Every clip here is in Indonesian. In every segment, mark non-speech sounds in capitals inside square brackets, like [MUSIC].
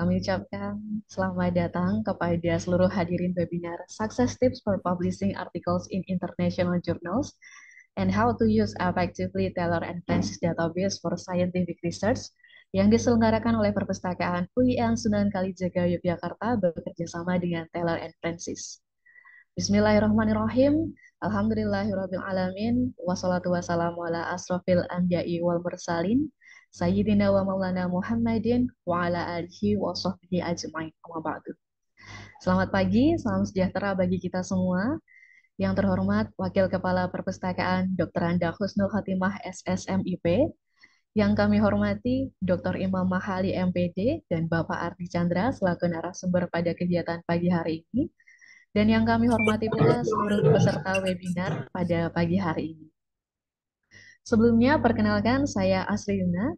Kami ucapkan selamat datang kepada seluruh hadirin webinar Success Tips for Publishing Articles in International Journals and How to Use Effectively Taylor and Francis Database for Scientific Research yang diselenggarakan oleh Perpustakaan UIN Sunan Kalijaga Yogyakarta bekerjasama dengan Taylor and Francis. Bismillahirrahmanirrahim. Alhamdulillahirrahmanirrahim. Wassalatu wassalamu ala anbiya'i wal Sayyidina wa maulana Muhammadin wa ala alihi wa sahbihi ajma'in. wa ba'du. Selamat pagi, salam sejahtera bagi kita semua. Yang terhormat Wakil Kepala Perpustakaan Dr. Anda Husnul Khatimah SSMIP, yang kami hormati Dr. Imam Mahali MPD dan Bapak Ardi Chandra selaku narasumber pada kegiatan pagi hari ini, dan yang kami hormati pula seluruh peserta webinar pada pagi hari ini. Sebelumnya, perkenalkan saya Asri Yuna,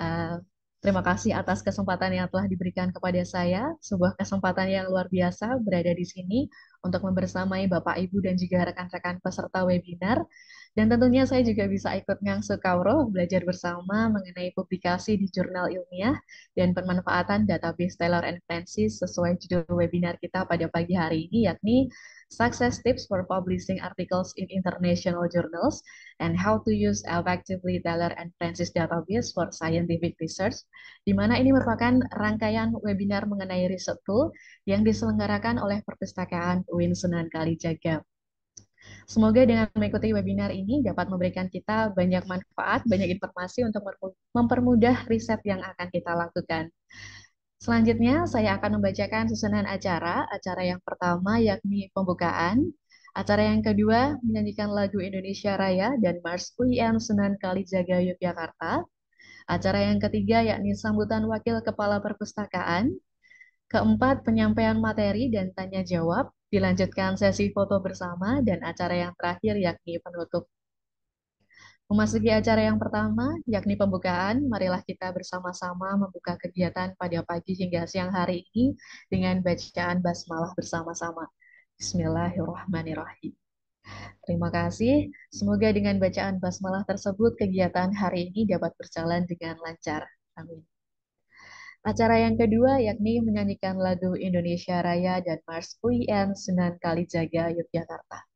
Eh, terima kasih atas kesempatan yang telah diberikan kepada saya, sebuah kesempatan yang luar biasa berada di sini untuk membersamai Bapak, Ibu, dan juga rekan-rekan peserta webinar. Dan tentunya saya juga bisa ikut ngangsu kauro, belajar bersama mengenai publikasi di jurnal ilmiah dan pemanfaatan database Taylor and Francis sesuai judul webinar kita pada pagi hari ini, yakni success tips for publishing articles in international journals, and how to use effectively Taylor and Francis database for scientific research, di mana ini merupakan rangkaian webinar mengenai riset tool yang diselenggarakan oleh Perpustakaan UIN Sunan Kalijaga. Semoga dengan mengikuti webinar ini dapat memberikan kita banyak manfaat, banyak informasi untuk mempermudah riset yang akan kita lakukan. Selanjutnya, saya akan membacakan susunan acara. Acara yang pertama yakni pembukaan. Acara yang kedua menyanyikan lagu Indonesia Raya dan Mars UIN Sunan Kalijaga Yogyakarta. Acara yang ketiga yakni sambutan Wakil Kepala Perpustakaan. Keempat, penyampaian materi dan tanya jawab. Dilanjutkan sesi foto bersama dan acara yang terakhir yakni penutup Memasuki acara yang pertama, yakni pembukaan, marilah kita bersama-sama membuka kegiatan pada pagi hingga siang hari ini dengan bacaan basmalah bersama-sama. Bismillahirrahmanirrahim. Terima kasih. Semoga dengan bacaan basmalah tersebut kegiatan hari ini dapat berjalan dengan lancar. Amin. Acara yang kedua yakni menyanyikan lagu Indonesia Raya dan Mars UIN Senan Kalijaga Yogyakarta.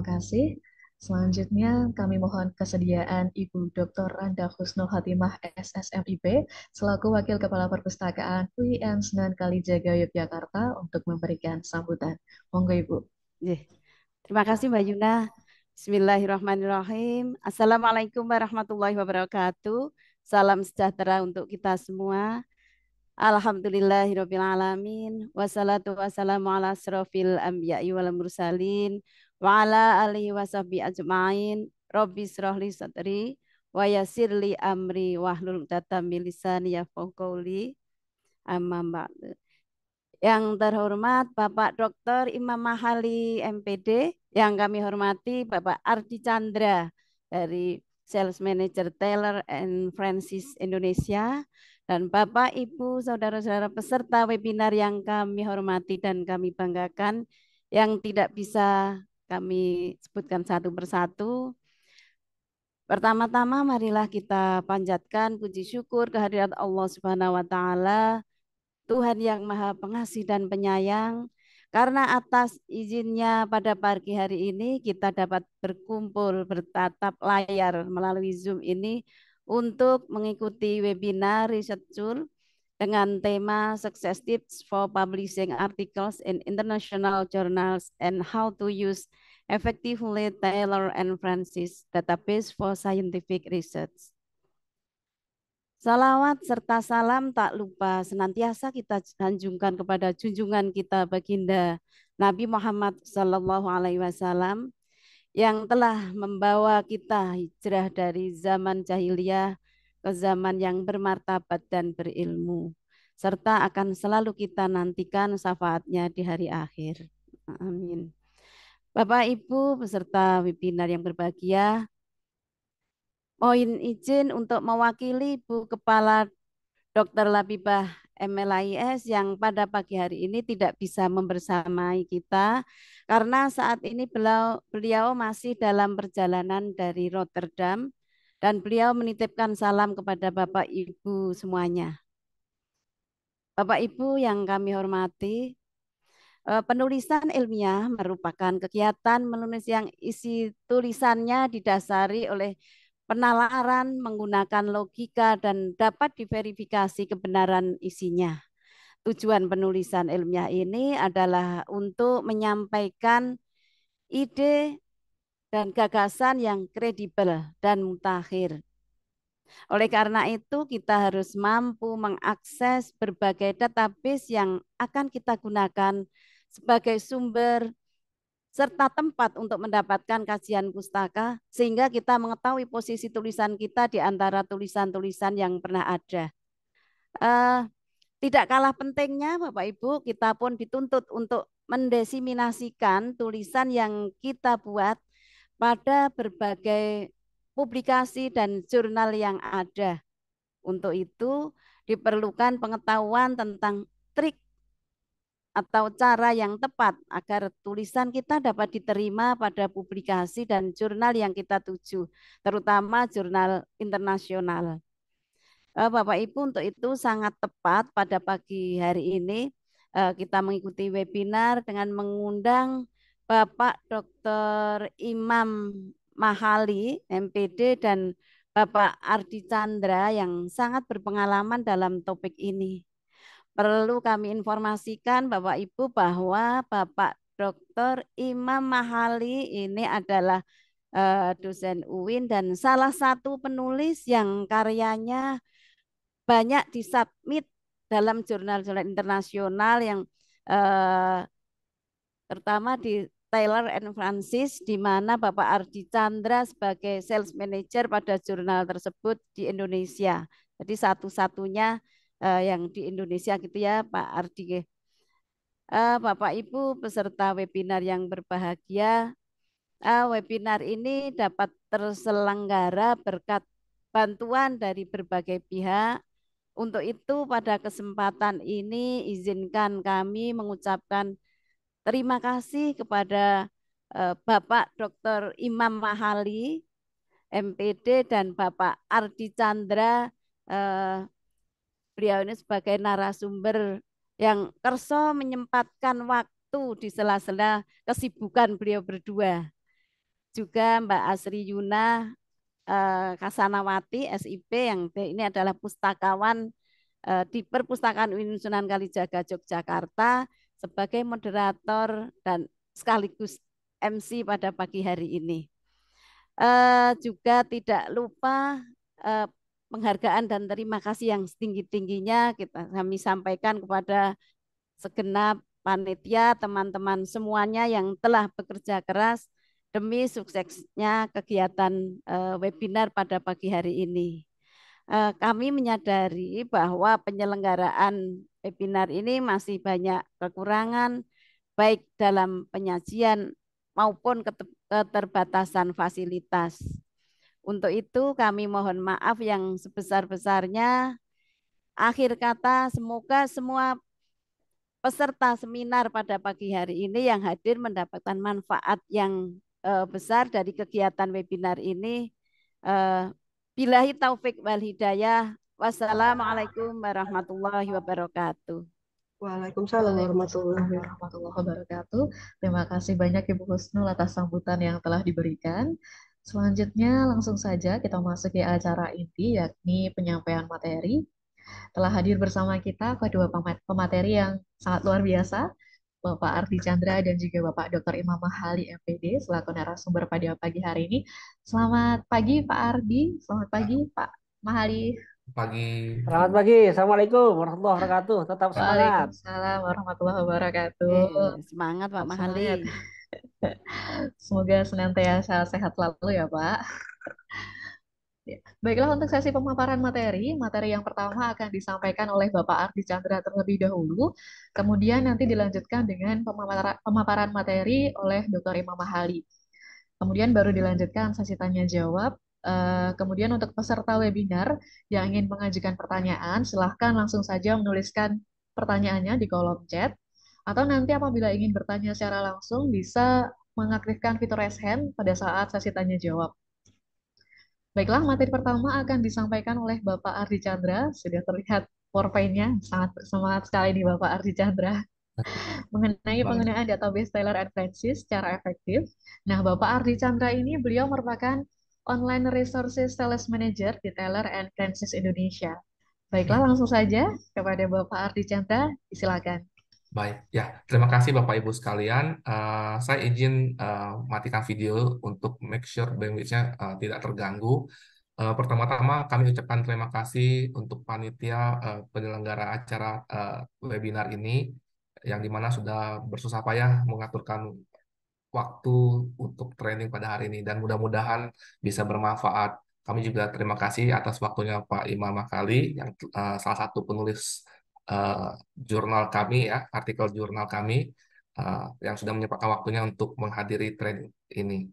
Terima kasih. Selanjutnya, kami mohon kesediaan Ibu Dr. Randa Husnul Hatimah SSMIP selaku Wakil Kepala Perpustakaan UIN Senan Kalijaga Yogyakarta untuk memberikan sambutan. Monggo Ibu. Terima kasih Mbak Yuna. Bismillahirrahmanirrahim. Assalamualaikum warahmatullahi wabarakatuh. Salam sejahtera untuk kita semua. Alhamdulillahirrahmanirrahim. Wassalatu wassalamu ala anbiya'i wal mursalin wa ala alihi wa ajma'in. Rabbi srohli sadri wa yasirli amri wahlul datam Ya Fokoli amma Yang terhormat Bapak Dokter Imam Mahali MPD, yang kami hormati Bapak Ardi Chandra dari Sales Manager Taylor and Francis Indonesia, dan Bapak, Ibu, Saudara-saudara peserta webinar yang kami hormati dan kami banggakan, yang tidak bisa kami sebutkan satu persatu. Pertama-tama marilah kita panjatkan puji syukur kehadirat Allah Subhanahu wa taala, Tuhan yang Maha Pengasih dan Penyayang, karena atas izinnya pada pagi hari ini kita dapat berkumpul bertatap layar melalui Zoom ini untuk mengikuti webinar Riset Jul dengan tema Success Tips for Publishing Articles in International Journals and How to Use Effectively Taylor and Francis Database for Scientific Research. Salawat serta salam tak lupa senantiasa kita sanjungkan kepada junjungan kita baginda Nabi Muhammad Sallallahu Alaihi Wasallam yang telah membawa kita hijrah dari zaman jahiliyah ke zaman yang bermartabat dan berilmu serta akan selalu kita nantikan syafaatnya di hari akhir. Amin. Bapak Ibu peserta webinar yang berbahagia, mohon izin untuk mewakili Ibu Kepala Dr. Labibah MLIS yang pada pagi hari ini tidak bisa membersamai kita karena saat ini beliau masih dalam perjalanan dari Rotterdam dan beliau menitipkan salam kepada Bapak Ibu semuanya. Bapak Ibu yang kami hormati, eh, penulisan ilmiah merupakan kegiatan menulis yang isi tulisannya didasari oleh penalaran menggunakan logika dan dapat diverifikasi kebenaran isinya. Tujuan penulisan ilmiah ini adalah untuk menyampaikan ide dan gagasan yang kredibel dan mutakhir. Oleh karena itu, kita harus mampu mengakses berbagai database yang akan kita gunakan sebagai sumber serta tempat untuk mendapatkan kajian pustaka sehingga kita mengetahui posisi tulisan kita di antara tulisan-tulisan yang pernah ada. Uh, tidak kalah pentingnya Bapak Ibu, kita pun dituntut untuk mendesiminasikan tulisan yang kita buat pada berbagai publikasi dan jurnal yang ada. Untuk itu diperlukan pengetahuan tentang trik atau cara yang tepat agar tulisan kita dapat diterima pada publikasi dan jurnal yang kita tuju, terutama jurnal internasional. Eh, Bapak Ibu untuk itu sangat tepat pada pagi hari ini eh, kita mengikuti webinar dengan mengundang Bapak Dr. Imam Mahali, MPD, dan Bapak Ardi Chandra yang sangat berpengalaman dalam topik ini. Perlu kami informasikan Bapak Ibu bahwa Bapak Dr. Imam Mahali ini adalah uh, dosen UIN dan salah satu penulis yang karyanya banyak disubmit dalam jurnal-jurnal internasional yang uh, terutama di Taylor and Francis di mana Bapak Ardi Chandra sebagai sales manager pada jurnal tersebut di Indonesia. Jadi satu-satunya uh, yang di Indonesia gitu ya Pak Ardi. Uh, Bapak Ibu peserta webinar yang berbahagia, uh, webinar ini dapat terselenggara berkat bantuan dari berbagai pihak. Untuk itu pada kesempatan ini izinkan kami mengucapkan Terima kasih kepada eh, Bapak Dr. Imam Mahali, MPD, dan Bapak Ardi Chandra. Eh, beliau ini sebagai narasumber yang kerso menyempatkan waktu di sela-sela kesibukan beliau berdua. Juga Mbak Asri Yuna eh, Kasanawati, SIP, yang ini adalah pustakawan di Perpustakaan Uin Sunan Kalijaga, Yogyakarta, sebagai moderator dan sekaligus MC pada pagi hari ini. Uh, juga tidak lupa uh, penghargaan dan terima kasih yang setinggi-tingginya kita kami sampaikan kepada segenap panitia, teman-teman semuanya yang telah bekerja keras demi suksesnya kegiatan uh, webinar pada pagi hari ini. Uh, kami menyadari bahwa penyelenggaraan webinar ini masih banyak kekurangan baik dalam penyajian maupun keterbatasan fasilitas. Untuk itu kami mohon maaf yang sebesar-besarnya. Akhir kata semoga semua peserta seminar pada pagi hari ini yang hadir mendapatkan manfaat yang e, besar dari kegiatan webinar ini. E, bilahi taufik wal hidayah. Wassalamualaikum warahmatullahi wabarakatuh. Waalaikumsalam warahmatullahi wabarakatuh. Terima kasih banyak Ibu Husnul atas sambutan yang telah diberikan. Selanjutnya langsung saja kita masuk ke acara inti yakni penyampaian materi. Telah hadir bersama kita kedua pemateri yang sangat luar biasa, Bapak Ardi Chandra dan juga Bapak Dr. Imam Mahali MPD selaku narasumber pada pagi hari ini. Selamat pagi Pak Ardi, selamat pagi Pak Mahali pagi. Selamat pagi. Assalamualaikum warahmatullahi wabarakatuh. Tetap semangat. Waalaikumsalam warahmatullahi wabarakatuh. Eh, semangat Pak Mahali. [LAUGHS] Semoga senantiasa sehat selalu ya Pak. Ya. Baiklah untuk sesi pemaparan materi, materi yang pertama akan disampaikan oleh Bapak Ardi Chandra terlebih dahulu, kemudian nanti dilanjutkan dengan pemaparan materi oleh Dr. Imam Mahali. Kemudian baru dilanjutkan sesi tanya jawab, Eh, kemudian untuk peserta webinar yang ingin mengajukan pertanyaan, silahkan langsung saja menuliskan pertanyaannya di kolom chat. Atau nanti apabila ingin bertanya secara langsung, bisa mengaktifkan fitur raise hand pada saat sesi tanya jawab. Baiklah, materi pertama akan disampaikan oleh Bapak Ardi Chandra. Sudah terlihat powerpoint-nya, sangat semangat sekali nih Bapak Ardi Chandra [LAUGHS] mengenai penggunaan database Taylor and Francis secara efektif. Nah, Bapak Ardi Chandra ini beliau merupakan Online Resources Sales Manager di Taylor and Francis Indonesia. Baiklah, langsung saja kepada Bapak Ardi Chandra, silakan. Baik, ya terima kasih Bapak Ibu sekalian. Uh, saya izin uh, matikan video untuk make sure bandwidth-nya uh, tidak terganggu. Uh, Pertama-tama kami ucapkan terima kasih untuk panitia uh, penyelenggara acara uh, webinar ini yang dimana sudah bersusah payah mengaturkan waktu untuk training pada hari ini dan mudah-mudahan bisa bermanfaat. Kami juga terima kasih atas waktunya Pak Imam Makali yang uh, salah satu penulis uh, jurnal kami ya, artikel jurnal kami uh, yang sudah menyempatkan waktunya untuk menghadiri training ini.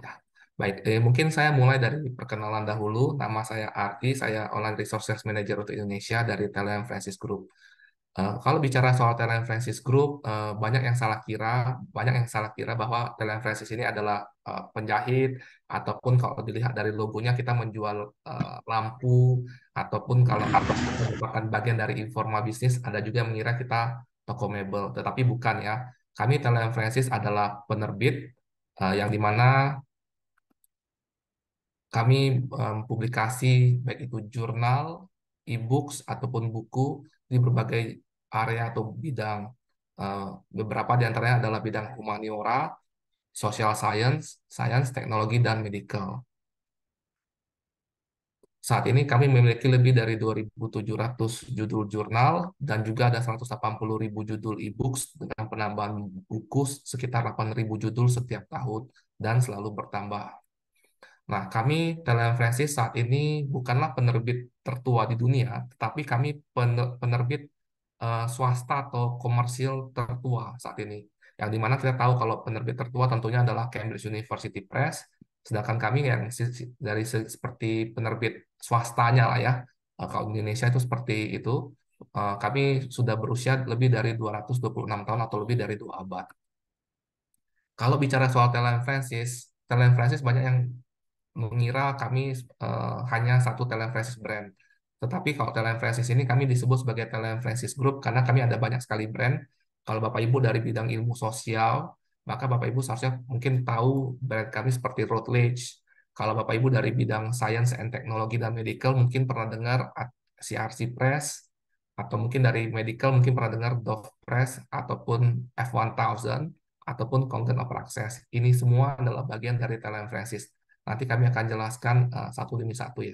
Ya. Baik, eh, mungkin saya mulai dari perkenalan dahulu. Nama saya Arti, saya Online Resources Manager untuk Indonesia dari Telem Francis Group. Eh, kalau bicara soal Francis group, uh, banyak yang salah kira, banyak yang salah kira bahwa Francis ini adalah uh, penjahit, ataupun kalau dilihat dari logonya kita menjual uh, lampu, ataupun kalau merupakan bagian dari informa bisnis, ada juga yang mengira kita toko mebel, tetapi bukan ya. Kami Francis adalah penerbit uh, yang dimana kami um, publikasi baik itu jurnal, e-books ataupun buku di berbagai area atau bidang. Eh, beberapa di antaranya adalah bidang humaniora, social science, science, teknologi, dan medical. Saat ini kami memiliki lebih dari 2.700 judul jurnal dan juga ada 180.000 judul e-books dengan penambahan buku sekitar 8.000 judul setiap tahun dan selalu bertambah. Nah, kami Talent Francis saat ini bukanlah penerbit tertua di dunia, tetapi kami penerbit uh, swasta atau komersil tertua saat ini. Yang dimana kita tahu kalau penerbit tertua tentunya adalah Cambridge University Press, sedangkan kami yang dari seperti penerbit swastanya lah ya, eh, kalau Indonesia itu seperti itu, uh, kami sudah berusia lebih dari 226 tahun atau lebih dari dua abad. Kalau bicara soal Talent Francis, Talent Francis banyak yang mengira kami uh, hanya satu telefresis brand. Tetapi kalau telefresis ini kami disebut sebagai telefresis group karena kami ada banyak sekali brand. Kalau Bapak Ibu dari bidang ilmu sosial, maka Bapak Ibu seharusnya mungkin tahu brand kami seperti Routledge. Kalau Bapak Ibu dari bidang science and teknologi dan medical mungkin pernah dengar CRC Press atau mungkin dari medical mungkin pernah dengar Dove Press ataupun F1000 ataupun Content of Access. Ini semua adalah bagian dari telepresis Nanti kami akan jelaskan uh, satu demi satu ya.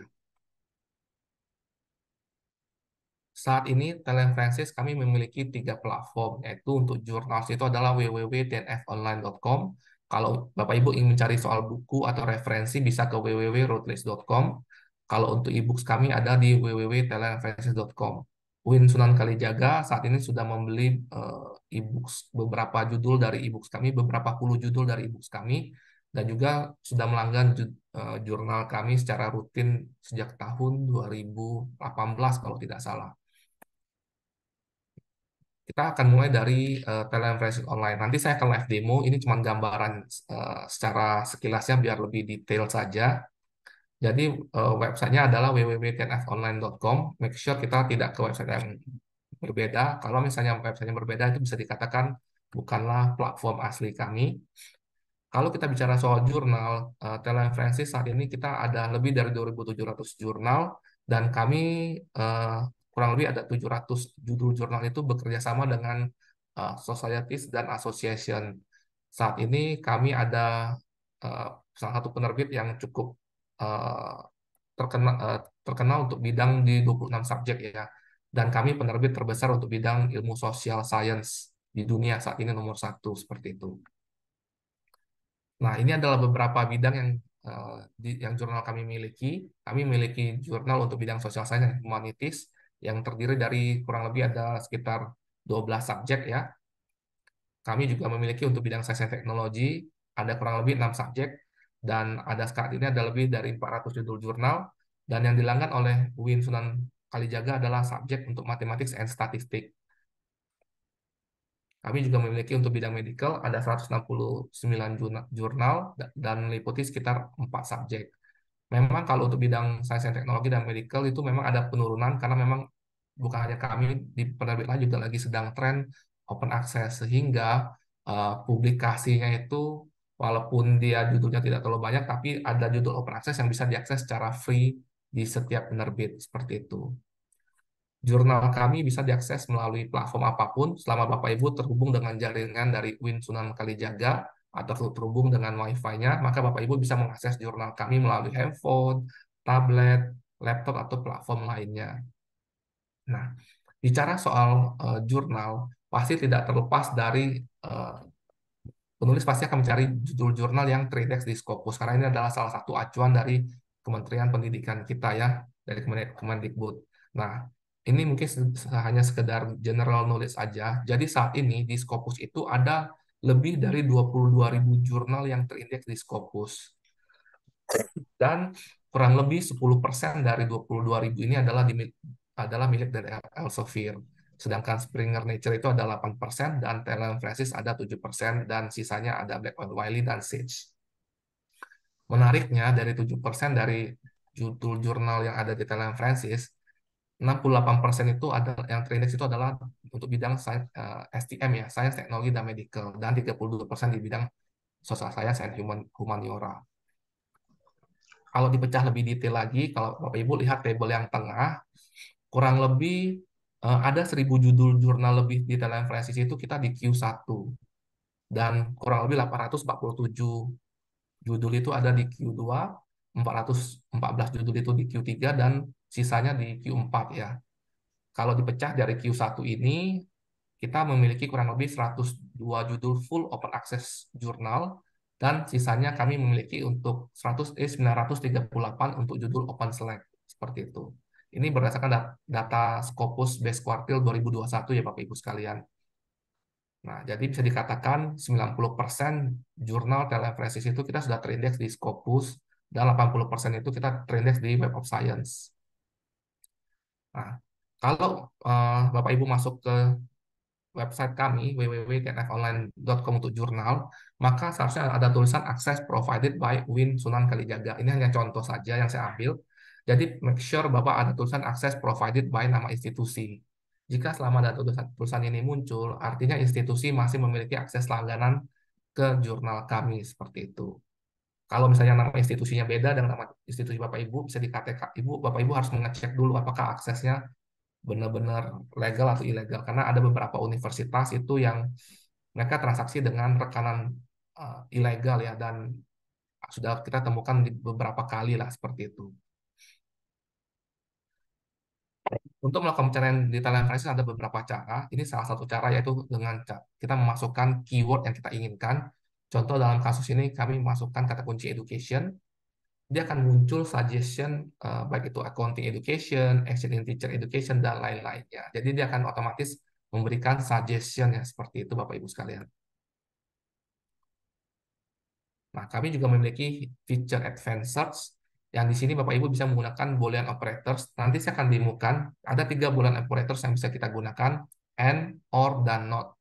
Saat ini Francis kami memiliki tiga platform, yaitu untuk jurnal itu adalah www.tnfonline.com. Kalau Bapak Ibu ingin mencari soal buku atau referensi bisa ke www.roadlist.com. Kalau untuk e-books kami ada di www.talentfrancis.com. Win Sunan Kalijaga saat ini sudah membeli eh, e-books beberapa judul dari e-books kami, beberapa puluh judul dari e-books kami dan juga sudah melanggan eh, jurnal kami secara rutin sejak tahun 2018 kalau tidak salah. Kita akan mulai dari uh, telemedicine online. Nanti saya akan live demo, ini cuma gambaran uh, secara sekilasnya biar lebih detail saja. Jadi uh, websitenya adalah www.tnfonline.com. Make sure kita tidak ke website yang berbeda. Kalau misalnya websitenya berbeda, itu bisa dikatakan bukanlah platform asli kami. Kalau kita bicara soal jurnal, uh, eh, Francis saat ini kita ada lebih dari 2.700 jurnal dan kami uh, kurang lebih ada 700 judul jurnal itu bekerja sama dengan uh, societies dan association. Saat ini kami ada uh, salah satu penerbit yang cukup uh, terkenal uh, terkenal untuk bidang di 26 subjek ya. Dan kami penerbit terbesar untuk bidang ilmu sosial science di dunia saat ini nomor satu seperti itu. Nah, ini adalah beberapa bidang yang uh, di, yang jurnal kami miliki. Kami miliki jurnal untuk bidang sosial sains dan humanities yang terdiri dari kurang lebih ada sekitar 12 subjek ya. Kami juga memiliki untuk bidang sains dan teknologi ada kurang lebih 6 subjek dan ada saat ini ada lebih dari 400 judul jurnal dan yang dilanggan oleh UIN Sunan Kalijaga adalah subjek untuk matematik and statistik. Kami juga memiliki untuk bidang medical ada 169 jurnal dan meliputi sekitar 4 subjek. Memang kalau untuk bidang sains dan teknologi dan medical itu memang ada penurunan karena memang bukan hanya kami di penerbit juga lagi sedang tren open access sehingga uh, publikasinya itu walaupun dia judulnya tidak terlalu banyak tapi ada judul open access yang bisa diakses secara free di setiap penerbit seperti itu jurnal kami bisa diakses melalui platform apapun selama Bapak Ibu terhubung dengan jaringan dari Win Sunan Kalijaga atau terhubung dengan Wi-Fi-nya, maka Bapak Ibu bisa mengakses jurnal kami melalui handphone, tablet, laptop, atau platform lainnya. Nah, bicara soal uh, jurnal, pasti tidak terlepas dari uh, penulis pasti akan mencari judul jurnal yang terindex di Scopus, karena ini adalah salah satu acuan dari Kementerian Pendidikan kita ya, dari Kemendikbud. Nah, ini mungkin hanya sekedar general knowledge aja. Jadi saat ini di Scopus itu ada lebih dari 22 ribu jurnal yang terindeks di Scopus. Dan kurang lebih 10% dari 22 ribu ini adalah di, adalah milik dari Elsevier. Sedangkan Springer Nature itu ada 8% dan Talent Francis ada 7% dan sisanya ada Blackwell Wiley dan Sage. Menariknya dari 7% dari judul jurnal yang ada di Talent Francis, 68% itu ada yang terindeks itu adalah untuk bidang science, eh, STM ya, Science, Teknologi dan Medical dan 32% di bidang sosial Science and Human Humaniora. Kalau dipecah lebih detail lagi, kalau Bapak Ibu lihat table yang tengah, kurang lebih eh, ada 1000 judul jurnal lebih di dalam teleferensis itu kita di Q1. Dan kurang lebih 847 judul itu ada di Q2, 414 judul itu di Q3 dan sisanya di Q4 ya. Kalau dipecah dari Q1 ini, kita memiliki kurang lebih 102 judul full open access jurnal dan sisanya kami memiliki untuk 100 eh, 938 untuk judul open select seperti itu. Ini berdasarkan data Scopus base Quartile 2021 ya Bapak Ibu sekalian. Nah, jadi bisa dikatakan 90% jurnal telepresis itu kita sudah terindeks di Scopus dan 80% itu kita terindeks di Web of Science. Nah, kalau uh, Bapak Ibu masuk ke website kami www.tnfonline.com untuk jurnal, maka seharusnya ada tulisan akses provided by Win Sunan Kalijaga. Ini hanya contoh saja yang saya ambil. Jadi make sure Bapak ada tulisan akses provided by nama institusi. Jika selama ada tulisan, tulisan ini muncul, artinya institusi masih memiliki akses langganan ke jurnal kami seperti itu. Kalau misalnya nama institusinya beda dengan nama institusi Bapak Ibu, bisa di KTK Ibu, Bapak Ibu harus mengecek dulu apakah aksesnya benar-benar legal atau ilegal. Karena ada beberapa universitas itu yang mereka transaksi dengan rekanan uh, ilegal ya, dan sudah kita temukan di beberapa kali lah seperti itu. Untuk melakukan pencarian di talent analysis ada beberapa cara. Ini salah satu cara yaitu dengan kita memasukkan keyword yang kita inginkan Contoh dalam kasus ini kami masukkan kata kunci education, dia akan muncul suggestion eh, baik itu accounting education, excellent teacher education dan lain-lainnya. Jadi dia akan otomatis memberikan suggestion ya seperti itu Bapak Ibu sekalian. Nah, kami juga memiliki feature advanced search yang di sini Bapak Ibu bisa menggunakan boolean operators. Nanti saya akan demokan ada tiga boolean operators yang bisa kita gunakan and, or, dan not.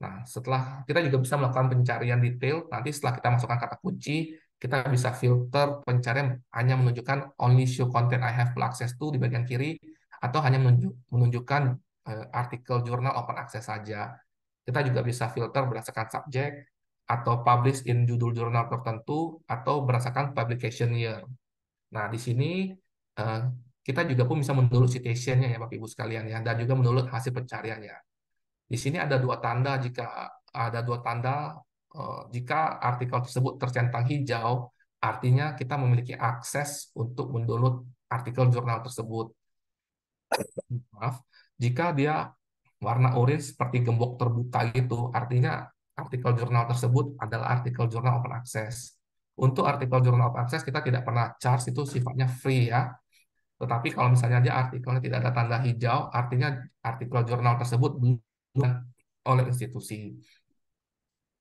Nah, setelah kita juga bisa melakukan pencarian detail, nanti setelah kita masukkan kata kunci, kita bisa filter pencarian hanya menunjukkan only show content I have full access to di bagian kiri, atau hanya menunjukkan uh, artikel jurnal open access saja. Kita juga bisa filter berdasarkan subjek, atau publish in judul jurnal tertentu, atau berdasarkan publication year. Nah, di sini eh, kita juga pun bisa mendownload citation-nya ya Bapak Ibu sekalian ya dan juga mendownload hasil pencariannya. Di sini ada dua tanda jika ada dua tanda eh, jika artikel tersebut tercentang hijau, artinya kita memiliki akses untuk mendownload artikel jurnal tersebut. Maaf, jika dia warna orange seperti gembok terbuka gitu, artinya artikel jurnal tersebut adalah artikel jurnal open access. Untuk artikel jurnal open access kita tidak pernah charge itu sifatnya free ya. Tetapi kalau misalnya dia artikelnya tidak ada tanda hijau, artinya artikel jurnal tersebut belum Iya. oleh institusi.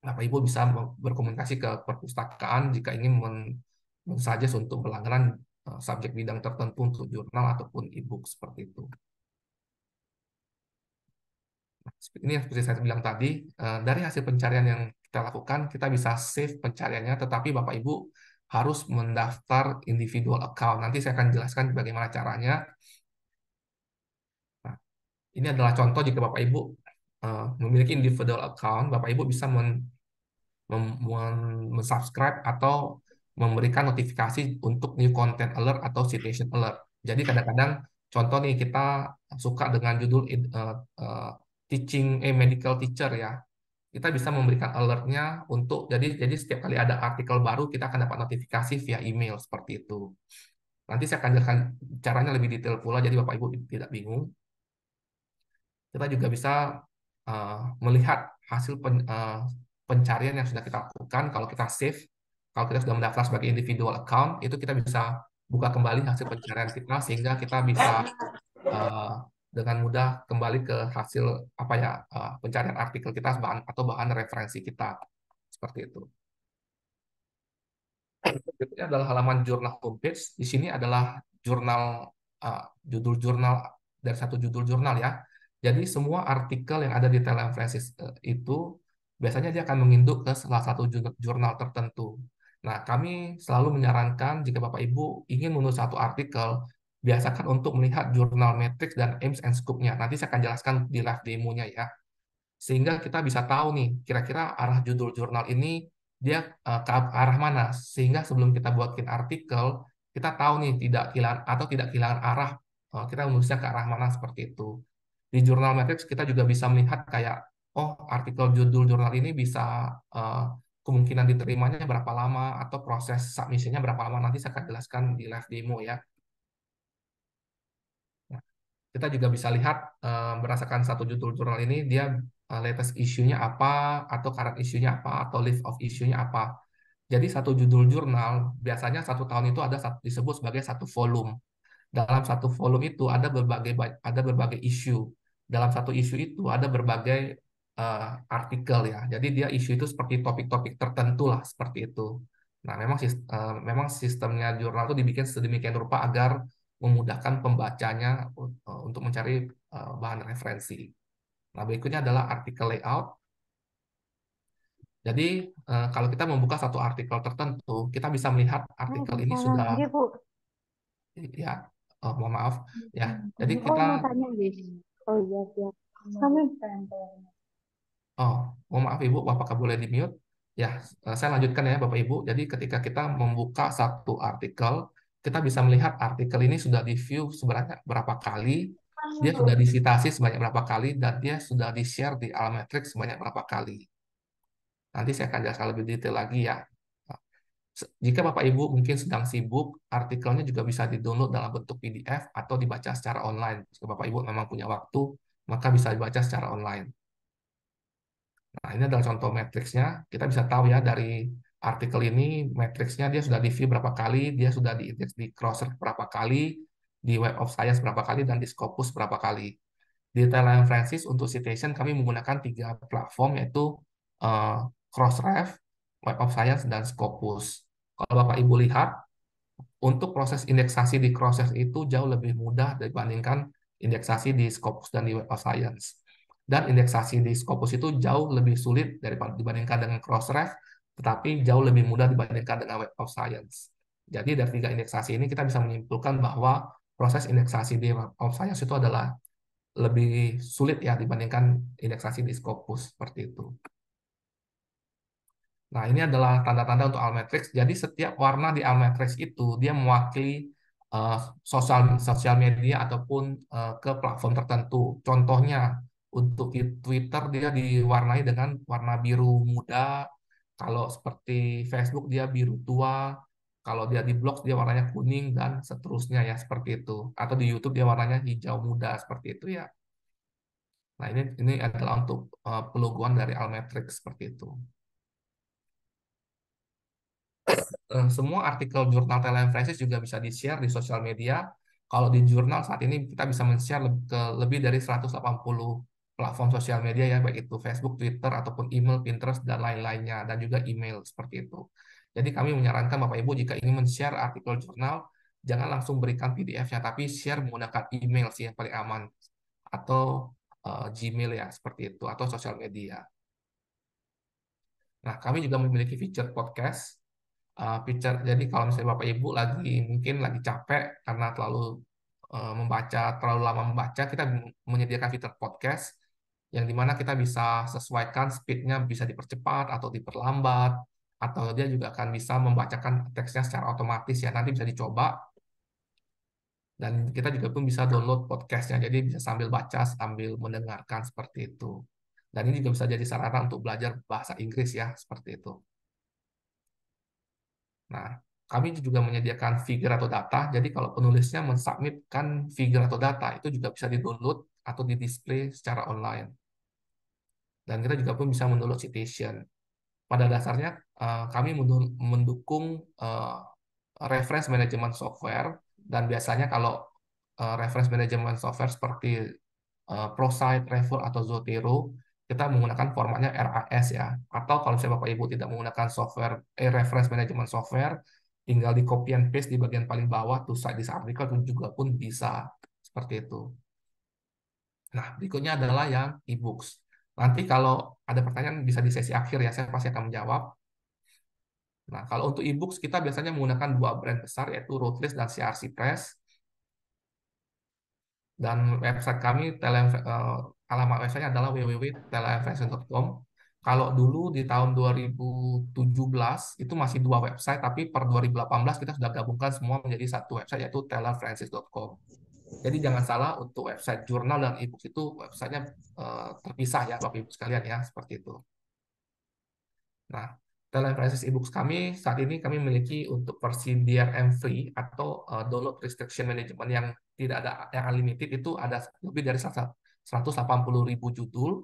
Bapak Ibu bisa berkomunikasi ke perpustakaan jika ingin men untuk pelanggaran eh, subjek bidang tertentu untuk jurnal ataupun e-book seperti itu. Nah, ini yang seperti saya bilang tadi, eh, dari hasil pencarian yang kita lakukan, kita bisa save pencariannya, tetapi Bapak Ibu harus mendaftar individual account. Nanti saya akan jelaskan bagaimana caranya. Nah, ini adalah contoh jika Bapak Ibu Eh, memiliki individual account, Bapak Ibu bisa men, men, atau memberikan notifikasi untuk new content alert atau situation alert. Jadi kadang-kadang contoh nih kita suka dengan judul uh, uh, teaching eh medical teacher ya. Kita bisa memberikan alertnya untuk jadi jadi setiap kali ada artikel baru kita akan dapat notifikasi via email seperti itu. Nanti saya akan jelaskan caranya lebih detail pula jadi Bapak Ibu tidak bingung. Kita juga bisa Eh, melihat hasil pen, uh, pencarian yang sudah kita lakukan, kalau kita save, kalau kita sudah mendaftar sebagai individual account, itu kita bisa buka kembali hasil pencarian kita sehingga kita bisa uh, dengan mudah kembali ke hasil apa ya uh, pencarian artikel kita bahan atau bahan referensi kita seperti itu. Ini adalah halaman jurnal homepage. Di sini adalah jurnal uh, judul jurnal dari satu judul jurnal ya. Jadi semua artikel yang ada di telereferensi eh, itu biasanya dia akan menginduk ke salah satu jurnal tertentu. Nah, kami selalu menyarankan jika Bapak Ibu ingin menulis satu artikel, biasakan untuk melihat jurnal metrics dan aims and scope-nya. Nanti saya akan jelaskan di live demonya ya. Sehingga kita bisa tahu nih, kira-kira arah judul jurnal ini dia eh, ke arah mana. Sehingga sebelum kita buatin artikel, kita tahu nih tidak kehilangan atau tidak kehilangan arah eh, kita menulisnya ke arah mana seperti itu di jurnal metrics kita juga bisa melihat kayak oh artikel judul jurnal ini bisa uh, kemungkinan diterimanya berapa lama atau proses submissionnya berapa lama nanti saya akan jelaskan di live demo ya nah, kita juga bisa lihat uh, berdasarkan satu judul jurnal ini dia uh, latest isunya apa atau current isunya apa atau list of isunya apa jadi satu judul jurnal biasanya satu tahun itu ada disebut sebagai satu volume dalam satu volume itu ada berbagai ada berbagai issue dalam satu isu itu ada berbagai uh, artikel ya. Jadi dia isu itu seperti topik-topik tertentu lah seperti itu. Nah, memang uh, memang sistemnya jurnal itu dibikin sedemikian rupa agar memudahkan pembacanya eh, untuk mencari bahan referensi. Nah, berikutnya adalah artikel layout. Jadi, kalau kita membuka satu artikel tertentu, kita bisa melihat artikel oh, ini sudah ya, oh, mohon maaf ya. Hmm, jadi hmm. kita oh, Oh iya, iya. Hmm. siap. Kami Oh, mohon maaf Ibu, apakah boleh di mute? Ya, eh, saya lanjutkan ya Bapak Ibu. Jadi ketika kita membuka satu artikel, kita bisa melihat artikel ini sudah di view sebenarnya berapa kali, dia sudah disitasi sebanyak berapa kali, dan dia sudah di-share di Almetrics sebanyak berapa kali. Nanti saya akan jelaskan lebih detail lagi ya. Jika Bapak Ibu mungkin sedang sibuk, artikelnya juga bisa di-download dalam bentuk PDF atau dibaca secara online. Jika Bapak Ibu memang punya waktu, maka bisa dibaca secara online. Nah, ini adalah contoh matriksnya. Kita bisa tahu ya dari artikel ini, matriksnya dia sudah di view berapa kali, dia sudah di crosser berapa kali, di web of science berapa kali, dan di Scopus berapa kali. Di Thailand Francis untuk citation kami menggunakan tiga platform yaitu uh, eh, Crossref, Web of Science, dan Scopus. Kalau Bapak Ibu lihat, untuk proses indeksasi di cross itu jauh lebih mudah dibandingkan indeksasi di Scopus dan di Web of Science. Dan indeksasi di Scopus itu jauh lebih sulit daripada dibandingkan dengan Crossref, tetapi jauh lebih mudah dibandingkan dengan Web of Science. Jadi dari tiga indeksasi ini kita bisa menyimpulkan bahwa proses indeksasi di Web of Science itu adalah lebih sulit ya dibandingkan indeksasi di Scopus seperti itu. Nah, ini adalah tanda-tanda untuk Almatrix. Jadi setiap warna di Almatrix itu dia mewakili uh, sosial sosial media ataupun uh, ke platform tertentu. Contohnya untuk Twitter dia diwarnai dengan warna biru muda. Kalau seperti Facebook dia biru tua. Kalau dia di blog dia warnanya kuning dan seterusnya ya seperti itu. Atau di YouTube dia warnanya hijau muda seperti itu ya. Nah, ini ini adalah untuk uh, peluguan dari Almatrix seperti itu. Eh, semua artikel jurnal telepresis juga bisa di-share di sosial media. Kalau di jurnal saat ini kita bisa men-share ke lebih dari 180 platform sosial media ya, baik itu Facebook, Twitter, ataupun email, Pinterest, dan lain-lainnya, dan juga email seperti itu. Jadi kami menyarankan Bapak-Ibu jika ingin men-share artikel jurnal, jangan langsung berikan PDF-nya, tapi share menggunakan email sih yang paling aman. Atau uh, Gmail ya, seperti itu, atau sosial media. Nah, kami juga memiliki fitur podcast uh, Jadi kalau misalnya Bapak Ibu lagi mungkin lagi capek karena terlalu eh, membaca, terlalu lama membaca, kita menyediakan fitur podcast yang dimana kita bisa sesuaikan speednya bisa dipercepat atau diperlambat atau dia juga akan bisa membacakan teksnya secara otomatis ya nanti bisa dicoba dan kita juga pun bisa download podcastnya jadi bisa sambil baca sambil mendengarkan seperti itu dan ini juga bisa jadi sarana untuk belajar bahasa Inggris ya seperti itu Nah, kami juga menyediakan figure atau data. Jadi kalau penulisnya mensubmitkan figure atau data, itu juga bisa di-download atau di-display secara online. Dan kita juga pun bisa mendownload citation. Pada dasarnya eh, kami mendukung eh, reference management software dan biasanya kalau eh, reference management software seperti Prosite, Revol atau Zotero kita menggunakan formatnya RAS ya. Atau kalau misalnya Bapak Ibu tidak menggunakan software eh, reference management software, tinggal di copy and paste di bagian paling bawah to cite this article itu juga pun bisa seperti itu. Nah, berikutnya adalah yang e-books. Nanti kalau ada pertanyaan bisa di sesi akhir ya, saya pasti akan menjawab. Nah, kalau untuk e-books kita biasanya menggunakan dua brand besar yaitu Routledge dan CRC Press. Dan website kami eh, alamat websitenya adalah www.telefashion.com. Kalau dulu di tahun 2017 itu masih dua website, tapi per 2018 kita sudah gabungkan semua menjadi satu website yaitu tellerfrancis.com. Jadi jangan salah untuk website jurnal dan e-book itu websitenya eh, terpisah ya Bapak Ibu sekalian ya seperti itu. Nah, Telefrancis e-books kami saat ini kami memiliki untuk versi DRM free atau eh, download restriction management yang tidak ada yang unlimited itu ada lebih dari satu 180 ribu judul.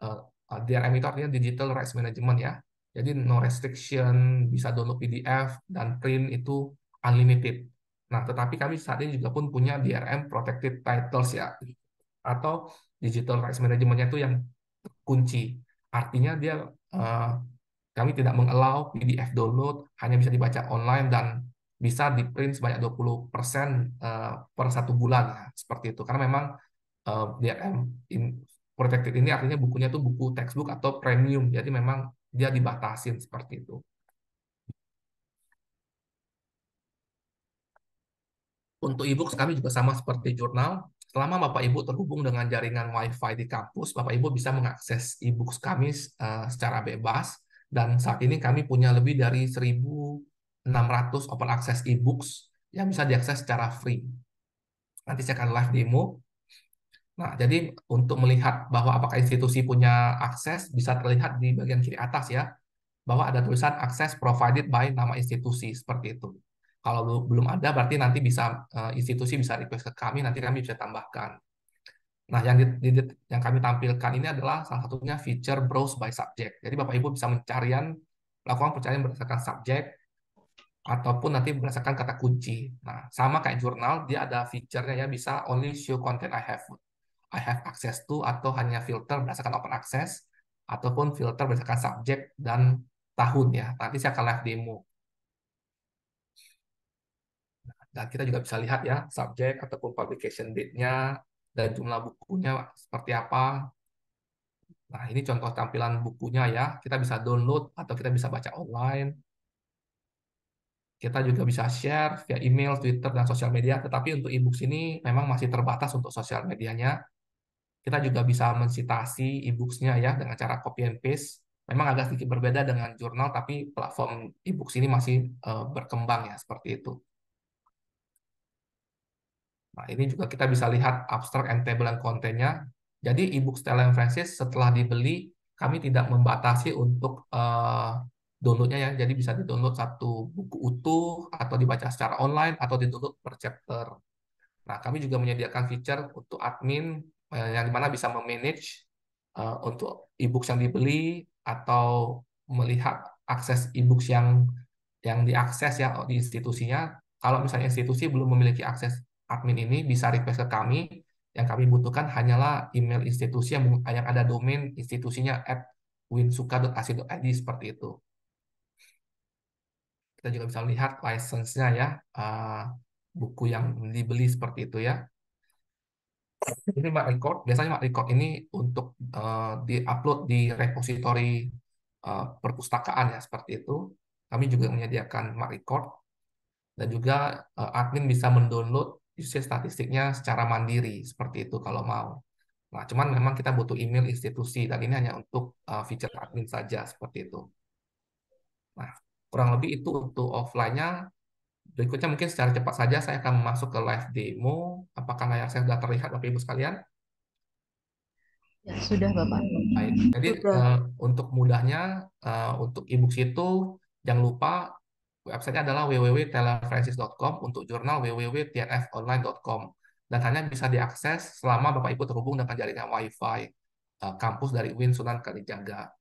Eh, uh, DRM itu artinya Digital Rights Management ya. Jadi no restriction, bisa download PDF, dan print itu unlimited. Nah, tetapi kami saat ini juga pun punya DRM Protected Titles ya, atau Digital Rights Management-nya itu yang kunci. Artinya dia uh, kami tidak mengelau PDF download, hanya bisa dibaca online dan bisa di-print sebanyak 20% uh, eh, per satu bulan, ya, seperti itu. Karena memang uh, eh, DRM kan in protected ini artinya bukunya tuh buku textbook atau premium. Jadi memang dia dibatasin seperti itu. Untuk e books kami juga sama seperti jurnal. Selama Bapak Ibu terhubung dengan jaringan wifi di kampus, Bapak Ibu bisa mengakses e books kami uh, secara bebas. Dan saat ini kami punya lebih dari 1.600 open access e-books yang bisa diakses secara free. Nanti saya akan live demo Nah, jadi untuk melihat bahwa apakah institusi punya akses bisa terlihat di bagian kiri atas ya, bahwa ada tulisan akses provided by nama institusi seperti itu. Kalau belum ada berarti nanti bisa eh, institusi bisa request ke kami, nanti kami bisa tambahkan. Nah, yang di, yang kami tampilkan ini adalah salah satunya feature browse by subject. Jadi Bapak Ibu bisa mencarian melakukan pencarian berdasarkan subjek ataupun nanti berdasarkan kata kunci. Nah, sama kayak jurnal, dia ada fiturnya ya bisa only show content I have I have access to atau hanya filter berdasarkan open access ataupun filter berdasarkan subjek dan tahun ya. Nanti saya akan live demo. Dan kita juga bisa lihat ya subjek ataupun publication date-nya dan jumlah bukunya seperti apa. Nah, ini contoh tampilan bukunya ya. Kita bisa download atau kita bisa baca online. Kita juga bisa share via email, Twitter, dan sosial media. Tetapi untuk e-books ini memang masih terbatas untuk sosial medianya. Kita juga bisa mensitasi e-booksnya ya dengan cara copy and paste. Memang agak sedikit berbeda dengan jurnal, tapi platform e-books ini masih uh, berkembang ya seperti itu. Nah, ini juga kita bisa lihat abstrak and table and kontennya. Jadi e-book Stella and Francis setelah dibeli, kami tidak membatasi untuk uh, downloadnya ya. Jadi bisa di-download satu buku utuh, atau dibaca secara online, atau di-download per chapter. Nah, kami juga menyediakan fitur untuk admin Eh, yang dimana bisa memanage eh, untuk e-books yang dibeli atau melihat akses e-books yang yang diakses ya di institusinya. Kalau misalnya institusi belum memiliki akses admin ini bisa request ke kami. Yang kami butuhkan hanyalah email institusi yang, yang ada domain institusinya at winsuka.ac.id seperti itu. Kita juga bisa lihat license-nya ya, eh, buku yang dibeli seperti itu ya ini Mbak record biasanya Mbak record ini untuk uh, diupload di repository uh, perpustakaan ya seperti itu kami juga menyediakan Mbak record dan juga uh, admin bisa mendownload isi statistiknya secara mandiri seperti itu kalau mau nah cuman memang kita butuh email institusi dan ini hanya untuk uh, feature admin saja seperti itu nah kurang lebih itu untuk offline-nya berikutnya mungkin secara cepat saja saya akan masuk ke live demo Apakah layar saya sudah terlihat Bapak Ibu sekalian? Ya, sudah Bapak. Baik. Jadi Uh, untuk mudahnya uh, untuk e-book itu jangan lupa websitenya adalah www.telefrancis.com untuk jurnal www.tnfonline.com dan hanya bisa diakses selama Bapak Ibu terhubung dengan jaringan Wi-Fi uh, kampus dari Win Sunan Kalijaga.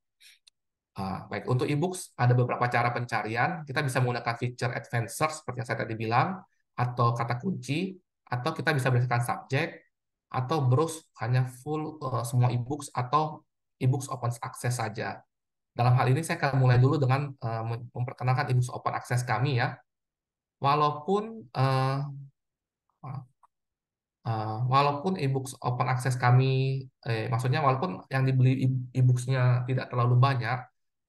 Uh, baik, untuk e-books ada beberapa cara pencarian. Kita bisa menggunakan feature advanced search seperti yang saya tadi bilang, atau kata kunci, atau kita bisa berdasarkan subjek atau browse hanya full uh, semua e-books atau e-books open access saja. Dalam hal ini saya akan mulai dulu dengan uh, memperkenalkan e-books open access kami ya. Walaupun uh, uh, walaupun e-books open access kami eh, maksudnya walaupun yang dibeli e-booksnya tidak terlalu banyak,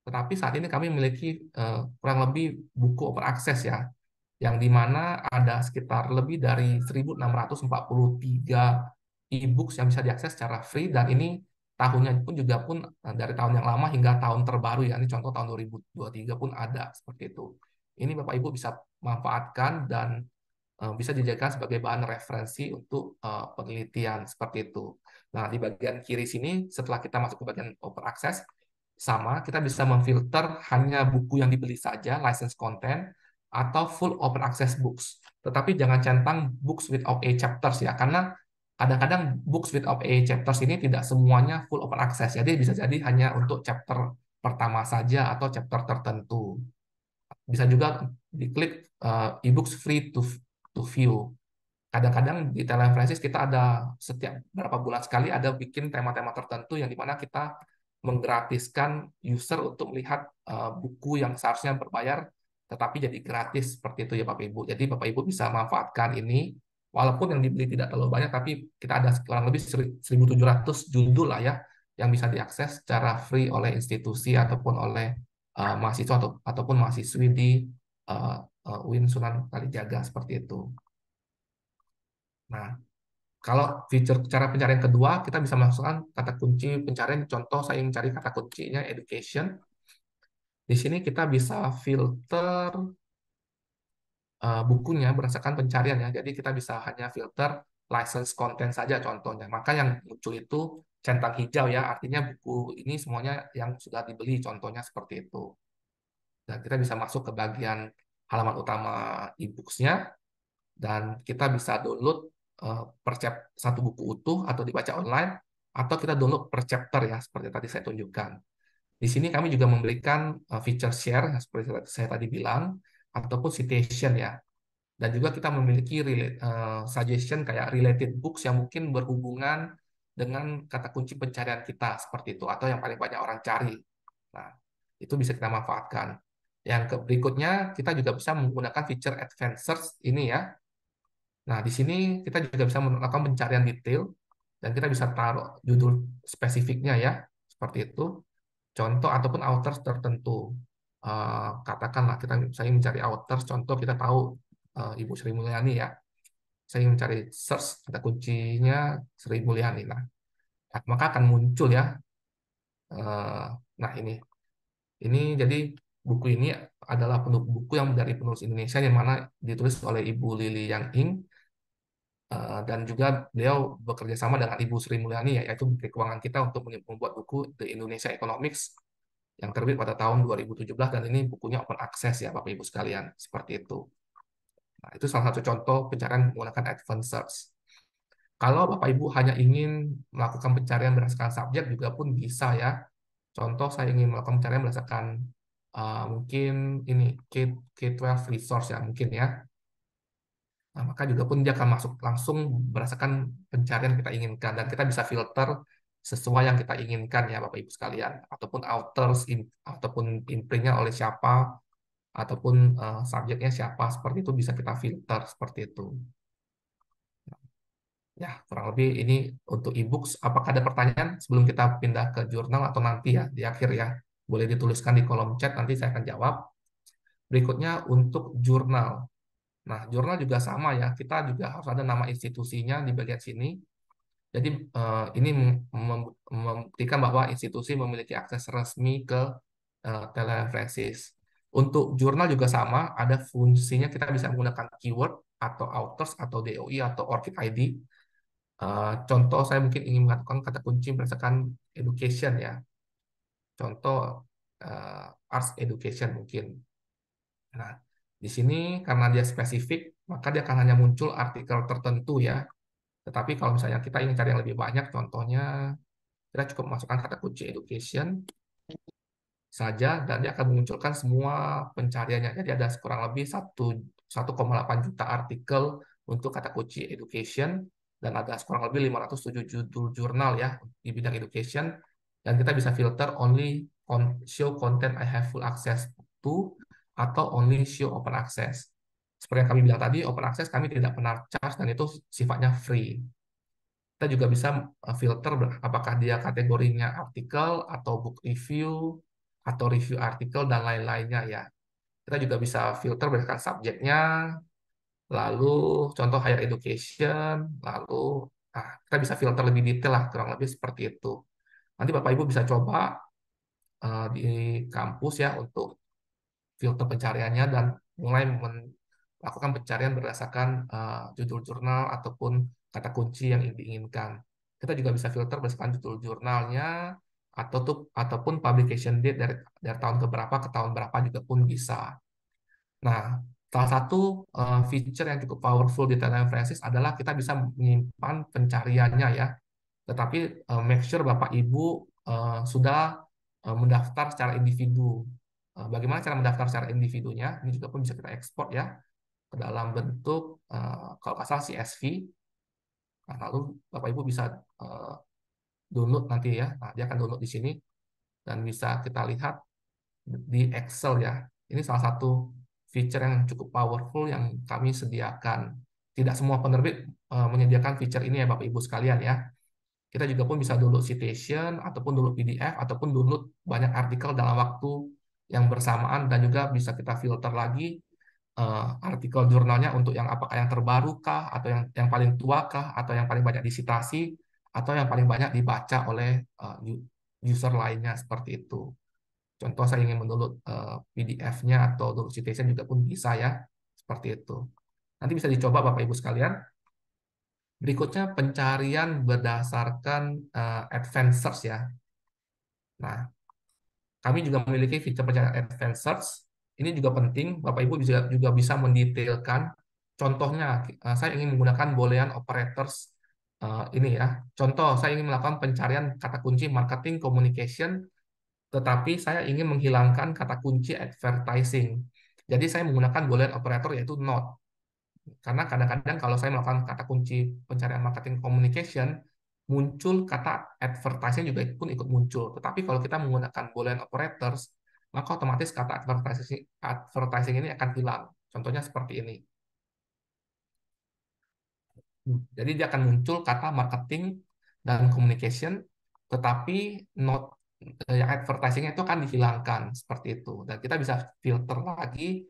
tetapi saat ini kami memiliki uh, kurang lebih buku open access ya yang dimana ada sekitar lebih dari 1.643 e-books yang bisa diakses secara free dan ini tahunnya pun juga pun eh, dari tahun yang lama hingga tahun terbaru ya ini contoh tahun 2023 pun ada seperti itu. Ini Bapak Ibu bisa manfaatkan dan eh, bisa dijadikan sebagai bahan referensi untuk eh, penelitian seperti itu. Nah, di bagian kiri sini setelah kita masuk ke bagian open access sama kita bisa memfilter hanya buku yang dibeli saja, license content atau full open access books. Tetapi jangan centang books without a chapters ya, karena kadang-kadang books without a chapters ini tidak semuanya full open access. Jadi bisa jadi hanya untuk chapter pertama saja atau chapter tertentu. Bisa juga diklik uh, e-books free to to view. Kadang-kadang di teleferensis kita ada setiap berapa bulan sekali ada bikin tema-tema tertentu yang dimana kita menggratiskan user untuk melihat eh, buku yang seharusnya berbayar tetapi jadi gratis seperti itu ya Bapak Ibu. Jadi Bapak Ibu bisa manfaatkan ini walaupun yang dibeli tidak terlalu banyak tapi kita ada kurang lebih 1700 judul lah ya yang bisa diakses secara free oleh institusi ataupun oleh uh, mahasiswa atau, ataupun mahasiswi di uh, uh, UIN Sunan Kalijaga seperti itu. Nah, kalau fitur cara pencarian kedua, kita bisa masukkan kata kunci pencarian. Contoh, saya mencari kata kuncinya education. Di sini kita bisa filter uh, bukunya berdasarkan pencarian ya. Jadi kita bisa hanya filter license content saja contohnya. Maka yang muncul itu centang hijau ya, artinya buku ini semuanya yang sudah dibeli contohnya seperti itu. Dan kita bisa masuk ke bagian halaman utama e-books-nya dan kita bisa download uh, satu buku utuh atau dibaca online atau kita download per chapter ya seperti tadi saya tunjukkan. Di sini kami juga memberikan eh, feature share seperti saya tadi bilang ataupun citation ya. Dan juga kita memiliki relate, uh, suggestion kayak related books yang mungkin berhubungan dengan kata kunci pencarian kita seperti itu atau yang paling banyak orang cari. Nah, itu bisa kita manfaatkan. Yang ke berikutnya kita juga bisa menggunakan feature advanced search ini ya. Nah, di sini kita juga bisa melakukan pencarian detail dan kita bisa taruh judul spesifiknya ya, seperti itu contoh ataupun authors tertentu. Eh, katakanlah kita saya mencari authors, contoh kita tahu eh, Ibu Sri Mulyani ya. Saya mencari search kata kuncinya Sri Mulyani. Nah, nah, maka akan muncul ya. Eh, nah ini, ini jadi buku ini adalah penulis buku yang dari penulis Indonesia yang mana ditulis oleh Ibu Lili Yang Ing Eh, dan juga beliau bekerja sama dengan Ibu Sri Mulyani ya, yaitu Menteri Keuangan kita untuk membuat buku The Indonesia Economics yang terbit pada tahun 2017 dan ini bukunya open access ya Bapak Ibu sekalian seperti itu. Nah, itu salah satu contoh pencarian menggunakan advanced search. Kalau Bapak Ibu hanya ingin melakukan pencarian berdasarkan subjek juga pun bisa ya. Contoh saya ingin melakukan pencarian berdasarkan uh, mungkin ini K, K12 resource ya mungkin ya Nah, maka juga pun dia akan masuk langsung berdasarkan pencarian kita inginkan dan kita bisa filter sesuai yang kita inginkan ya Bapak Ibu sekalian ataupun authors in, ataupun imprintnya oleh siapa ataupun uh, subjeknya siapa seperti itu bisa kita filter seperti itu ya kurang lebih ini untuk e-books apakah ada pertanyaan sebelum kita pindah ke jurnal atau nanti ya di akhir ya boleh dituliskan di kolom chat nanti saya akan jawab berikutnya untuk jurnal Nah, jurnal juga sama ya. Kita juga harus ada nama institusinya di bagian sini. Jadi uh, ini membuktikan bahwa institusi memiliki akses resmi ke uh, eh, telereferensis. Untuk jurnal juga sama, ada fungsinya kita bisa menggunakan keyword atau authors atau DOI atau ORCID ID. Uh, eh, contoh saya mungkin ingin mengatakan kata kunci berdasarkan education ya. Contoh arts education mungkin. Nah, di sini karena dia spesifik, maka dia akan hanya muncul artikel tertentu ya. Tetapi kalau misalnya kita ingin cari yang lebih banyak, contohnya kita cukup masukkan kata kunci education saja dan dia akan memunculkan semua pencariannya. Jadi ada kurang lebih 1,8 juta artikel untuk kata kunci education dan ada kurang lebih 507 judul jurnal ya di bidang education dan kita bisa filter only on show content I have full access to atau only show open access. Seperti yang kami bilang tadi, open access kami tidak pernah charge dan itu sifatnya free. Kita juga bisa eh, filter apakah dia kategorinya artikel atau book review atau review artikel dan lain-lainnya ya. Kita juga bisa filter berdasarkan subjeknya, lalu contoh higher education, lalu nah, kita bisa filter lebih detail lah kurang lebih seperti itu. Nanti Bapak Ibu bisa coba uh, di kampus ya untuk filter pencariannya dan mulai melakukan pencarian berdasarkan uh, judul jurnal ataupun kata kunci yang diinginkan. Kita juga bisa filter berdasarkan judul jurnalnya atau tuh, ataupun publication date dari dari tahun keberapa ke tahun berapa juga pun bisa. Nah, salah satu uh, feature yang cukup powerful di Telegram Francis adalah kita bisa menyimpan pencariannya ya. Tetapi uh, make sure Bapak Ibu uh, sudah uh, mendaftar secara individu Eh, bagaimana cara mendaftar secara individunya? Ini juga pun bisa kita ekspor ya ke dalam bentuk eh, kalau nggak CSV. Nah, lalu Bapak Ibu bisa eh, download nanti ya. Nah, dia akan download di sini dan bisa kita lihat di Excel ya. Ini salah satu feature yang cukup powerful yang kami sediakan. Tidak semua penerbit menyediakan feature ini ya Bapak Ibu sekalian ya kita juga pun bisa download citation ataupun download PDF ataupun download banyak artikel dalam waktu yang bersamaan dan juga bisa kita filter lagi uh, artikel jurnalnya untuk yang apakah yang terbaru kah atau yang yang paling tua kah atau yang paling banyak disitasi atau yang paling banyak dibaca oleh uh, user lainnya seperti itu. Contoh saya ingin menurut uh, eh, PDF-nya atau download citation juga pun bisa ya seperti itu. Nanti bisa dicoba Bapak Ibu sekalian. Berikutnya pencarian berdasarkan uh, advanced search ya. Nah, kami juga memiliki fitur pencarian advanced search. Ini juga penting, Bapak Ibu bisa juga bisa mendetailkan. Contohnya, eh, saya ingin menggunakan boolean operators eh, ini ya. Contoh, saya ingin melakukan pencarian kata kunci marketing communication, tetapi saya ingin menghilangkan kata kunci advertising. Jadi saya menggunakan boolean operator yaitu not. Karena kadang-kadang kalau saya melakukan kata kunci pencarian marketing communication, muncul kata advertising juga pun ikut muncul. Tetapi kalau kita menggunakan boolean operators, maka otomatis kata advertising, advertising ini akan hilang. Contohnya seperti ini. Hmm, jadi dia akan muncul kata marketing dan communication, tetapi not eh, yang advertisingnya itu akan dihilangkan seperti itu. Dan kita bisa filter lagi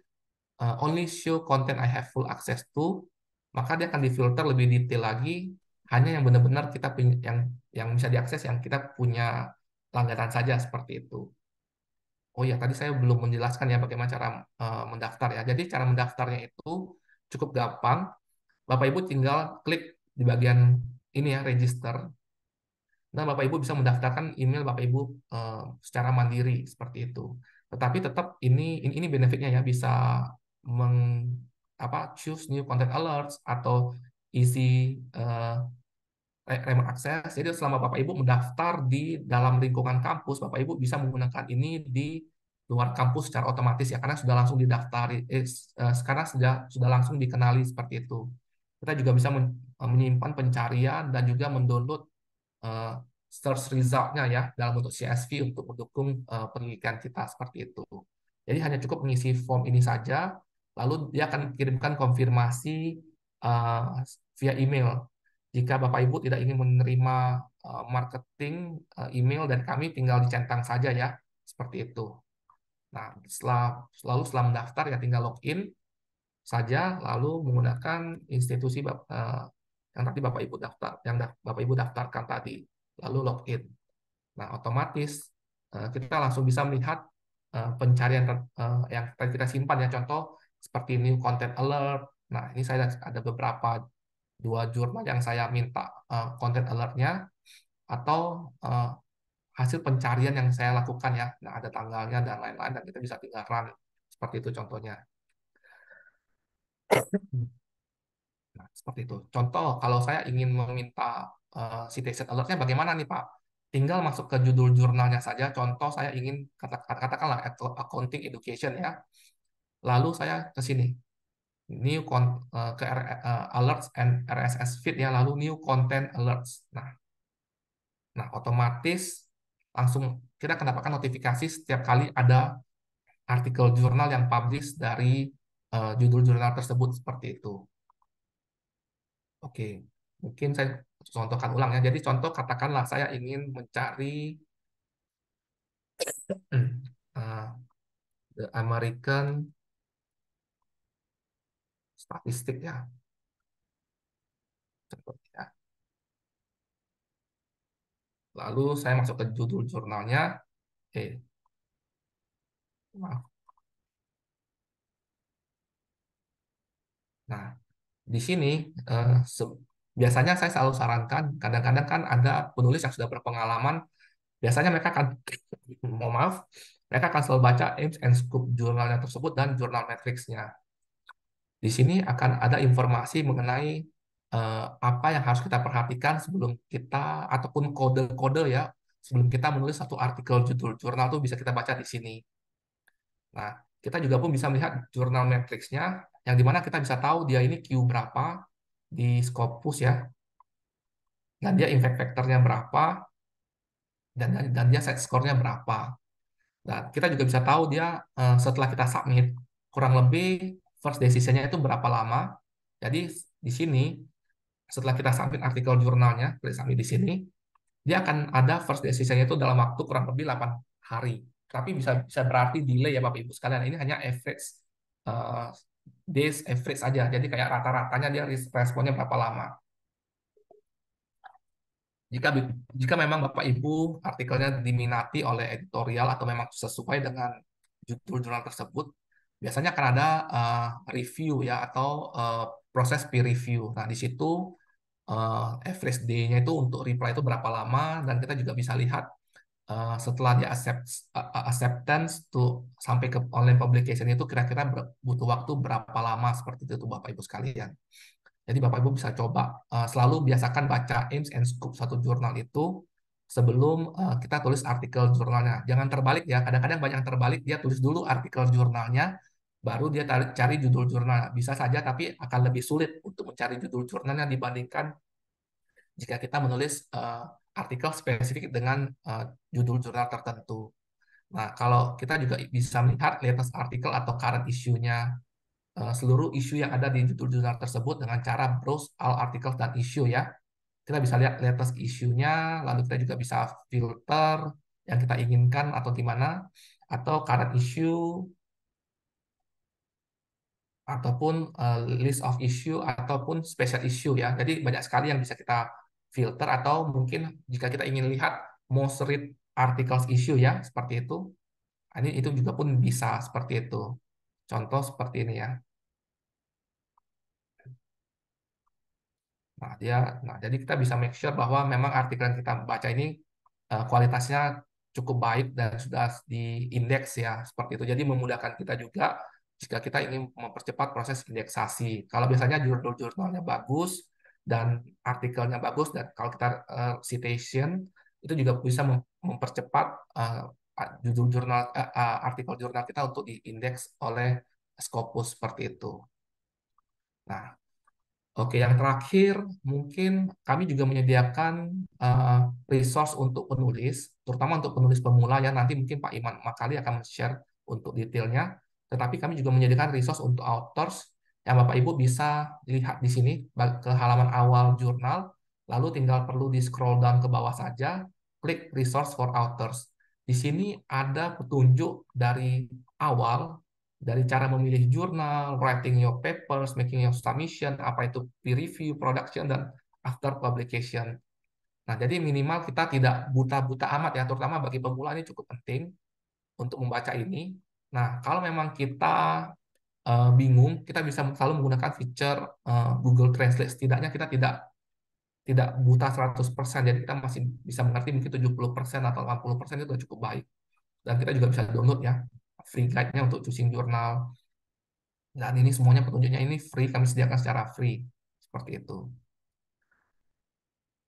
eh, only show content I have full access to, maka dia akan difilter lebih detail lagi hanya yang benar-benar kita punya, yang yang bisa diakses yang kita punya langganan saja seperti itu. Oh ya, tadi saya belum menjelaskan ya bagaimana cara uh, mendaftar ya. Jadi cara mendaftarnya itu cukup gampang. Bapak Ibu tinggal klik di bagian ini ya register. Nah, Bapak Ibu bisa mendaftarkan email Bapak Ibu uh, secara mandiri seperti itu. Tetapi tetap ini ini, ini benefitnya ya bisa meng apa choose new content alerts atau isi uh, Eh, remote access. Jadi selama Bapak Ibu mendaftar di dalam lingkungan kampus, Bapak Ibu bisa menggunakan ini di luar kampus secara otomatis ya karena sudah langsung didaftar eh, eh sudah sudah langsung dikenali seperti itu. Kita juga bisa eh, menyimpan pencarian dan juga mendownload eh, search result-nya ya dalam bentuk CSV untuk mendukung eh, penelitian kita seperti itu. Jadi hanya cukup mengisi form ini saja, lalu dia akan kirimkan konfirmasi uh, via email jika Bapak Ibu tidak ingin menerima eh, marketing eh, email dari kami, tinggal dicentang saja ya, seperti itu. Nah, setelah selalu setelah mendaftar ya tinggal login saja, lalu menggunakan institusi eh, yang tadi Bapak Ibu daftar, yang Bapak Ibu daftarkan tadi, lalu login. Nah, otomatis kita langsung bisa melihat pencarian yang yang kita simpan ya, contoh seperti new content alert. Nah, ini saya ada beberapa dua jurnal yang saya minta konten eh, uh, alertnya atau uh, hasil pencarian yang saya lakukan ya nah, ada tanggalnya dan lain-lain dan kita bisa tinggal run seperti itu contohnya nah, seperti itu contoh kalau saya ingin meminta uh, eh, citation alertnya bagaimana nih Pak tinggal masuk ke judul jurnalnya saja contoh saya ingin katakanlah accounting education ya lalu saya ke sini new con, uh, ke R, uh, alerts and RSS feed ya lalu new content alerts. Nah, nah otomatis langsung kita akan dapatkan notifikasi setiap kali ada artikel jurnal yang publish dari uh, judul jurnal tersebut seperti itu. Oke, mungkin saya contohkan ulang ya. Jadi contoh katakanlah saya ingin mencari uh, [CLEARS THROAT] the American statistik ya. Lalu saya masuk ke judul jurnalnya. Eh, Nah, di sini eh, biasanya saya selalu sarankan, kadang-kadang kan ada penulis yang sudah berpengalaman, biasanya mereka akan, mohon maaf, mereka akan selalu baca aims and scope jurnalnya tersebut dan jurnal matriksnya. Di sini akan ada informasi mengenai uh, apa yang harus kita perhatikan sebelum kita ataupun kode-kode ya sebelum kita menulis satu artikel judul jurnal itu bisa kita baca di sini. Nah, kita juga pun bisa melihat jurnal matrixnya yang dimana kita bisa tahu dia ini Q berapa di Scopus ya. Dan dia impact factor-nya berapa dan dan dia set score-nya berapa. Nah, kita juga bisa tahu dia eh, setelah kita submit kurang lebih first decision-nya itu berapa lama. Jadi di sini setelah kita submit artikel jurnalnya, klik submit di sini, dia akan ada first decision-nya itu dalam waktu kurang lebih 8 hari. Tapi bisa bisa berarti delay ya Bapak Ibu sekalian. Ini hanya average uh, days average aja. Jadi kayak rata-ratanya dia responnya berapa lama. Jika jika memang Bapak Ibu artikelnya diminati oleh editorial atau memang sesuai dengan judul jurnal tersebut, biasanya akan ada uh, review ya atau uh, proses peer review. Nah, di situ uh, average day-nya itu untuk reply itu berapa lama dan kita juga bisa lihat uh, setelah dia accept, uh, acceptance to sampai ke online publication itu kira-kira butuh waktu berapa lama seperti itu tuh Bapak Ibu sekalian. Jadi Bapak Ibu bisa coba uh, selalu biasakan baca aims and scope satu jurnal itu sebelum uh, kita tulis artikel jurnalnya. Jangan terbalik ya. Kadang-kadang banyak yang terbalik dia tulis dulu artikel jurnalnya baru dia tarik, cari judul jurnal. Bisa saja, tapi akan lebih sulit untuk mencari judul jurnalnya dibandingkan jika kita menulis uh, artikel spesifik dengan uh, judul jurnal tertentu. Nah, kalau kita juga bisa melihat latest artikel atau current issue-nya uh, seluruh isu yang ada di judul jurnal tersebut dengan cara browse all articles dan issue ya. Kita bisa lihat latest issue-nya, lalu kita juga bisa filter yang kita inginkan atau di mana atau current issue, ataupun uh, list of issue ataupun special issue ya. Jadi banyak sekali yang bisa kita filter atau mungkin jika kita ingin lihat most read articles issue ya seperti itu. Nah, ini itu juga pun bisa seperti itu. Contoh seperti ini ya. Nah, dia nah jadi kita bisa make sure bahwa memang artikel yang kita baca ini uh, kualitasnya cukup baik dan sudah diindeks ya seperti itu. Jadi memudahkan kita juga jika kita ingin mempercepat proses indeksasi. Kalau biasanya jurnal-jurnalnya bagus dan artikelnya bagus dan kalau kita uh, citation itu juga bisa mempercepat uh, eh, judul jurnal uh, eh, artikel jurnal kita untuk diindeks oleh Scopus seperti itu. Nah, oke yang terakhir mungkin kami juga menyediakan uh, resource untuk penulis, terutama untuk penulis pemula ya nanti mungkin Pak Iman Makali akan share untuk detailnya tetapi kami juga menyediakan resource untuk authors yang Bapak Ibu bisa lihat di sini ke halaman awal jurnal, lalu tinggal perlu di scroll down ke bawah saja, klik resource for authors. Di sini ada petunjuk dari awal, dari cara memilih jurnal, writing your papers, making your submission, apa itu peer review, production, dan after publication. Nah, jadi minimal kita tidak buta-buta amat ya, terutama bagi pemula ini cukup penting untuk membaca ini, Nah, kalau memang kita uh, bingung, kita bisa selalu menggunakan fitur uh, eh, Google Translate. Setidaknya kita tidak tidak buta 100%, jadi kita masih bisa mengerti mungkin 70% atau 80% itu cukup baik. Dan kita juga bisa download ya, free guide-nya untuk choosing jurnal. Dan ini semuanya petunjuknya ini free, kami sediakan secara free. Seperti itu.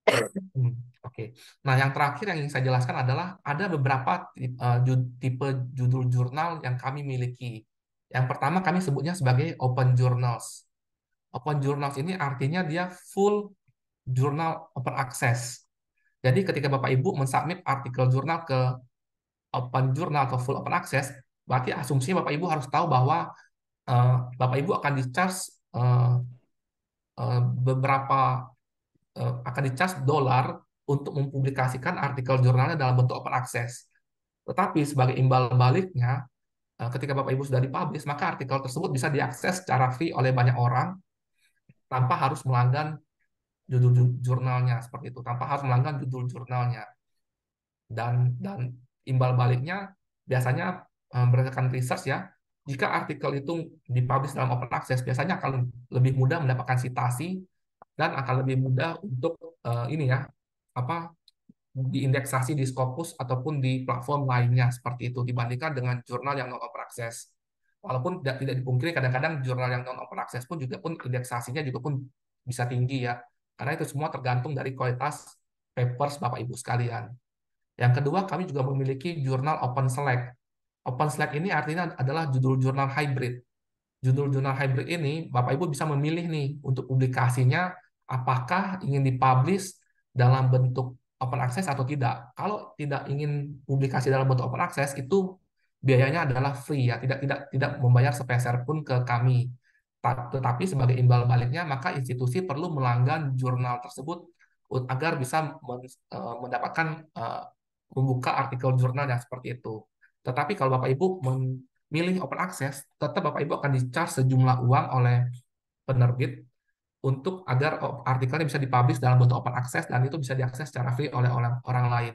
Hmm. Hmm. Oke. Nah, yang terakhir yang ingin saya jelaskan adalah ada beberapa eh, tipe judul jurnal yang kami miliki. Yang pertama kami sebutnya sebagai open journals. Open journals ini artinya dia full journal open access. Jadi ketika Bapak Ibu mensubmit artikel jurnal ke open journal atau full open access, berarti asumsinya Bapak Ibu harus tahu bahwa uh, Bapak Ibu akan di-charge uh, uh, beberapa uh, akan di-charge dolar untuk mempublikasikan artikel jurnalnya dalam bentuk open access. Tetapi sebagai imbal baliknya, eh, ketika Bapak Ibu sudah dipublish, maka artikel tersebut bisa diakses secara free oleh banyak orang tanpa harus melanggan judul jurnalnya seperti itu, tanpa harus melanggan judul jurnalnya. Dan dan imbal baliknya biasanya eh, berdasarkan research ya, jika artikel itu dipublish dalam open access, biasanya akan lebih mudah mendapatkan citasi dan akan lebih mudah untuk uh, ini ya apa diindeksasi di Scopus ataupun di platform lainnya seperti itu dibandingkan dengan jurnal yang non open access. Walaupun tidak, tidak dipungkiri kadang-kadang jurnal yang non open access pun juga pun indeksasinya juga pun bisa tinggi ya. Karena itu semua tergantung dari kualitas papers Bapak Ibu sekalian. Yang kedua, kami juga memiliki jurnal open select. Open select ini artinya adalah judul jurnal hybrid. Judul jurnal hybrid ini Bapak Ibu bisa memilih nih untuk publikasinya apakah ingin dipublish dalam bentuk open access atau tidak. Kalau tidak ingin publikasi dalam bentuk open access itu biayanya adalah free ya, tidak tidak tidak membayar sepeser pun ke kami. Tetapi sebagai imbal baliknya maka institusi perlu melanggan jurnal tersebut agar bisa e, mendapatkan e, membuka artikel jurnalnya seperti itu. Tetapi kalau Bapak Ibu memilih open access, tetap Bapak Ibu akan dicar sejumlah uang oleh penerbit untuk agar artikelnya bisa dipublish dalam bentuk open access dan itu bisa diakses secara free oleh orang orang lain.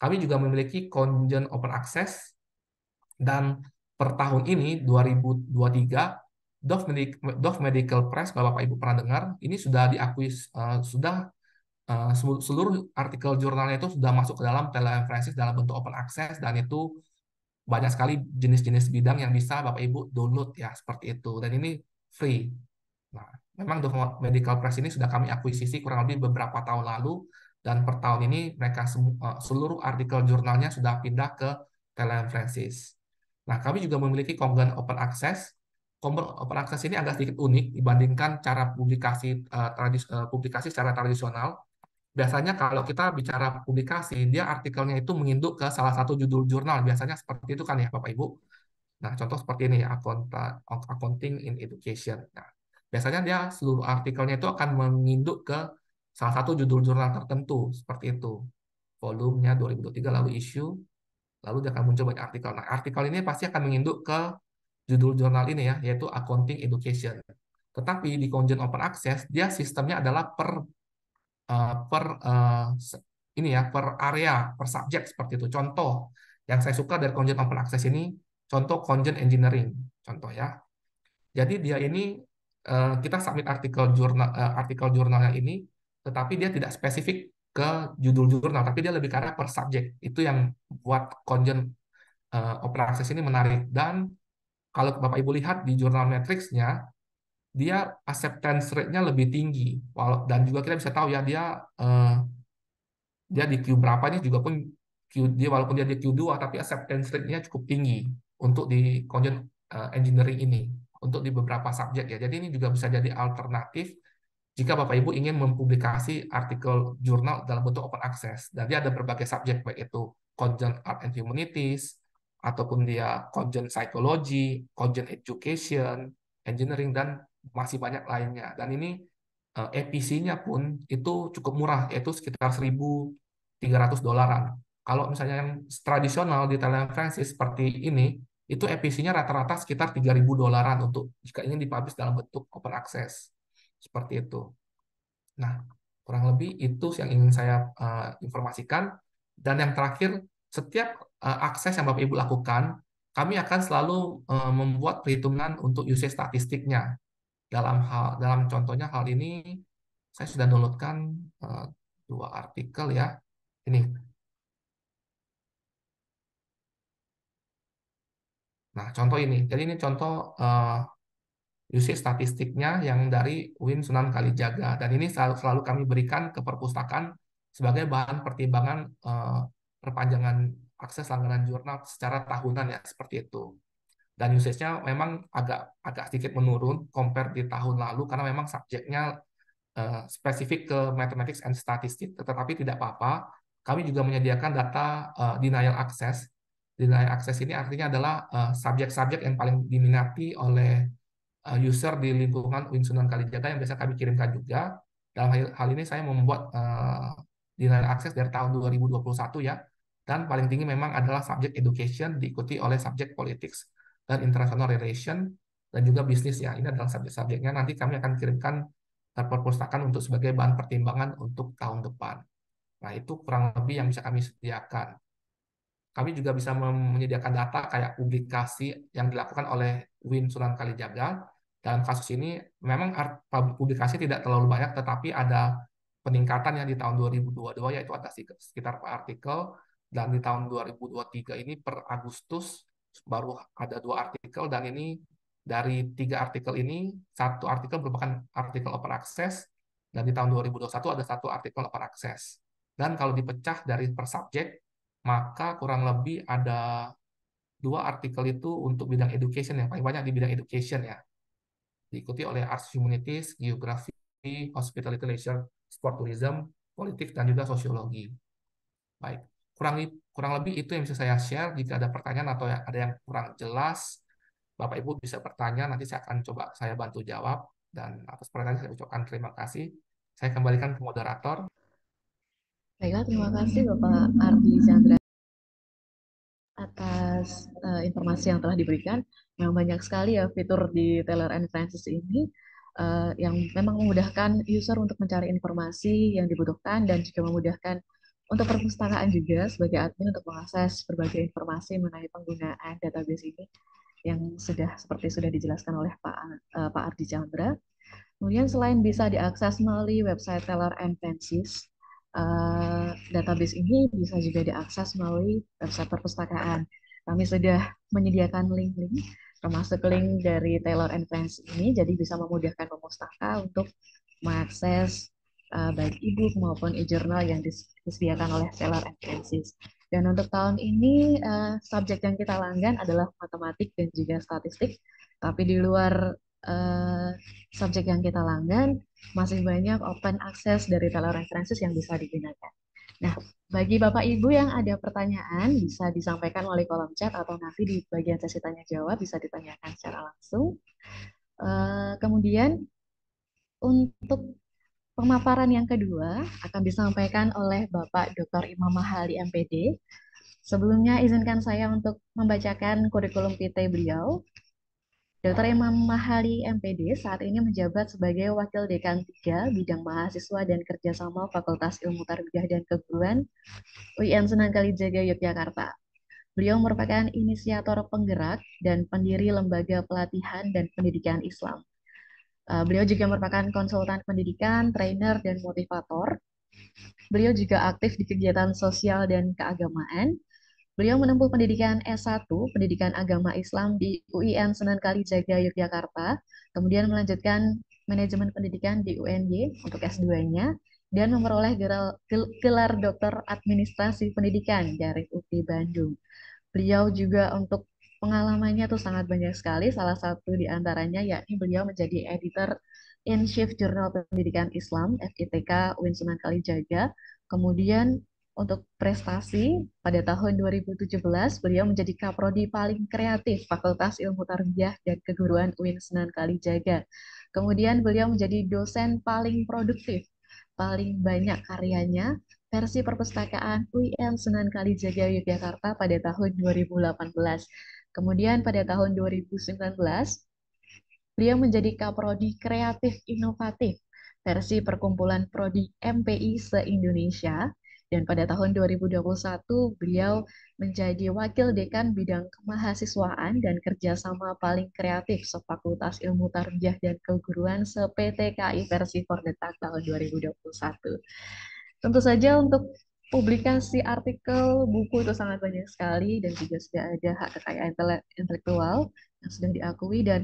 Kami juga memiliki konjen Open Access dan per tahun ini 2023 Dove, Medical Press Bapak Ibu pernah dengar ini sudah diakui uh, sudah uh, seluruh artikel jurnalnya itu sudah masuk ke dalam Francis dalam bentuk open access dan itu banyak sekali jenis-jenis bidang yang bisa Bapak Ibu download ya seperti itu dan ini free Memang dokumen Medical Press ini sudah kami akuisisi kurang lebih beberapa tahun lalu, dan per tahun ini mereka eh, seluruh artikel jurnalnya sudah pindah ke Francis. Nah, kami juga memiliki komponen open access. Komponen open access ini agak sedikit unik dibandingkan cara publikasi uh, publikasi secara tradisional. Biasanya kalau kita bicara publikasi, dia artikelnya itu menginduk ke salah satu judul jurnal. Biasanya seperti itu kan ya, Bapak Ibu. Nah, contoh seperti ini ya, Accounting in Education. Nah, biasanya dia seluruh artikelnya itu akan menginduk ke salah satu judul jurnal tertentu seperti itu volumenya 2023 lalu isu lalu dia akan muncul banyak artikel nah artikel ini pasti akan menginduk ke judul jurnal ini ya yaitu accounting education tetapi di Congen Open Access dia sistemnya adalah per uh, per uh, ini ya per area per subjek seperti itu contoh yang saya suka dari Congen Open Access ini contoh Congen Engineering contoh ya jadi dia ini Eh, kita submit artikel jurnal uh, artikel jurnalnya ini, tetapi dia tidak spesifik ke judul jurnal, tapi dia lebih karena per subjek. Itu yang buat konjen uh, open access ini menarik. Dan kalau Bapak Ibu lihat di jurnal matriksnya, dia acceptance rate-nya lebih tinggi. Dan juga kita bisa tahu ya dia uh, dia di Q berapa nih juga pun Q dia walaupun dia di Q2 tapi acceptance rate-nya cukup tinggi untuk di uh, engineering ini untuk di beberapa subjek ya. Jadi ini juga bisa jadi alternatif jika Bapak Ibu ingin mempublikasi artikel jurnal dalam bentuk open access. Jadi ada berbagai subjek baik itu content art and humanities ataupun dia content psychology, content education, engineering dan masih banyak lainnya. Dan ini EPC-nya eh, pun itu cukup murah yaitu sekitar 1.300 dolaran. Kalau misalnya yang tradisional di Thailand Francis seperti ini itu EPC-nya rata-rata sekitar 3.000 dolaran untuk jika ingin dipublish dalam bentuk open access. Seperti itu. Nah, kurang lebih itu yang ingin saya uh, informasikan. Dan yang terakhir, setiap uh, akses yang Bapak Ibu lakukan, kami akan selalu uh, membuat perhitungan untuk usage statistiknya. Dalam hal dalam contohnya hal ini saya sudah downloadkan uh, dua artikel ya. Ini Nah, contoh ini. Jadi ini contoh uh, eh, usage statistiknya yang dari Win Sunan Kalijaga. Dan ini selalu, selalu kami berikan ke perpustakaan sebagai bahan pertimbangan uh, perpanjangan akses langganan jurnal secara tahunan ya, seperti itu. Dan usage-nya memang agak agak sedikit menurun compare di tahun lalu karena memang subjeknya uh, spesifik ke mathematics and statistics, tetapi tidak apa-apa. Kami juga menyediakan data uh, denial access Nilai akses ini artinya adalah eh, subjek-subjek uh, yang paling diminati oleh uh, user di lingkungan Uin Sunan Kalijaga yang biasa kami kirimkan juga. Dalam hal, hal ini saya membuat uh, eh, nilai akses dari tahun 2021 ya. Dan paling tinggi memang adalah subjek education diikuti oleh subjek politics dan international relation dan juga bisnis ya. Ini adalah subjek-subjeknya. Nanti kami akan kirimkan perpustakaan untuk sebagai bahan pertimbangan untuk tahun depan. Nah, itu kurang lebih yang bisa kami sediakan kami juga bisa menyediakan data kayak publikasi yang dilakukan oleh Win Sunan Kalijaga. Dalam kasus ini memang publikasi tidak terlalu banyak, tetapi ada peningkatan yang di tahun 2022 yaitu ada sekitar per artikel dan di tahun 2023 ini per Agustus baru ada dua artikel dan ini dari tiga artikel ini satu artikel merupakan artikel open access dan di tahun 2021 ada satu artikel open access dan kalau dipecah dari per subjek maka kurang lebih ada dua artikel itu untuk bidang education yang paling banyak di bidang education ya. Diikuti oleh arts humanities, geografi, hospitality leisure, sport tourism, politik dan juga sosiologi. Baik, kurang kurang lebih itu yang bisa saya share jika ada pertanyaan atau ya, ada yang kurang jelas Bapak Ibu bisa bertanya nanti saya akan coba saya bantu jawab dan atas perhatian saya ucapkan terima kasih. Saya kembalikan ke moderator. Baiklah, terima kasih Bapak Ardi Chandra atas uh, informasi yang telah diberikan. Memang banyak sekali ya fitur di Taylor and Francis ini uh, yang memang memudahkan user untuk mencari informasi yang dibutuhkan dan juga memudahkan untuk perpustakaan juga sebagai admin untuk mengakses berbagai informasi mengenai penggunaan database ini yang sudah seperti sudah dijelaskan oleh Pak uh, Pak Ardi Chandra. Kemudian selain bisa diakses melalui website Taylor and Francis, Eh, database ini bisa juga diakses melalui website perpustakaan. Kami sudah menyediakan link-link, termasuk link dari Taylor and Friends ini, jadi bisa memudahkan pemustaka untuk mengakses uh, baik e maupun e-journal yang disediakan oleh Taylor and Francis. Dan untuk tahun ini uh, subjek yang kita langgan adalah matematik dan juga statistik. Tapi di luar uh, subjek yang kita langgan, masih banyak open access dari referensi yang bisa digunakan. Nah, bagi Bapak Ibu yang ada pertanyaan, bisa disampaikan melalui kolom chat atau nanti di bagian sesi tanya jawab bisa ditanyakan secara langsung. Uh, kemudian, untuk pemaparan yang kedua akan disampaikan oleh Bapak Dr. Imam Mahali MPD. Sebelumnya izinkan saya untuk membacakan kurikulum PT beliau Dr. Imam Mahali MPD saat ini menjabat sebagai Wakil Dekan 3 Bidang Mahasiswa dan Kerjasama Fakultas Ilmu Tarbiyah dan Keguruan UIN Senangkali Kalijaga Yogyakarta. Beliau merupakan inisiator penggerak dan pendiri Lembaga Pelatihan dan Pendidikan Islam. Eh, beliau juga merupakan konsultan pendidikan, trainer, dan motivator. Beliau juga aktif di kegiatan sosial dan keagamaan, Beliau menempuh pendidikan S1, Pendidikan Agama Islam di UIN Sunan Kalijaga, Yogyakarta, kemudian melanjutkan manajemen pendidikan di UNY untuk S2-nya, dan memperoleh gelar, gelar dokter administrasi pendidikan dari UPI Bandung. Beliau juga untuk pengalamannya tuh sangat banyak sekali, salah satu di antaranya yakni beliau menjadi editor in chief Jurnal Pendidikan Islam FITK Win Sunan Kalijaga, kemudian untuk prestasi pada tahun 2017 beliau menjadi kaprodi paling kreatif Fakultas Ilmu Tarbiyah dan Keguruan UIN Sunan Kalijaga. Kemudian beliau menjadi dosen paling produktif, paling banyak karyanya versi perpustakaan UIN Sunan Kalijaga Yogyakarta pada tahun 2018. Kemudian pada tahun 2019 beliau menjadi kaprodi kreatif inovatif versi perkumpulan prodi MPI se-Indonesia dan pada tahun 2021 beliau menjadi Wakil Dekan Bidang Kemahasiswaan dan Kerjasama Paling Kreatif Sefakultas Ilmu Tarbiyah dan Keguruan se-PTKI versi Fordetak tahun 2021. Tentu saja untuk publikasi artikel, buku itu sangat banyak sekali dan juga sudah ada hak kekayaan intelektual yang sudah diakui dan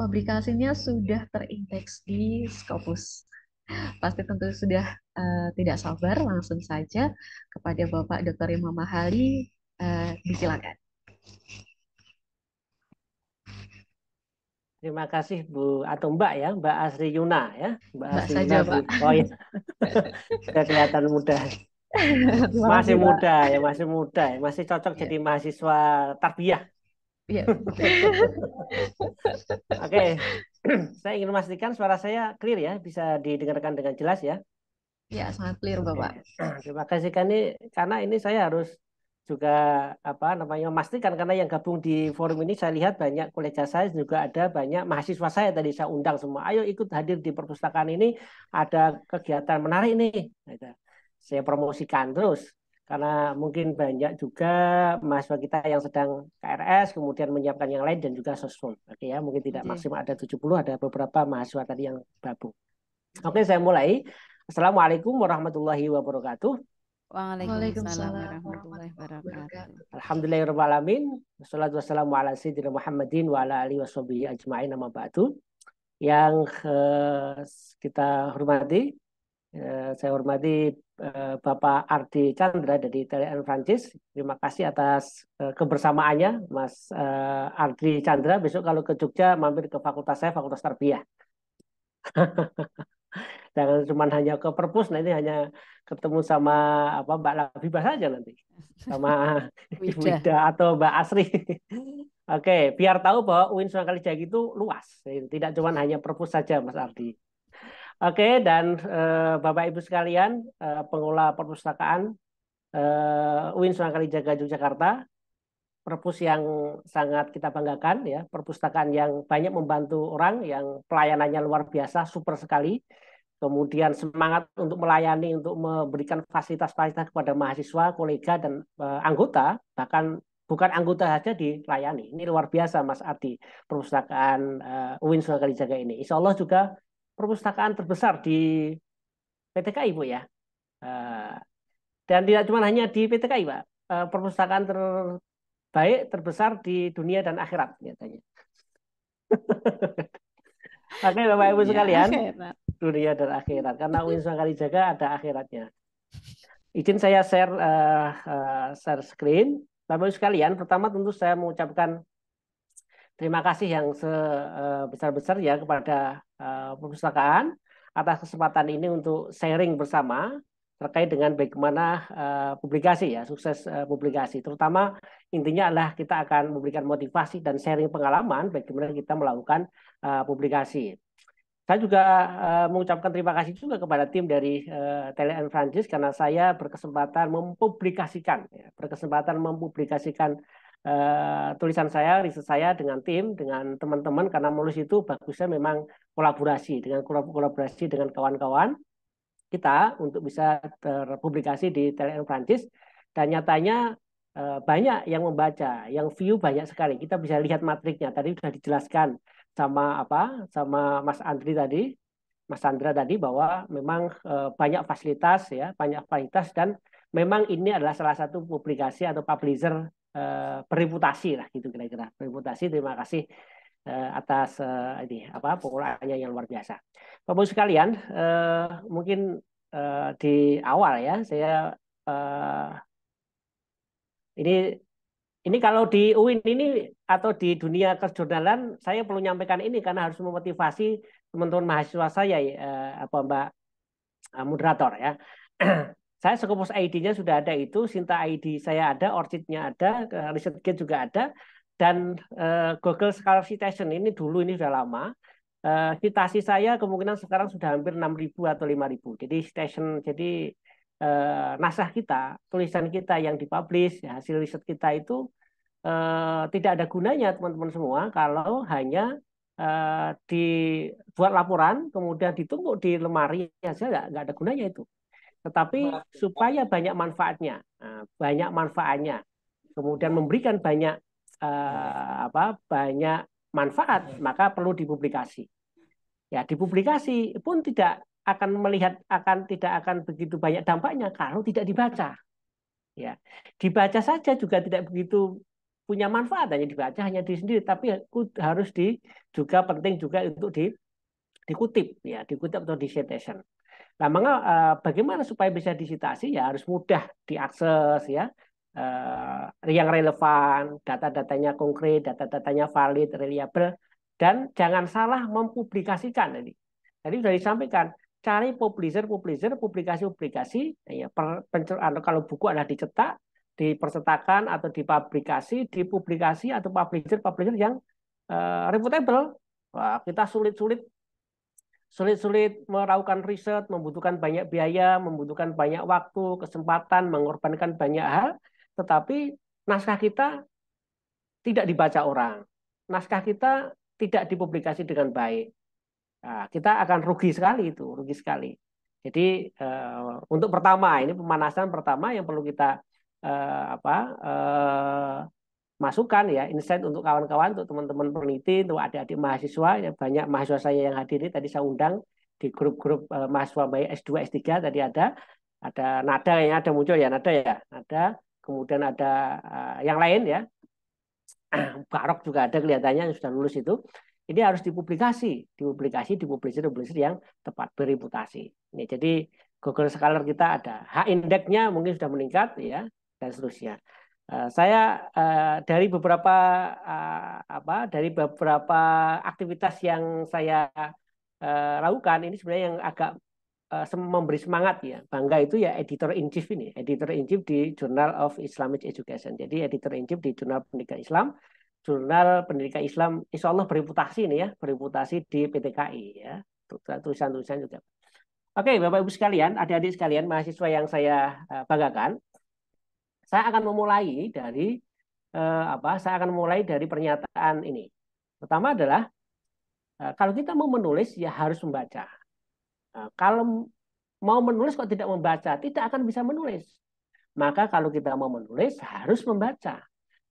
publikasinya sudah terindeks di Scopus. Pasti tentu sudah uh, tidak sabar, langsung saja kepada Bapak Dr. Imam Mahali, uh, disilakan. Terima kasih Bu atau Mbak ya, Mbak Asri Yuna ya. Mbak, Mbak Asri saja, Yuna. Oh ya. Sudah kelihatan muda. [LAUGHS] Ya, masih muda ya, masih muda masih cocok ya. jadi mahasiswa tarbiyah. Iya. [LAUGHS] Oke. Saya ingin memastikan suara saya clear ya, bisa didengarkan dengan jelas ya. Ya, sangat clear, Bapak. Terima kasih Kani karena ini saya harus juga apa namanya memastikan karena yang gabung di forum ini saya lihat banyak kolega saya juga ada banyak mahasiswa saya tadi saya undang semua ayo ikut hadir di perpustakaan ini ada kegiatan menarik nih nah, saya promosikan terus karena mungkin banyak juga mahasiswa kita yang sedang KRS kemudian menyiapkan yang lain dan juga sosum. Oke ya, mungkin tidak okay. maksimal ada 70 ada beberapa mahasiswa tadi yang babu Oke, saya mulai. Assalamualaikum warahmatullahi wabarakatuh. Waalaikumsalam warahmatullahi wabarakatuh. Alhamdulillahirrahmanirrahim. Wassalatu wassalamu ala sayyidina Muhammadin wa ala alihi ajma'in amma ba'du. Yang eh, kita hormati Ya, saya hormati eh, Bapak Ardi Chandra dari TLN Francis. Terima kasih atas eh, kebersamaannya, Mas eh, Ardi Chandra. Besok kalau ke Jogja mampir ke fakultas saya, Fakultas Tarbiyah. [LAUGHS] Jangan cuma hanya ke perpus, nanti hanya ketemu sama apa Mbak Labiba saja nanti, sama [LAUGHS] Ibu Ida atau Mbak Asri. [LAUGHS] Oke, biar tahu bahwa UIN Sunan Kalijaga itu luas, tidak cuma hanya perpus saja, Mas Ardi. Oke, dan uh, Bapak Ibu sekalian, uh, pengelola perpustakaan uh, UIN Sunan Kalijaga Yogyakarta, perpus yang sangat kita banggakan ya, perpustakaan yang banyak membantu orang yang pelayanannya luar biasa, super sekali. Kemudian semangat untuk melayani, untuk memberikan fasilitas-fasilitas kepada mahasiswa, kolega dan uh, anggota, bahkan bukan anggota saja dilayani. Ini luar biasa Mas Adi, perpustakaan uh, UIN Sunan Kalijaga ini. Insya Allah juga perpustakaan terbesar di PTKI Bu ya. Eh, dan tidak cuma hanya di PTKI Pak, eh, perpustakaan terbaik terbesar di dunia dan akhirat nyatanya. [LAUGHS] Oke Bapak Ibu iya, sekalian, dunia dan akhirat. Karena Uin Sangkali Jaga ada akhiratnya. Izin saya share uh, uh, share screen. Bapak Ibu sekalian, pertama tentu saya mengucapkan terima kasih yang sebesar besar ya kepada Eh, perpustakaan atas kesempatan ini untuk sharing bersama terkait dengan bagaimana uh, publikasi ya sukses uh, publikasi terutama intinya adalah kita akan memberikan motivasi dan sharing pengalaman bagaimana kita melakukan uh, publikasi. Saya juga uh, mengucapkan terima kasih juga kepada tim dari uh, Tele and Francis karena saya berkesempatan mempublikasikan ya, berkesempatan mempublikasikan uh, tulisan saya riset saya dengan tim dengan teman-teman karena menulis itu bagusnya memang kolaborasi dengan kolaborasi dengan kawan-kawan kita untuk bisa terpublikasi di TLN Prancis dan nyatanya eh, banyak yang membaca, yang view banyak sekali. Kita bisa lihat matriknya. Tadi sudah dijelaskan sama apa? sama Mas Andri tadi, Mas Sandra tadi bahwa memang eh, banyak fasilitas ya, banyak fasilitas dan memang ini adalah salah satu publikasi atau publisher eh, bereputasi lah gitu kira-kira. Bereputasi. Terima kasih Eh, atas eh, ini apa pengelolaannya yang luar biasa. Bapak sekalian, eh, mungkin di awal ya saya ini ini kalau di UIN ini atau di dunia kejurnalan saya perlu nyampaikan ini karena harus memotivasi teman-teman mahasiswa saya uh, apa Mbak moderator ya. [CLEARS THROAT] saya Scopus ID-nya sudah ada itu, Sinta ID saya ada, Orchid-nya ada, ResearchGate juga ada dan uh, Google citation ini dulu ini sudah lama. Uh, eh, citasi saya kemungkinan sekarang sudah hampir 6.000 atau 5.000. Jadi station, jadi uh, eh, nasah kita, tulisan kita yang dipublish, hasil riset kita itu uh, tidak ada gunanya teman-teman semua kalau hanya uh, dibuat laporan kemudian ditumpuk di lemari hasilnya nggak ada gunanya itu tetapi supaya banyak manfaatnya, banyak manfaatnya, kemudian memberikan banyak eh, apa banyak manfaat hmm. maka perlu dipublikasi ya dipublikasi pun tidak akan melihat akan tidak akan begitu banyak dampaknya kalau tidak dibaca ya dibaca saja juga tidak begitu punya manfaat hanya dibaca hanya di sendiri tapi harus di juga penting juga untuk di dikutip ya dikutip atau di nah mengapa eh, bagaimana supaya bisa disitasi ya harus mudah diakses ya Eh, yang relevan, data-datanya konkret, data-datanya valid, reliable, dan jangan salah mempublikasikan Jadi, Tadi sudah disampaikan, cari publisher-publisher, publikasi-publikasi, nah, ya, per, anu, kalau buku adalah dicetak, di percetakan atau dipublikasi, dipublikasi atau publisher-publisher yang uh, reputable. Wah, kita sulit-sulit sulit-sulit melakukan riset, membutuhkan banyak biaya, membutuhkan banyak waktu, kesempatan, mengorbankan banyak hal. Tetapi naskah kita tidak dibaca orang. Naskah kita tidak dipublikasi dengan baik. Nah, kita akan rugi sekali itu, rugi sekali. Jadi uh, untuk pertama ini pemanasan pertama yang perlu kita uh, apa uh, eh, masukan ya insight untuk kawan-kawan, untuk teman-teman peneliti, untuk adik-adik mahasiswa ya banyak mahasiswa saya yang hadir tadi saya undang di grup-grup uh, mahasiswa baik S2, S3 tadi ada ada nada yang ada muncul ya nada ya nada kemudian ada uh, yang lain ya barok [CLEARS THROAT] juga ada kelihatannya yang sudah lulus itu ini harus dipublikasi dipublikasi di publisher yang tepat bereputasi ini jadi Google Scholar kita ada H indeksnya mungkin sudah meningkat ya dan seterusnya uh, saya uh, dari beberapa uh, apa dari beberapa aktivitas yang saya lakukan ini sebenarnya yang agak Eh, memberi semangat ya. Bangga itu ya editor in chief ini, editor in chief di Journal of Islamic Education. Jadi editor in chief di Jurnal Pendidikan Islam, Jurnal Pendidikan Islam insya Allah bereputasi ini ya, bereputasi di PTKI ya. Tulisan-tulisan juga. Oke, Bapak Ibu sekalian, adik-adik sekalian, mahasiswa yang saya eh, banggakan. Saya akan memulai dari eh, apa? Saya akan mulai dari pernyataan ini. Pertama adalah eh, kalau kita mau menulis ya harus membaca Eh, kalau mau menulis kok tidak membaca, tidak akan bisa menulis. Maka kalau kita mau menulis harus membaca.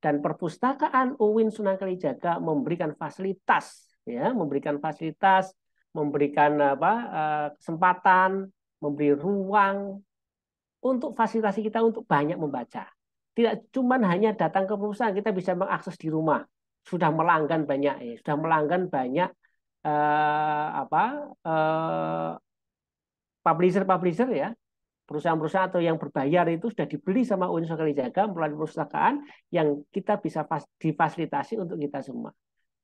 Dan perpustakaan Uwin Sunan Kalijaga memberikan fasilitas, ya, memberikan fasilitas, memberikan apa eh, kesempatan, memberi ruang untuk fasilitasi kita untuk banyak membaca. Tidak cuma hanya datang ke perpustakaan, kita bisa mengakses di rumah. Sudah melanggan banyak, ya, sudah melanggan banyak eh, apa publisher-publisher ya, perusahaan-perusahaan atau yang berbayar itu sudah dibeli sama Universitas Kalijaga melalui perpustakaan yang kita bisa difasilitasi untuk kita semua.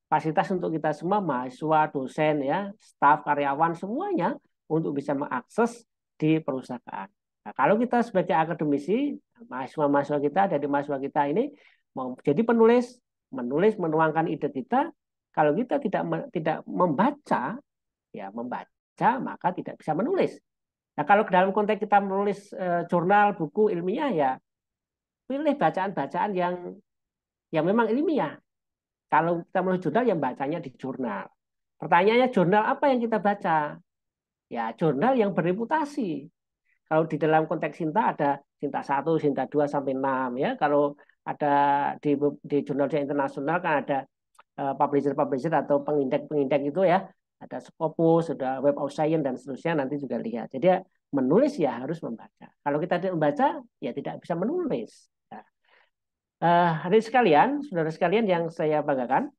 Fasilitas untuk kita semua, mahasiswa, dosen, ya, staf, karyawan, semuanya untuk bisa mengakses di perusahaan. Nah, kalau kita sebagai akademisi, mahasiswa-mahasiswa kita, dari mahasiswa kita ini mau jadi penulis, menulis, menuangkan ide kita, kalau kita tidak tidak membaca, ya membaca baca, maka tidak bisa menulis. Nah, kalau dalam konteks kita menulis eh, jurnal, buku ilmiah ya pilih bacaan-bacaan yang yang memang ilmiah. Kalau kita menulis jurnal yang bacanya di jurnal. Pertanyaannya jurnal apa yang kita baca? Ya, jurnal yang bereputasi. Kalau di dalam konteks Sinta ada Sinta 1, Sinta 2 sampai 6 ya. Kalau ada di di jurnal internasional kan ada eh, publisher-publisher atau pengindek-pengindek itu ya ada Scopus, sudah Web of Science dan seterusnya nanti juga lihat. Jadi ya, menulis ya harus membaca. Kalau kita tidak membaca ya tidak bisa menulis. Nah, eh, hari sekalian, saudara sekalian yang saya banggakan,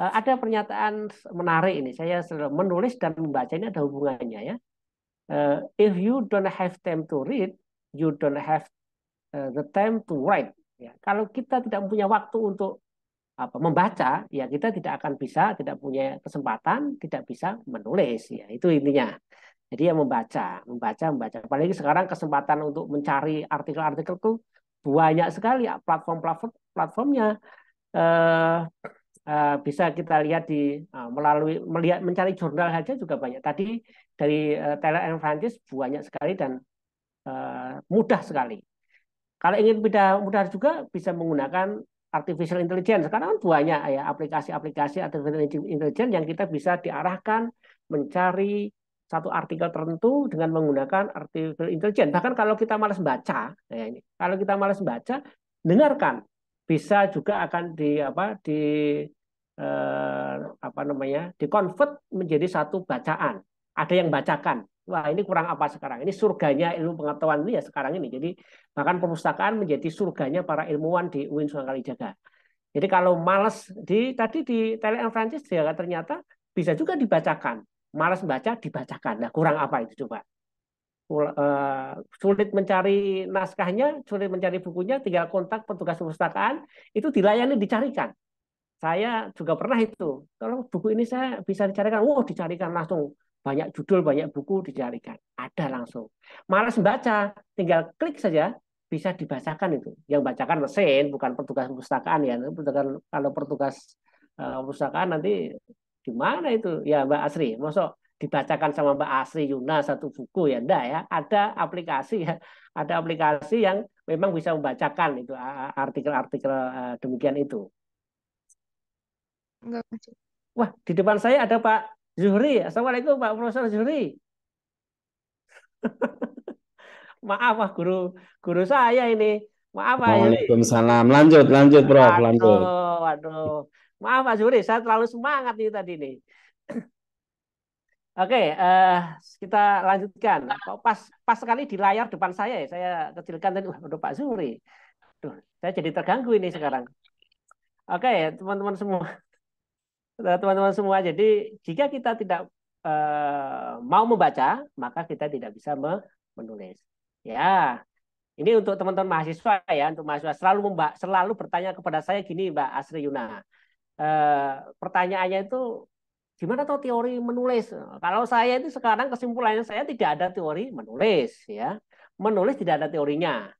eh, ada pernyataan menarik ini. Saya menulis dan membaca ini ada hubungannya ya. Eh, if you don't have time to read, you don't have the time to write. Ya, kalau kita tidak punya waktu untuk apa membaca ya kita tidak akan bisa tidak punya kesempatan tidak bisa menulis ya itu intinya jadi ya membaca membaca membaca apalagi sekarang kesempatan untuk mencari artikel-artikel tuh banyak sekali ya, platform-platform platformnya eh, eh, bisa kita lihat di eh, melalui melihat mencari jurnal saja juga banyak tadi dari eh, Taylor and Francis banyak sekali dan eh, mudah sekali kalau ingin mudah mudah juga bisa menggunakan artificial intelligence. Sekarang kan banyak ya aplikasi-aplikasi artificial intelligence yang kita bisa diarahkan mencari satu artikel tertentu dengan menggunakan artificial intelligence. Bahkan kalau kita malas baca, ya ini, kalau kita malas baca, dengarkan bisa juga akan di apa di eh, apa namanya di convert menjadi satu bacaan. Ada yang bacakan, wah ini kurang apa sekarang. Ini surganya ilmu pengetahuan ini ya sekarang ini. Jadi bahkan perpustakaan menjadi surganya para ilmuwan di UIN Sunan Kalijaga. Jadi kalau malas di tadi di Thailand Francis dia ya, ternyata bisa juga dibacakan. Malas baca dibacakan. Nah, kurang apa itu coba? Eh, sulit mencari naskahnya, sulit mencari bukunya, tinggal kontak petugas perpustakaan, itu dilayani dicarikan. Saya juga pernah itu. Kalau buku ini saya bisa dicarikan, wow dicarikan langsung banyak judul, banyak buku dicarikan. Ada langsung. Malas baca, tinggal klik saja bisa dibacakan itu. Yang bacakan mesin, bukan petugas pustakaan ya. Petugas, kalau pertugas uh, eh, perpustakaan nanti gimana itu? Ya Mbak Asri, masuk dibacakan sama Mbak Asri Yuna satu buku ya enggak ya ada aplikasi ya ada aplikasi yang memang bisa membacakan itu artikel-artikel eh, demikian itu enggak wah di depan saya ada Pak Zuhri. Ya? Assalamualaikum Pak Profesor Zuhri. [LAUGHS] Maaf Pak guru guru saya ini. Maaf Pak. Waalaikumsalam. Lanjut, lanjut Prof, waduh, lanjut. Waduh. Maaf Pak Zuhri, saya terlalu semangat nih tadi nih. Oke, uh, kita lanjutkan. Pas pas sekali di layar depan saya ya, saya kecilkan tadi. Waduh Pak Zuhri. Duh, saya jadi terganggu ini sekarang. Oke, teman-teman semua teman-teman semua. Jadi jika kita tidak eh, mau membaca, maka kita tidak bisa menulis. Ya, ini untuk teman-teman mahasiswa ya, untuk mahasiswa selalu selalu bertanya kepada saya gini, Mbak Asri Yuna. Eh, pertanyaannya itu gimana tahu teori menulis? Kalau saya itu sekarang kesimpulannya saya tidak ada teori menulis ya. Menulis tidak ada teorinya.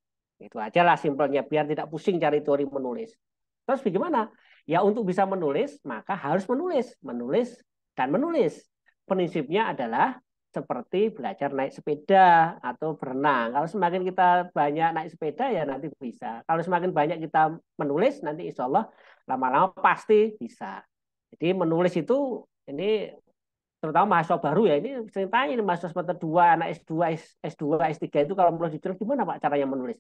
Itu aja lah simpelnya biar tidak pusing cari teori menulis. Terus bagaimana? Ya untuk bisa menulis maka harus menulis, menulis dan menulis. Prinsipnya adalah seperti belajar naik sepeda atau berenang. Kalau semakin kita banyak naik sepeda ya nanti bisa. Kalau semakin banyak kita menulis nanti insya Allah lama-lama pasti bisa. Jadi menulis itu ini terutama mahasiswa baru ya ini sering tanya ini mahasiswa semester 2, anak S2, S2, S3 itu kalau menulis jurnal gimana Pak caranya menulis?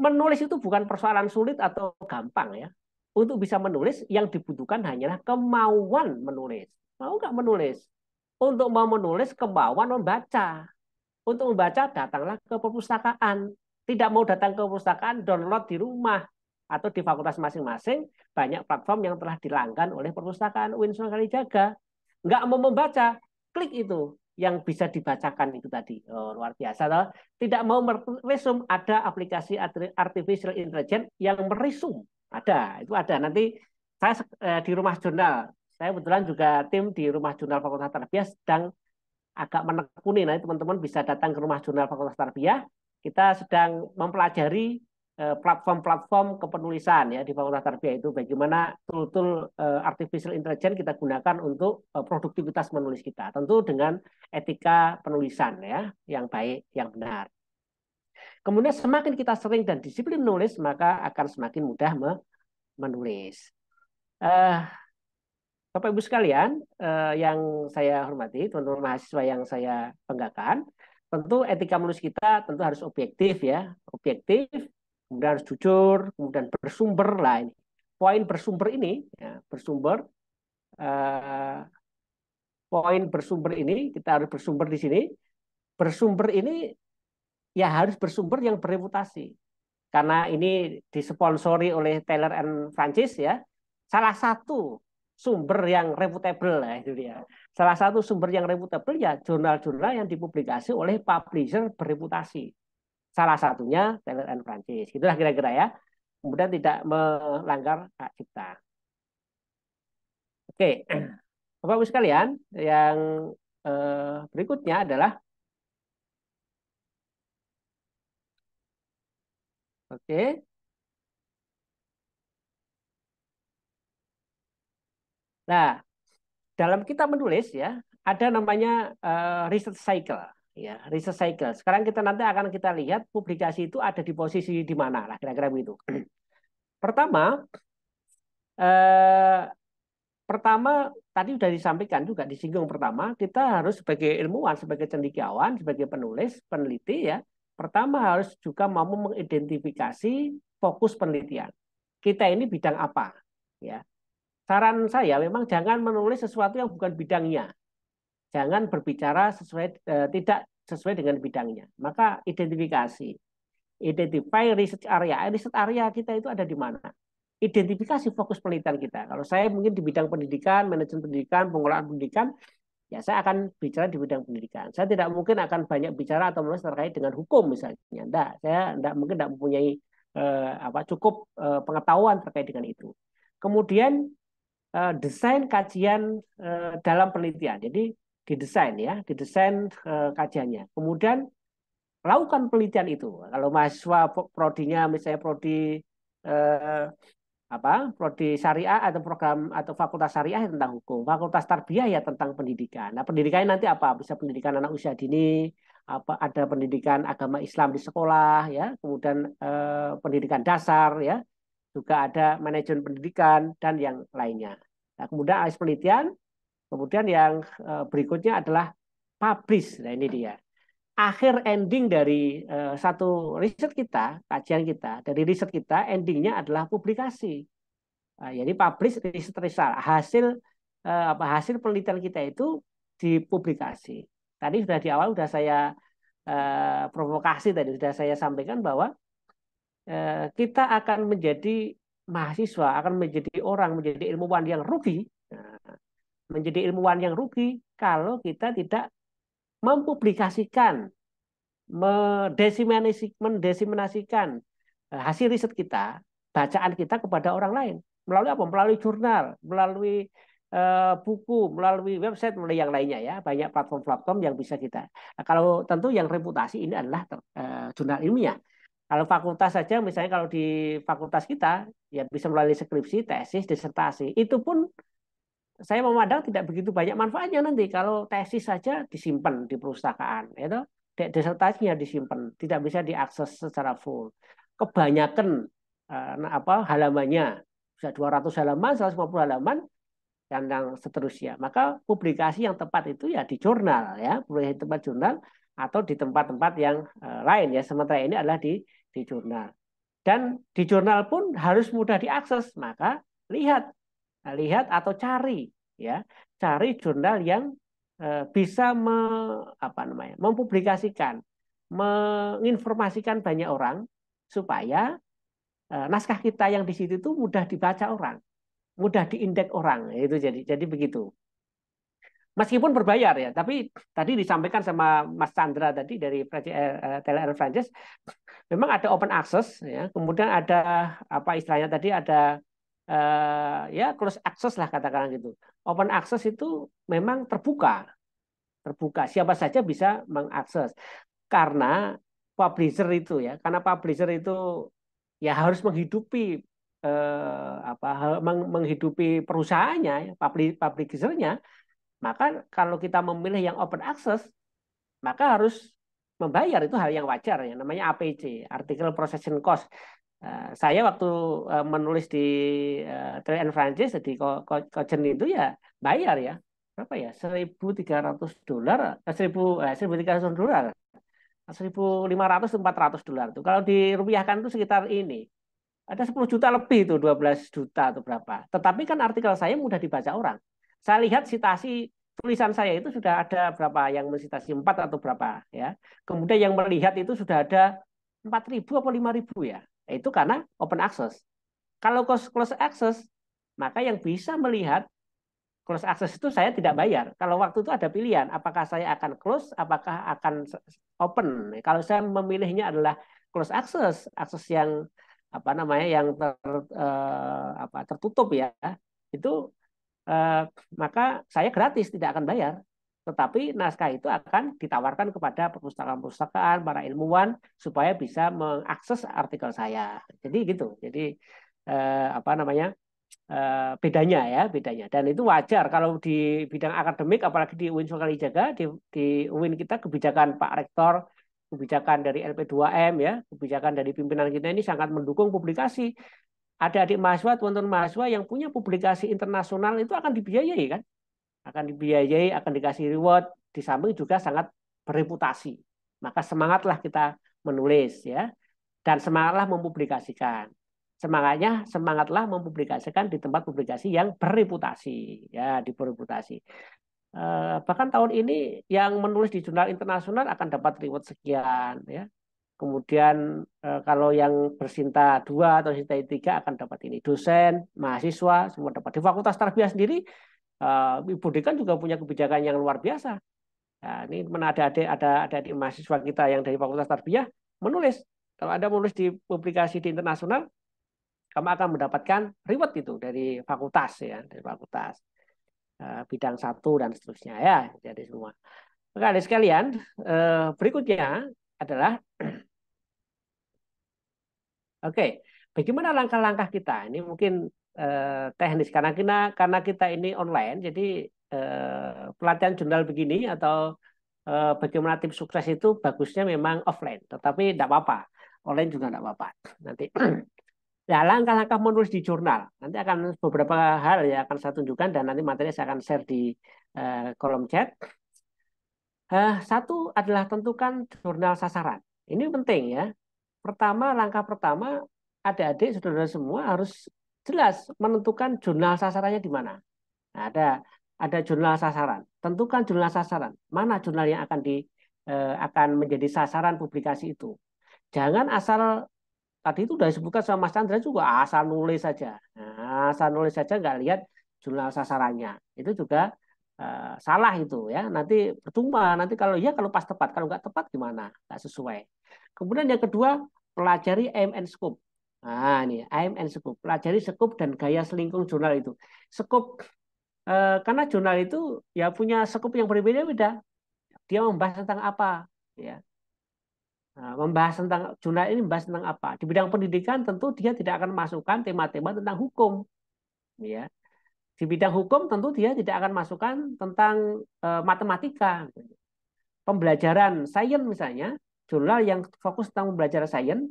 Menulis itu bukan persoalan sulit atau gampang ya. Untuk bisa menulis, yang dibutuhkan hanyalah kemauan menulis. Mau nggak menulis? Untuk mau menulis, kemauan membaca. Untuk membaca, datanglah ke perpustakaan. Tidak mau datang ke perpustakaan, download di rumah atau di fakultas masing-masing banyak platform yang telah dilanggan oleh perpustakaan Sunan Kalijaga. Nggak mau membaca, klik itu yang bisa dibacakan itu tadi. Oh, luar biasa. Toh. Tidak mau meresum, ada aplikasi artificial intelligence yang meresum ada, itu ada. Nanti saya eh, di rumah jurnal, saya kebetulan juga tim di rumah jurnal Fakultas Tarbiyah sedang agak menekuni. Nanti teman-teman bisa datang ke rumah jurnal Fakultas Tarbiyah. Kita sedang mempelajari eh, platform-platform kepenulisan ya di Fakultas Tarbiyah itu bagaimana tool-tool eh, artificial intelligence kita gunakan untuk eh, produktivitas menulis kita tentu dengan etika penulisan ya yang baik yang benar Kemudian semakin kita sering dan disiplin menulis, maka akan semakin mudah menulis. Uh, Bapak Ibu sekalian, uh, yang saya hormati, teman-teman mahasiswa yang saya banggakan, tentu etika menulis kita tentu harus objektif ya, objektif, kemudian harus jujur, kemudian bersumber lah ini. Poin bersumber ini, ya, bersumber, uh, poin bersumber ini kita harus bersumber di sini. Bersumber ini ya harus bersumber yang bereputasi. Karena ini disponsori oleh Taylor and Francis ya. Salah satu sumber yang reputable ya itu dia. Salah satu sumber yang reputable ya jurnal-jurnal yang dipublikasi oleh publisher bereputasi. Salah satunya Taylor and Francis. Itulah kira-kira ya. Kemudian tidak melanggar hak cipta. Oke. [CLEARS THROAT] Bapak-Ibu sekalian, yang eh, berikutnya adalah Oke. Nah, dalam kita menulis ya, ada namanya uh, research cycle ya, research cycle. Sekarang kita nanti akan kita lihat publikasi itu ada di posisi di mana lah kira-kira begitu. [CLEARS THROAT] pertama eh, pertama tadi sudah disampaikan juga disinggung pertama kita harus sebagai ilmuwan, sebagai cendekiawan, sebagai penulis, peneliti ya Pertama harus juga mampu mengidentifikasi fokus penelitian. Kita ini bidang apa? Ya. Saran saya memang jangan menulis sesuatu yang bukan bidangnya. Jangan berbicara sesuai eh, tidak sesuai dengan bidangnya. Maka identifikasi. Identify research area. Eh, research area kita itu ada di mana? Identifikasi fokus penelitian kita. Kalau saya mungkin di bidang pendidikan, manajemen pendidikan, pengelolaan pendidikan, Ya, saya akan bicara di bidang pendidikan. Saya tidak mungkin akan banyak bicara atau menulis terkait dengan hukum misalnya. Tidak, saya tidak mungkin tidak mempunyai eh, apa cukup eh, pengetahuan terkait dengan itu. Kemudian eh, desain kajian eh, dalam penelitian. Jadi didesain ya, didesain eh, kajiannya. Kemudian lakukan penelitian itu. Kalau mahasiswa prodinya misalnya prodi eh, apa prodi syariah atau program atau fakultas syariah tentang hukum fakultas tarbiyah ya tentang pendidikan nah pendidikannya nanti apa bisa pendidikan anak usia dini apa ada pendidikan agama Islam di sekolah ya kemudian eh, pendidikan dasar ya juga ada manajemen pendidikan dan yang lainnya nah kemudian alis penelitian kemudian yang eh, berikutnya adalah publish nah ini dia akhir ending dari uh, satu riset kita, kajian kita, dari riset kita endingnya adalah publikasi. Uh, jadi publish riset riset hasil uh, apa hasil penelitian kita itu dipublikasi. Tadi sudah di awal sudah saya uh, provokasi tadi sudah saya sampaikan bahwa uh, kita akan menjadi mahasiswa, akan menjadi orang, menjadi ilmuwan yang rugi, nah, menjadi ilmuwan yang rugi kalau kita tidak mempublikasikan, mendesiminasikan e, hasil riset kita, bacaan kita kepada orang lain melalui apa? Melalui jurnal, melalui e, buku, melalui website, melalui yang lainnya ya, banyak platform-platform yang bisa kita. Nah, kalau tentu yang reputasi ini adalah e, jurnal ilmiah. Kalau fakultas saja, misalnya kalau di fakultas kita, ya bisa melalui skripsi, tesis, disertasi. Itu pun saya memandang tidak begitu banyak manfaatnya nanti kalau tesis saja disimpan di perpustakaan, itu disertasinya disimpan tidak bisa diakses secara full kebanyakan eh, apa halamannya bisa 200 halaman 150 halaman dan yang seterusnya maka publikasi yang tepat itu ya di jurnal ya publikasi tempat jurnal atau di tempat-tempat yang eh, lain ya sementara ini adalah di di jurnal dan di jurnal pun harus mudah diakses maka lihat lihat atau cari ya cari jurnal yang eh, bisa me, apa namanya mempublikasikan menginformasikan banyak orang supaya eh, naskah kita yang di situ itu mudah dibaca orang mudah diindeks orang ya, itu jadi jadi begitu meskipun berbayar ya tapi tadi disampaikan sama Mas Chandra tadi dari eh, eh TLR Frances memang ada open access ya kemudian ada apa istilahnya tadi ada uh, ya close access lah katakan gitu. Open access itu memang terbuka. Terbuka, siapa saja bisa mengakses. Karena publisher itu ya, karena publisher itu ya harus menghidupi eh, apa menghidupi perusahaannya, publisher publishernya, maka kalau kita memilih yang open access, maka harus membayar itu hal yang wajar ya namanya APC artikel processing cost Eh, saya waktu uh, menulis di uh, Trade and Francis di Kojen itu ya bayar ya berapa ya 1.300 dolar eh, 1.000 eh, dolar 1.500 400 dolar tuh kalau dirupiahkan itu sekitar ini ada 10 juta lebih itu 12 juta atau berapa tetapi kan artikel saya mudah dibaca orang saya lihat citasi tulisan saya itu sudah ada berapa yang mensitasi 4 atau berapa ya kemudian yang melihat itu sudah ada 4.000 atau 5.000 ya itu karena open access. Kalau close access, maka yang bisa melihat close access itu saya tidak bayar. Kalau waktu itu ada pilihan, apakah saya akan close, apakah akan open. Kalau saya memilihnya adalah close access, akses yang apa namanya yang ter, eh, apa tertutup ya, itu eh, maka saya gratis tidak akan bayar. Tetapi naskah itu akan ditawarkan kepada perpustakaan-perpustakaan, para ilmuwan supaya bisa mengakses artikel saya. Jadi gitu. Jadi eh, apa namanya? Eh, bedanya ya, bedanya. Dan itu wajar kalau di bidang akademik apalagi di UIN Sukalijaga di di UIN kita kebijakan Pak Rektor kebijakan dari LP2M ya, kebijakan dari pimpinan kita ini sangat mendukung publikasi. Ada adik mahasiswa, teman-teman mahasiswa yang punya publikasi internasional itu akan dibiayai kan? akan dibiayai, akan dikasih reward, di samping juga sangat bereputasi. Maka semangatlah kita menulis ya dan semangatlah mempublikasikan. Semangatnya semangatlah mempublikasikan di tempat publikasi yang bereputasi ya di bereputasi. Eh, bahkan tahun ini yang menulis di jurnal internasional akan dapat reward sekian ya. Kemudian eh, kalau yang bersinta dua atau sinta tiga akan dapat ini dosen, mahasiswa semua dapat. Di fakultas tarbiyah sendiri Eh, Ibu Dekan juga punya kebijakan yang luar biasa. Nah, ini ada adik ada ada adik mahasiswa kita yang dari Fakultas Tarbiyah menulis. Kalau Anda menulis di publikasi di internasional, kamu akan mendapatkan reward itu dari fakultas ya, dari fakultas eh, bidang satu dan seterusnya ya, jadi semua. Maka ada sekalian, eh, berikutnya adalah [CLEARS THROAT] Oke, okay. bagaimana langkah-langkah kita? Ini mungkin eh, teknis karena kita karena kita ini online jadi eh, pelatihan jurnal begini atau eh, bagaimana tim sukses itu bagusnya memang offline tetapi tidak apa-apa online juga tidak apa-apa nanti Nah, [CLEARS THROAT] langkah-langkah menulis di jurnal. Nanti akan beberapa hal yang akan saya tunjukkan dan nanti materi saya akan share di eh, kolom chat. eh, satu adalah tentukan jurnal sasaran. Ini penting ya. Pertama, langkah pertama adik-adik saudara semua harus jelas menentukan jurnal sasarannya di mana. Nah, ada ada jurnal sasaran. Tentukan jurnal sasaran. Mana jurnal yang akan di eh, akan menjadi sasaran publikasi itu. Jangan asal tadi itu sudah disebutkan sama Mas Chandra juga asal nulis saja. Nah, asal nulis saja nggak lihat jurnal sasarannya. Itu juga eh, salah itu ya. Nanti percuma. Nanti kalau iya kalau pas tepat, kalau nggak tepat gimana? Nggak sesuai. Kemudian yang kedua pelajari MN scope. Nah, ini and ya. Scoop. Pelajari scoop dan gaya selingkung jurnal itu. Scoop eh, karena jurnal itu ya punya scoop yang berbeda-beda. Dia membahas tentang apa, ya. Nah, membahas tentang jurnal ini membahas tentang apa? Di bidang pendidikan tentu dia tidak akan masukkan tema-tema tentang hukum. Ya. Di bidang hukum tentu dia tidak akan masukkan tentang eh, matematika. Pembelajaran sains misalnya, jurnal yang fokus tentang pembelajaran sains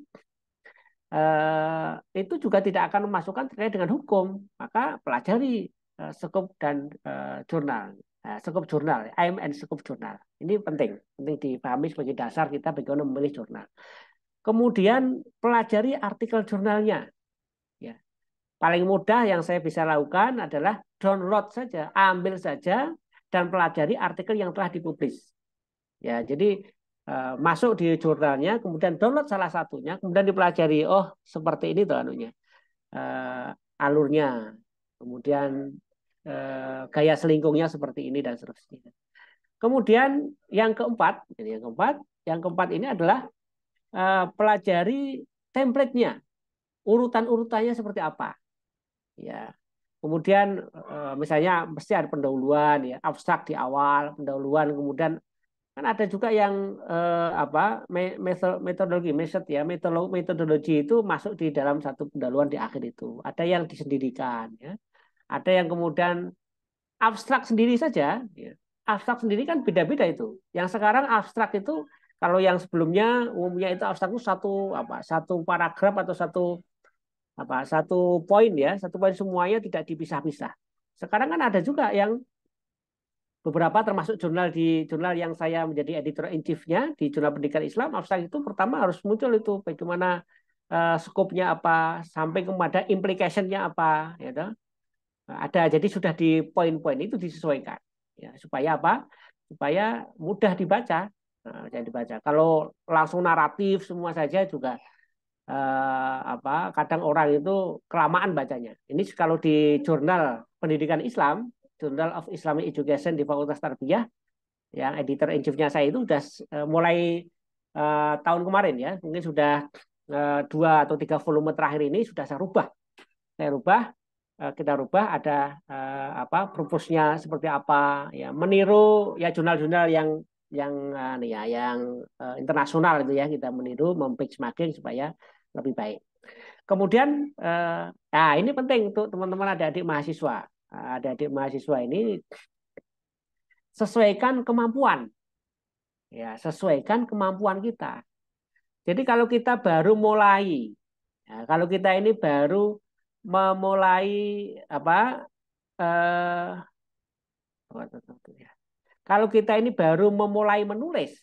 Eh, itu juga tidak akan memasukkan terkait dengan hukum. Maka pelajari eh, sekup dan eh, jurnal. sekup jurnal, IMN sekup jurnal. Ini penting, penting dipahami sebagai dasar kita bagaimana memilih jurnal. Kemudian pelajari artikel jurnalnya. Ya. Paling mudah yang saya bisa lakukan adalah download saja, ambil saja dan pelajari artikel yang telah dipublis. Ya, jadi Eh, masuk di jurnalnya, kemudian download salah satunya, kemudian dipelajari, oh seperti ini tuh anunya, uh, alurnya, kemudian uh, gaya selingkungnya seperti ini dan seterusnya. Kemudian yang keempat, ini yang keempat, yang keempat ini adalah uh, pelajari template-nya, urutan-urutannya seperti apa. Ya. Kemudian misalnya mesti ada pendahuluan ya, abstrak di awal, pendahuluan kemudian kan ada juga yang eh, apa metodologi method ya metodologi itu masuk di dalam satu pendahuluan di akhir itu ada yang disendirikan ya ada yang kemudian abstrak sendiri saja ya. abstrak sendiri kan beda-beda itu yang sekarang abstrak itu kalau yang sebelumnya umumnya itu abstrak itu satu apa satu paragraf atau satu apa satu poin ya satu poin semuanya tidak dipisah-pisah sekarang kan ada juga yang beberapa termasuk jurnal di jurnal yang saya menjadi editor in chiefnya di jurnal pendidikan Islam abstrak itu pertama harus muncul itu bagaimana uh, eh, skopnya apa sampai kepada implicationnya apa ya ada jadi sudah di poin-poin itu disesuaikan ya supaya apa supaya mudah dibaca nah, dibaca kalau langsung naratif semua saja juga uh, apa kadang orang itu kelamaan bacanya ini kalau di jurnal pendidikan Islam Journal of Islamic Education di Fakultas Tarbiyah yang editor in chiefnya saya itu sudah eh, mulai uh, tahun kemarin ya mungkin sudah uh, dua atau tiga volume terakhir ini sudah saya rubah saya rubah uh, kita rubah ada uh, apa proposnya seperti apa ya meniru ya jurnal-jurnal yang yang uh, ya yang uh, internasional itu ya kita meniru semakin supaya lebih baik kemudian uh, nah ini penting untuk teman-teman adik-adik mahasiswa Ah, adik-adik mahasiswa ini sesuaikan kemampuan. Ya, sesuaikan kemampuan kita. Jadi kalau kita baru mulai, ya, kalau kita ini baru memulai apa? Eh, ya? kalau kita ini baru memulai menulis,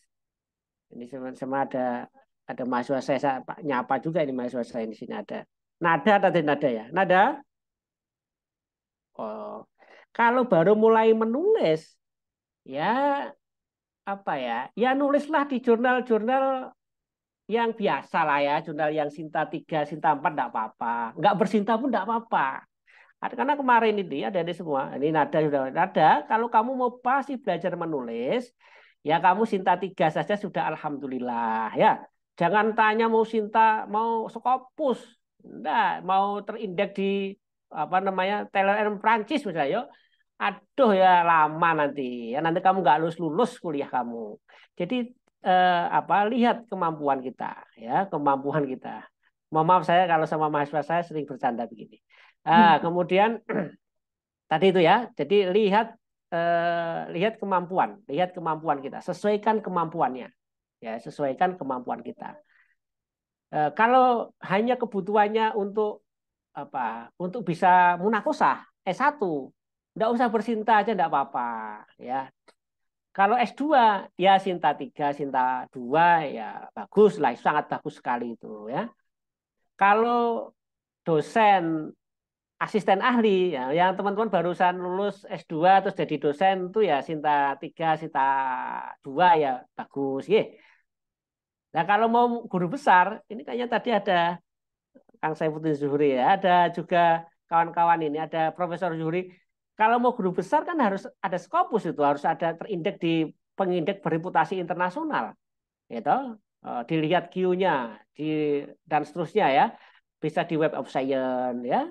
ini sama, sama ada ada mahasiswa saya, saya nyapa juga ini mahasiswa saya di sini ada nada tadi nada ya nada Oh. Kalau baru mulai menulis, ya apa ya? Ya nulislah di jurnal-jurnal yang biasa lah ya, jurnal yang Sinta 3, Sinta 4 enggak apa-apa. Enggak bersinta pun enggak apa-apa. Karena kemarin ini ada ini semua, ini nada sudah ada. Kalau kamu mau pasti belajar menulis, ya kamu Sinta 3 saja sudah alhamdulillah ya. Jangan tanya mau Sinta mau sekopus, enggak, mau terindek di apa namanya TLM Prancis misalnya yuk aduh ya lama nanti ya nanti kamu nggak lulus lulus kuliah kamu jadi eh, apa lihat kemampuan kita ya kemampuan kita mohon maaf saya kalau sama mahasiswa saya sering bercanda begini ah, hmm. kemudian [CLEARS THROAT] tadi itu ya jadi lihat eh, lihat kemampuan lihat kemampuan kita sesuaikan kemampuannya ya sesuaikan kemampuan kita eh, kalau hanya kebutuhannya untuk apa untuk bisa munakosa S1 enggak usah bersinta aja enggak apa-apa ya. Kalau S2 ya sinta 3, sinta 2 ya bagus lah sangat bagus sekali itu ya. Kalau dosen asisten ahli ya, yang teman-teman barusan lulus S2 terus jadi dosen itu ya sinta 3, sinta 2 ya bagus ya. Nah, kalau mau guru besar ini kayaknya tadi ada Kang Saifuddin Zuhri ya. Ada juga kawan-kawan ini, ada Profesor Zuhri. Kalau mau guru besar kan harus ada skopus itu, harus ada terindek di pengindek bereputasi internasional. Gitu. Dilihat Q-nya di, dan seterusnya ya. Bisa di Web of Science ya.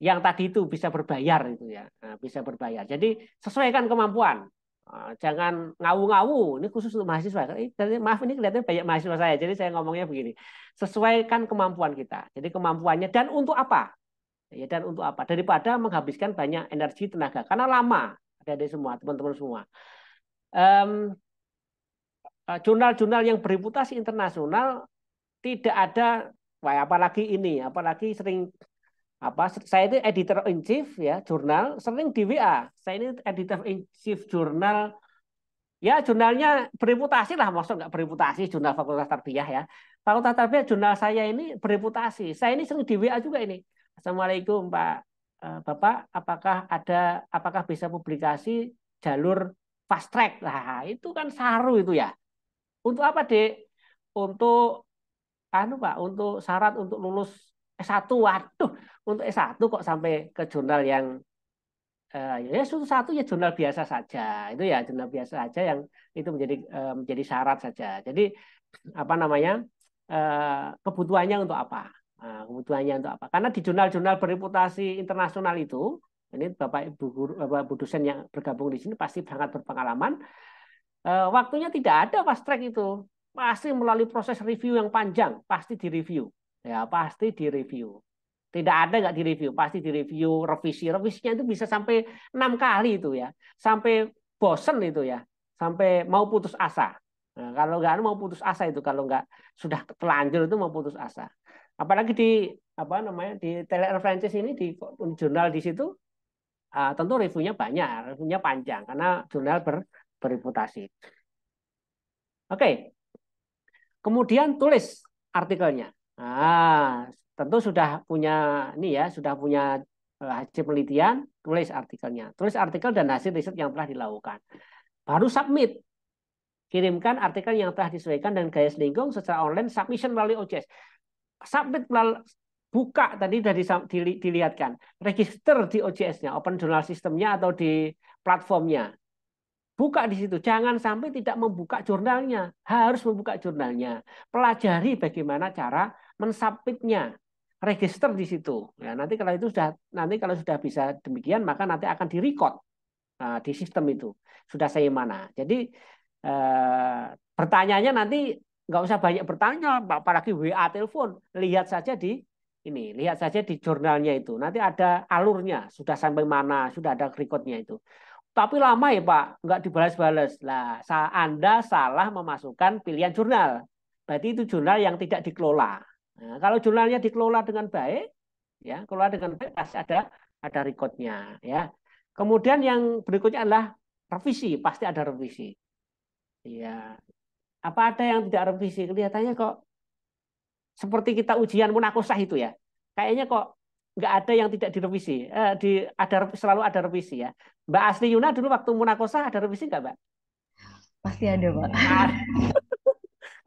Yang tadi itu bisa berbayar itu ya. Nah, bisa berbayar. Jadi sesuaikan kemampuan. Eh, jangan ngawu-ngawu. Ini khusus untuk mahasiswa. Eh, jadi maaf ini kelihatannya banyak mahasiswa saya. Jadi saya ngomongnya begini. Sesuaikan kemampuan kita. Jadi kemampuannya dan untuk apa? Ya dan untuk apa? Daripada menghabiskan banyak energi tenaga karena lama. Ada di semua teman-teman semua. Um, jurnal-jurnal yang berreputasi internasional tidak ada wah apalagi ini apalagi sering apa saya itu editor in chief ya jurnal sering di WA saya ini editor in chief jurnal ya jurnalnya bereputasi lah maksud nggak bereputasi jurnal fakultas tarbiyah ya fakultas tarbiyah jurnal saya ini bereputasi saya ini sering di WA juga ini assalamualaikum pak eh, bapak apakah ada apakah bisa publikasi jalur fast track lah itu kan saru itu ya untuk apa dek untuk anu pak untuk syarat untuk lulus S1 waduh untuk S1 kok sampai ke jurnal yang eh, ya satu ya jurnal biasa saja itu ya jurnal biasa saja yang itu menjadi eh, menjadi syarat saja jadi apa namanya eh, kebutuhannya untuk apa nah, kebutuhannya untuk apa karena di jurnal-jurnal bereputasi internasional itu ini bapak ibu guru bapak ibu dosen yang bergabung di sini pasti sangat berpengalaman eh, waktunya tidak ada fast track itu pasti melalui proses review yang panjang pasti direview ya pasti direview. Tidak ada nggak direview, pasti direview, revisi, revisinya itu bisa sampai enam kali itu ya, sampai bosen itu ya, sampai mau putus asa. Nah, kalau nggak mau putus asa itu kalau nggak sudah telanjur itu mau putus asa. Apalagi di apa namanya di telereferensis ini di jurnal di situ uh, tentu reviewnya banyak, reviewnya panjang karena jurnal ber, bereputasi. Oke, okay. kemudian tulis artikelnya. Nah, tentu sudah punya ini ya, sudah punya eh, hasil penelitian, tulis artikelnya. Tulis artikel dan hasil riset yang telah dilakukan. Baru submit. Kirimkan artikel yang telah disesuaikan dan gaya lingkung secara online submission melalui OJS. Submit melalui buka tadi dari dili dilihatkan register di OJS-nya open journal sistemnya atau di platformnya buka di situ jangan sampai tidak membuka jurnalnya harus membuka jurnalnya pelajari bagaimana cara mensapitnya register di situ. Ya, nanti kalau itu sudah nanti kalau sudah bisa demikian maka nanti akan direcord uh, di sistem itu sudah saya mana. Jadi uh, pertanyaannya nanti nggak usah banyak bertanya, apalagi WA telepon, lihat saja di ini, lihat saja di jurnalnya itu. Nanti ada alurnya, sudah sampai mana, sudah ada recordnya itu. Tapi lama ya Pak, nggak dibalas-balas. Lah, Anda salah memasukkan pilihan jurnal. Berarti itu jurnal yang tidak dikelola. Nah, kalau jurnalnya dikelola dengan baik, ya, kelola dengan baik pasti ada ada recordnya, ya. Kemudian yang berikutnya adalah revisi, pasti ada revisi. Iya. Apa ada yang tidak revisi? Kelihatannya kok seperti kita ujian munakosah itu ya. Kayaknya kok nggak ada yang tidak direvisi. Eh, di ada selalu ada revisi ya. Mbak Asli Yuna dulu waktu munakosah ada revisi nggak, Mbak? Pasti ada, Pak.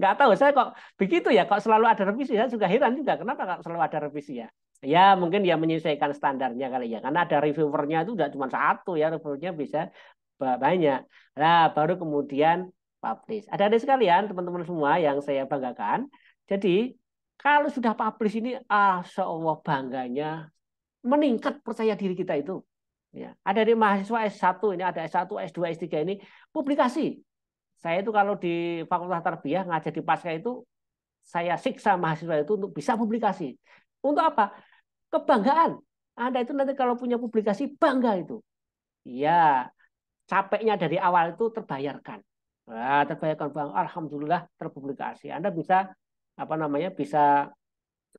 Nggak tahu saya kok begitu ya, kok selalu ada revisi. Saya juga heran juga kenapa kok selalu ada revisi ya. Ya mungkin dia menyesuaikan standarnya kali ya, karena ada reviewernya itu tidak cuma satu ya, reviewernya bisa banyak. Nah baru kemudian publish. Ada ada sekalian teman-teman semua yang saya banggakan. Jadi kalau sudah publish ini, ah Allah bangganya meningkat percaya diri kita itu. Ya, ada di mahasiswa S1 ini, ada S1, S2, S3 ini publikasi saya itu kalau di Fakultas Tarbiyah ngajar di pasca itu saya siksa mahasiswa itu untuk bisa publikasi. Untuk apa? Kebanggaan. Anda itu nanti kalau punya publikasi bangga itu. Ya, capeknya dari awal itu terbayarkan. Nah, terbayarkan bang, alhamdulillah terpublikasi. Anda bisa apa namanya bisa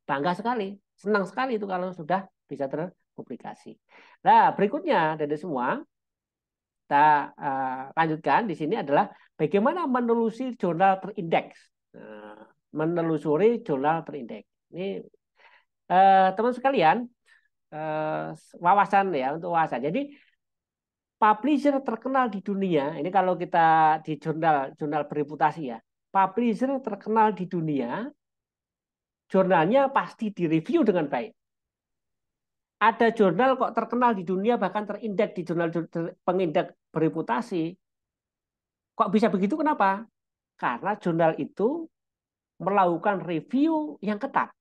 bangga sekali, senang sekali itu kalau sudah bisa terpublikasi. Nah, berikutnya dari semua kita uh, lanjutkan di sini adalah bagaimana menelusuri jurnal terindeks. Uh, nah, menelusuri jurnal terindeks. Ini uh, eh, teman sekalian uh, wawasan ya untuk wawasan. Jadi publisher terkenal di dunia ini kalau kita di jurnal jurnal bereputasi ya. Publisher terkenal di dunia jurnalnya pasti direview dengan baik ada jurnal kok terkenal di dunia bahkan terindek di jurnal pengindek bereputasi. Kok bisa begitu kenapa? Karena jurnal itu melakukan review yang ketat.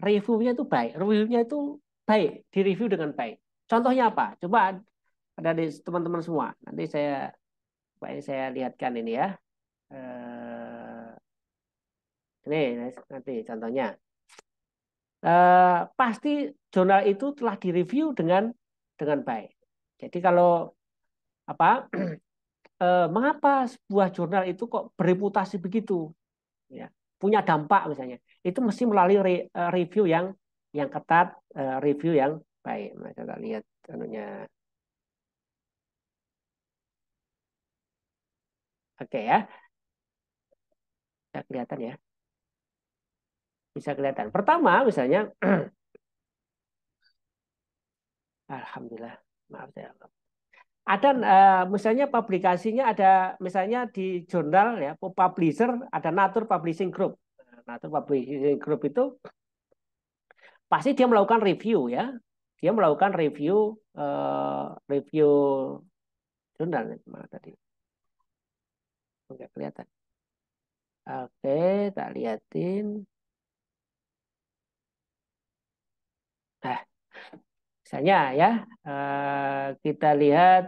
Reviewnya itu baik, reviewnya itu baik, direview dengan baik. Contohnya apa? Coba ada di teman-teman semua. Nanti saya coba ini saya lihatkan ini ya. Eh, ini nanti contohnya eh, pasti jurnal itu telah direview dengan dengan baik. Jadi kalau apa [CLEARS THROAT] eh, mengapa sebuah jurnal itu kok bereputasi begitu? Ya, punya dampak misalnya. Itu mesti melalui re, eh, review yang yang ketat, eh, review yang baik. Nah, kita lihat anunya. Oke ya. Tidak kelihatan ya bisa kelihatan. Pertama, misalnya, [CLEARS THROAT] Alhamdulillah, maaf saya. Ada eh, misalnya publikasinya ada misalnya di jurnal ya, publisher ada Nature Publishing Group. Nah, Nature Publishing Group itu pasti dia melakukan review ya. Dia melakukan review eh, review jurnal mana tadi. Enggak kelihatan. Oke, tak liatin. Nah, misalnya ya eh, kita lihat,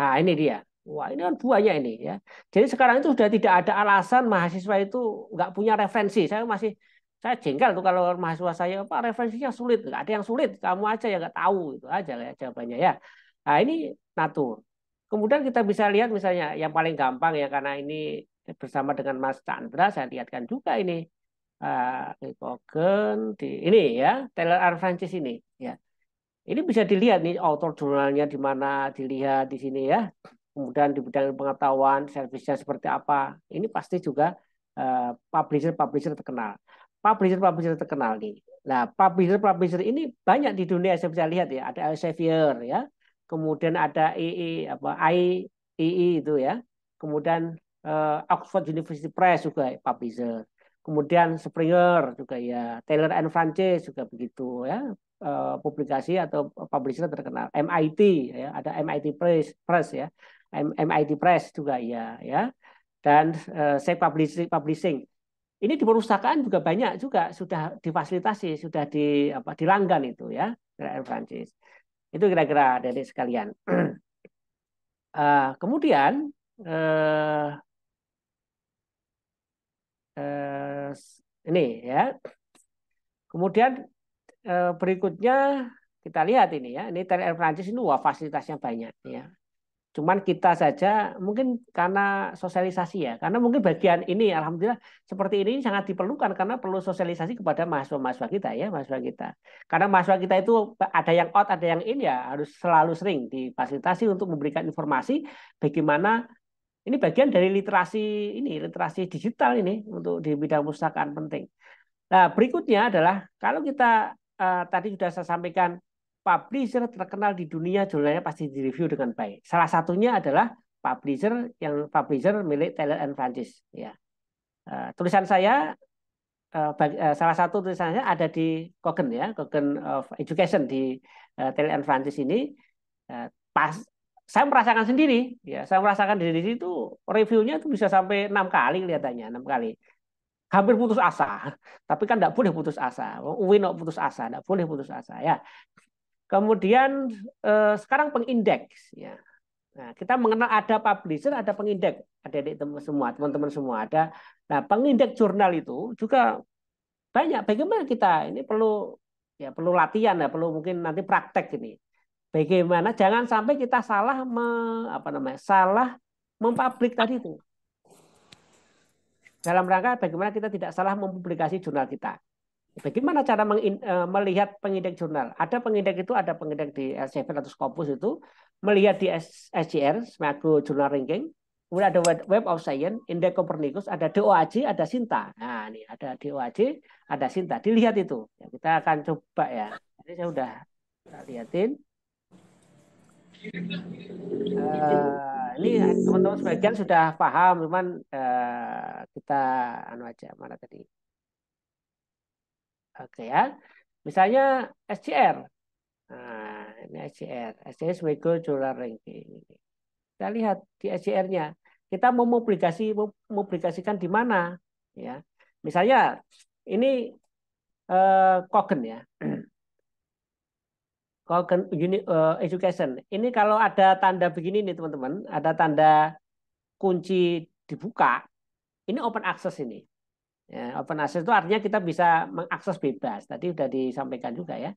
ah ini dia. Wah ini kan buahnya ini ya. Jadi sekarang itu sudah tidak ada alasan mahasiswa itu nggak punya referensi. Saya masih saya jengkel tuh kalau mahasiswa saya apa referensinya sulit nggak ada yang sulit kamu aja yang nggak tahu itu aja lah ya jawabannya ya nah ini natur kemudian kita bisa lihat misalnya yang paling gampang ya karena ini bersama dengan Mas Chandra saya lihatkan juga ini uh, Kogen di ini ya Taylor R Francis ini ya ini bisa dilihat nih author jurnalnya di mana dilihat di sini ya kemudian di bidang pengetahuan servisnya seperti apa ini pasti juga uh, eh, publisher publisher terkenal publisher publisher terkenal nih nah publisher publisher ini banyak di dunia saya bisa lihat ya ada Elsevier ya kemudian ada II apa IEE itu ya kemudian uh, Oxford University Press juga publisher kemudian Springer juga ya, Taylor and Francis juga begitu ya, eh, publikasi atau publisher terkenal, MIT ya, ada MIT Press, Press ya, MIT Press juga ya, ya, dan uh, eh, saya publishing, publishing. Ini di perusahaan juga banyak juga sudah difasilitasi, sudah di apa dilanggan itu ya, Taylor and Francis. Itu kira-kira dari sekalian. uh, [CLEARS THROAT] kemudian uh, eh, ini ya. Kemudian eh, berikutnya kita lihat ini ya, ini TNR Prancis ini wah fasilitasnya banyak ya. Cuman kita saja mungkin karena sosialisasi ya, karena mungkin bagian ini alhamdulillah seperti ini sangat diperlukan karena perlu sosialisasi kepada mahasiswa-mahasiswa kita ya, mahasiswa kita. Karena mahasiswa kita itu ada yang out, ada yang in ya, harus selalu sering difasilitasi untuk memberikan informasi bagaimana ini bagian dari literasi ini, literasi digital ini untuk di bidang pustakaan penting. Nah, berikutnya adalah kalau kita uh, tadi sudah saya sampaikan publisher terkenal di dunia jurnalnya pasti direview dengan baik. Salah satunya adalah publisher yang publisher milik Taylor and Francis ya. Uh, tulisan saya uh, eh, bagi, uh, salah satu tulisannya ada di Kogen ya, Kogen of Education di uh, Taylor and Francis ini uh, pas saya merasakan sendiri ya saya merasakan di sini itu reviewnya itu bisa sampai enam kali kelihatannya enam kali hampir putus asa [LAUGHS] tapi kan tidak boleh putus asa Uwi putus asa tidak boleh putus asa ya kemudian eh, sekarang pengindeks ya nah kita mengenal ada publisher ada pengindeks ada di teman semua teman-teman semua ada nah pengindeks jurnal itu juga banyak bagaimana kita ini perlu ya perlu latihan ya perlu mungkin nanti praktek ini Bagaimana jangan sampai kita salah me, apa namanya? salah mempublik tadi itu. Dalam rangka bagaimana kita tidak salah mempublikasi jurnal kita. Bagaimana cara meng, eh, melihat pengindek jurnal? Ada pengindek itu, ada pengindek di Elsevier atau Scopus itu, melihat di SJR, Semago Journal Ranking, kemudian ada Web of Science, Indeks Copernicus, ada DOAJ, ada Sinta. Nah, ini ada DOAJ, ada Sinta. Dilihat itu. Ya, kita akan coba ya. Ini saya sudah lihatin uh, ini teman-teman sebagian sudah paham, cuman uh, kita anu aja mana tadi. Oke okay, ya, misalnya SCR. Nah, ini SCR, SCR sebagai Dollar Ranking. Kita lihat di SCR-nya, kita mau publikasi publikasikan di mana, ya. Misalnya ini uh, eh, Kogen ya uh, education. Ini kalau ada tanda begini nih teman-teman, ada tanda kunci dibuka, ini open access ini. Ya, open access itu artinya kita bisa mengakses bebas. Tadi sudah disampaikan juga ya.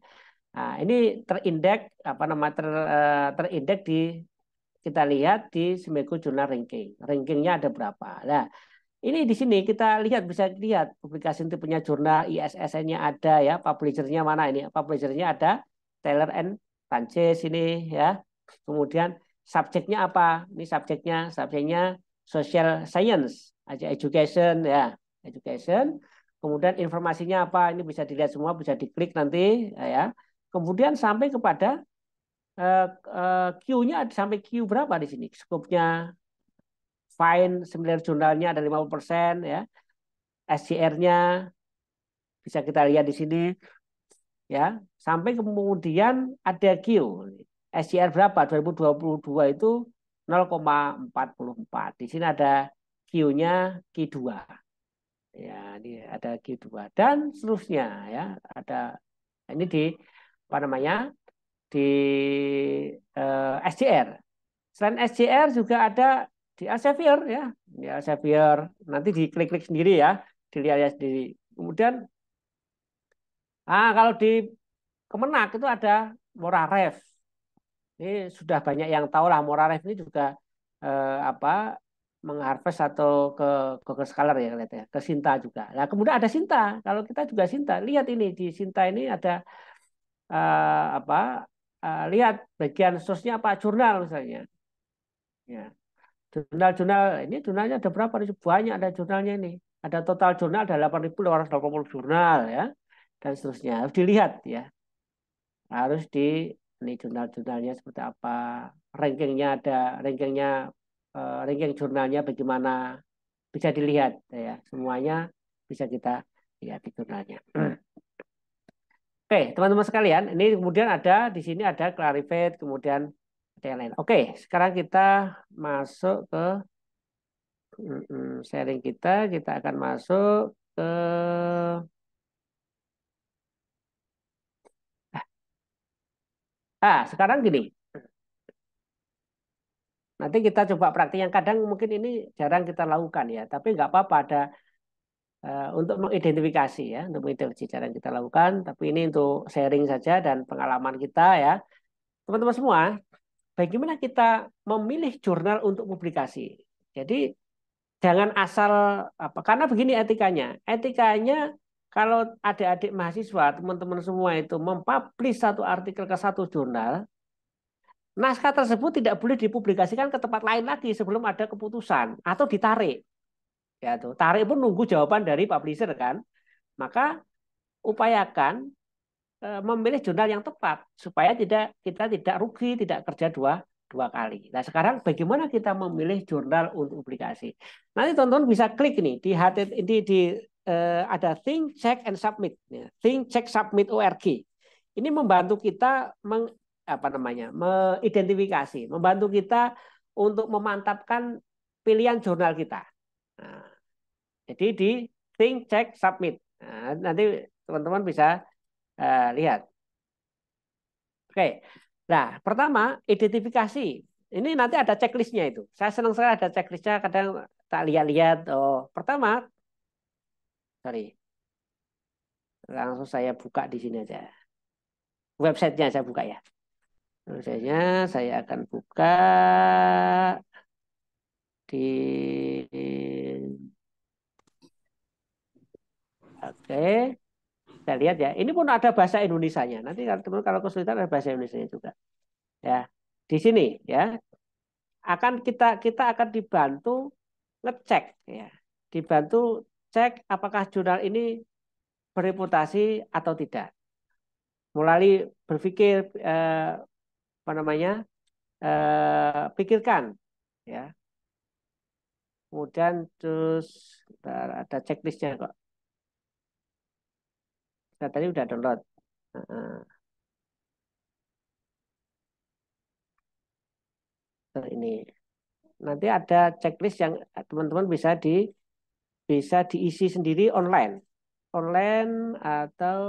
Nah, ini terindek apa nama ter, eh, terindeks di kita lihat di Semeko Jurnal Ranking. Rankingnya ada berapa? Nah, ini di sini kita lihat bisa lihat publikasi itu punya jurnal ISSN-nya ada ya, publisher-nya mana ini? Publisher-nya ada Taylor and Francis ini ya. Kemudian subjeknya apa? Ini subjeknya, subjeknya social science, aja education ya, education. Kemudian informasinya apa? Ini bisa dilihat semua, bisa diklik nanti ya. Kemudian sampai kepada uh, uh, Q-nya sampai Q berapa di sini? Scope-nya fine, seminar jurnalnya ada 50% ya. SCR-nya bisa kita lihat di sini ya sampai kemudian ada Q SCR berapa 2022 itu 0,44 di sini ada Q-nya Q2 ya ini ada Q2 dan seterusnya ya ada ini di apa namanya di eh, SCR selain SCR juga ada di Elsevier ya di Elsevier nanti diklik-klik sendiri ya dilihat sendiri kemudian Ah, kalau di Kemenak itu ada Moraref. Ini sudah banyak yang tahu lah Moraref ini juga eh, apa mengharvest atau ke ke Scholar ya kelihatannya, ke Sinta juga. Nah, kemudian ada Sinta. Kalau kita juga Sinta, lihat ini di Sinta ini ada eh, apa? Eh, lihat bagian sosnya apa jurnal misalnya. Ya. Jurnal-jurnal ini jurnalnya ada berapa? Banyak ada jurnalnya ini. Ada total jurnal ada 8.280 jurnal ya dan seterusnya. Harus dilihat ya. Harus di ini jurnal-jurnalnya seperti apa, rankingnya ada, rankingnya uh, ranking jurnalnya bagaimana bisa dilihat ya. Semuanya bisa kita lihat di jurnalnya. [CLEARS THROAT] Oke, teman-teman sekalian, ini kemudian ada di sini ada Clarivate, kemudian ada yang lain. Oke, sekarang kita masuk ke sharing kita, kita akan masuk ke Nah, sekarang gini. Nanti kita coba praktik yang kadang mungkin ini jarang kita lakukan ya, tapi nggak apa-apa ada uh, untuk mengidentifikasi ya, untuk mengidentifikasi jarang kita lakukan, tapi ini untuk sharing saja dan pengalaman kita ya. Teman-teman semua, bagaimana kita memilih jurnal untuk publikasi? Jadi jangan asal apa karena begini etikanya. Etikanya kalau adik-adik mahasiswa, teman-teman semua itu mempublish satu artikel ke satu jurnal, naskah tersebut tidak boleh dipublikasikan ke tempat lain lagi sebelum ada keputusan atau ditarik. Ya tuh, tarik pun nunggu jawaban dari publisher kan. Maka upayakan e, memilih jurnal yang tepat supaya tidak kita tidak rugi, tidak kerja dua dua kali. Nah sekarang bagaimana kita memilih jurnal untuk publikasi? Nanti tonton bisa klik nih di, di, di uh, ada think, check, and submit. Ya, think, check, submit org. Ini membantu kita meng, apa namanya, mengidentifikasi, membantu kita untuk memantapkan pilihan jurnal kita. Nah, jadi di think, check, submit. Nah, nanti teman-teman bisa uh, lihat. Oke, nah pertama identifikasi. Ini nanti ada checklistnya itu. Saya senang sekali ada checklistnya. Kadang tak lihat-lihat. Oh, pertama Sorry. Langsung saya buka di sini aja. Websitenya saya buka ya. Websitenya saya akan buka di Oke. saya lihat ya. Ini pun ada bahasa Indonesia-nya. Nanti kalau kalau kesulitan ada bahasa Indonesia-nya juga. Ya. Di sini ya. Akan kita kita akan dibantu ngecek ya. Dibantu cek apakah jurnal ini bereputasi atau tidak. Mulai berpikir eh, apa namanya? Eh, pikirkan ya. Kemudian terus bentar, ada checklistnya kok. Saya nah, tadi udah download. Nah, ini nanti ada checklist yang teman-teman bisa di bisa diisi sendiri online. Online atau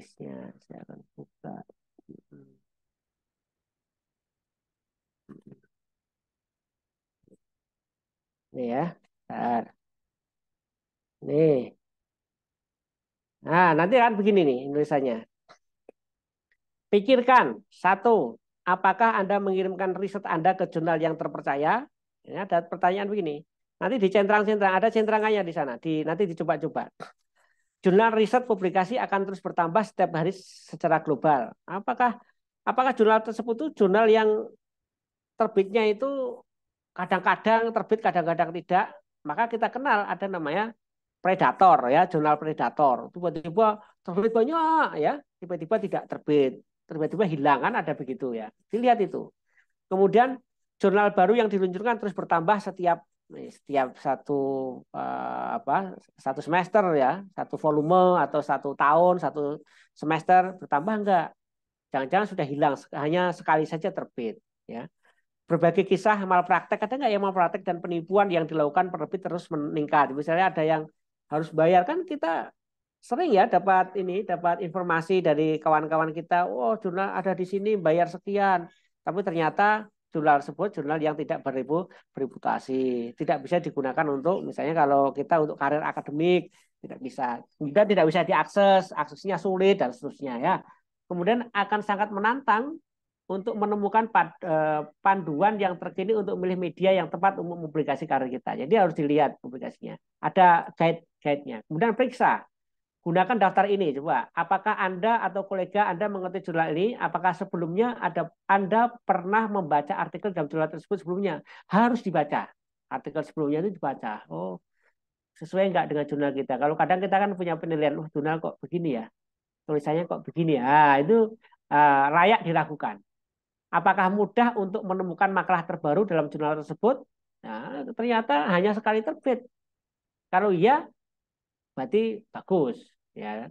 saya akan buka. Ini ya, bentar. Nih. Nah, nanti akan begini nih tulisannya. Pikirkan, satu, apakah Anda mengirimkan riset Anda ke jurnal yang terpercaya? Ya, ada pertanyaan begini. Nanti di centrang-centrang, ada centrangannya di sana. Di, nanti dicoba-coba. Jurnal riset publikasi akan terus bertambah setiap hari secara global. Apakah apakah jurnal tersebut itu jurnal yang terbitnya itu kadang-kadang terbit, kadang-kadang tidak? Maka kita kenal ada namanya predator ya, jurnal predator. Tiba-tiba terbit banyak ya, tiba-tiba tidak terbit tiba-tiba hilang kan ada begitu ya. Dilihat itu. Kemudian jurnal baru yang diluncurkan terus bertambah setiap eh, setiap satu eh, apa satu semester ya satu volume atau satu tahun satu semester bertambah enggak jangan-jangan sudah hilang hanya sekali saja terbit ya berbagai kisah malpraktek ada nggak yang malpraktek dan penipuan yang dilakukan penerbit terus meningkat misalnya ada yang harus bayar kan kita sering ya dapat ini dapat informasi dari kawan-kawan kita oh jurnal ada di sini bayar sekian tapi ternyata jurnal tersebut jurnal yang tidak beribu bereputasi tidak bisa digunakan untuk misalnya kalau kita untuk karir akademik tidak bisa kita tidak bisa diakses aksesnya sulit dan seterusnya ya kemudian akan sangat menantang untuk menemukan eh, panduan yang terkini untuk memilih media yang tepat untuk publikasi karir kita. Jadi harus dilihat publikasinya. Ada guide guide-nya. Kemudian periksa Gunakan daftar ini coba. Apakah Anda atau kolega Anda mengerti jurnal ini? Apakah sebelumnya ada Anda pernah membaca artikel dalam jurnal tersebut sebelumnya? Harus dibaca. Artikel sebelumnya itu dibaca. Oh, sesuai enggak dengan jurnal kita? Kalau kadang kita kan punya penilaian, oh, jurnal kok begini ya? Tulisannya kok begini ya? Nah, itu uh, layak dilakukan. Apakah mudah untuk menemukan makalah terbaru dalam jurnal tersebut? Nah, ternyata hanya sekali terbit. Kalau iya, berarti bagus. Ya.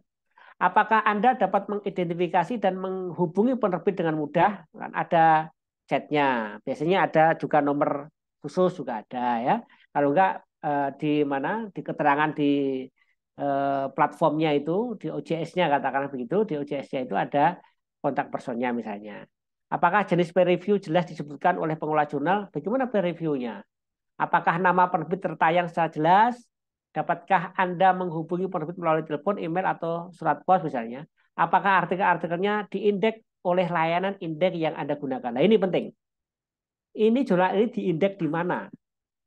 Apakah Anda dapat mengidentifikasi dan menghubungi penerbit dengan mudah? Kan ada chatnya. Biasanya ada juga nomor khusus juga ada ya. Kalau enggak eh, di mana di keterangan di eh, platformnya itu di OJS-nya katakanlah begitu, di OJS-nya itu ada kontak personnya misalnya. Apakah jenis peer review jelas disebutkan oleh pengelola jurnal? Bagaimana peer review-nya? Apakah nama penerbit tertayang secara jelas? Dapatkah Anda menghubungi penerbit melalui telepon, email, atau surat pos misalnya? Apakah artikel-artikelnya diindeks oleh layanan indeks yang Anda gunakan? Nah, ini penting. Ini jurnal ini diindeks di mana?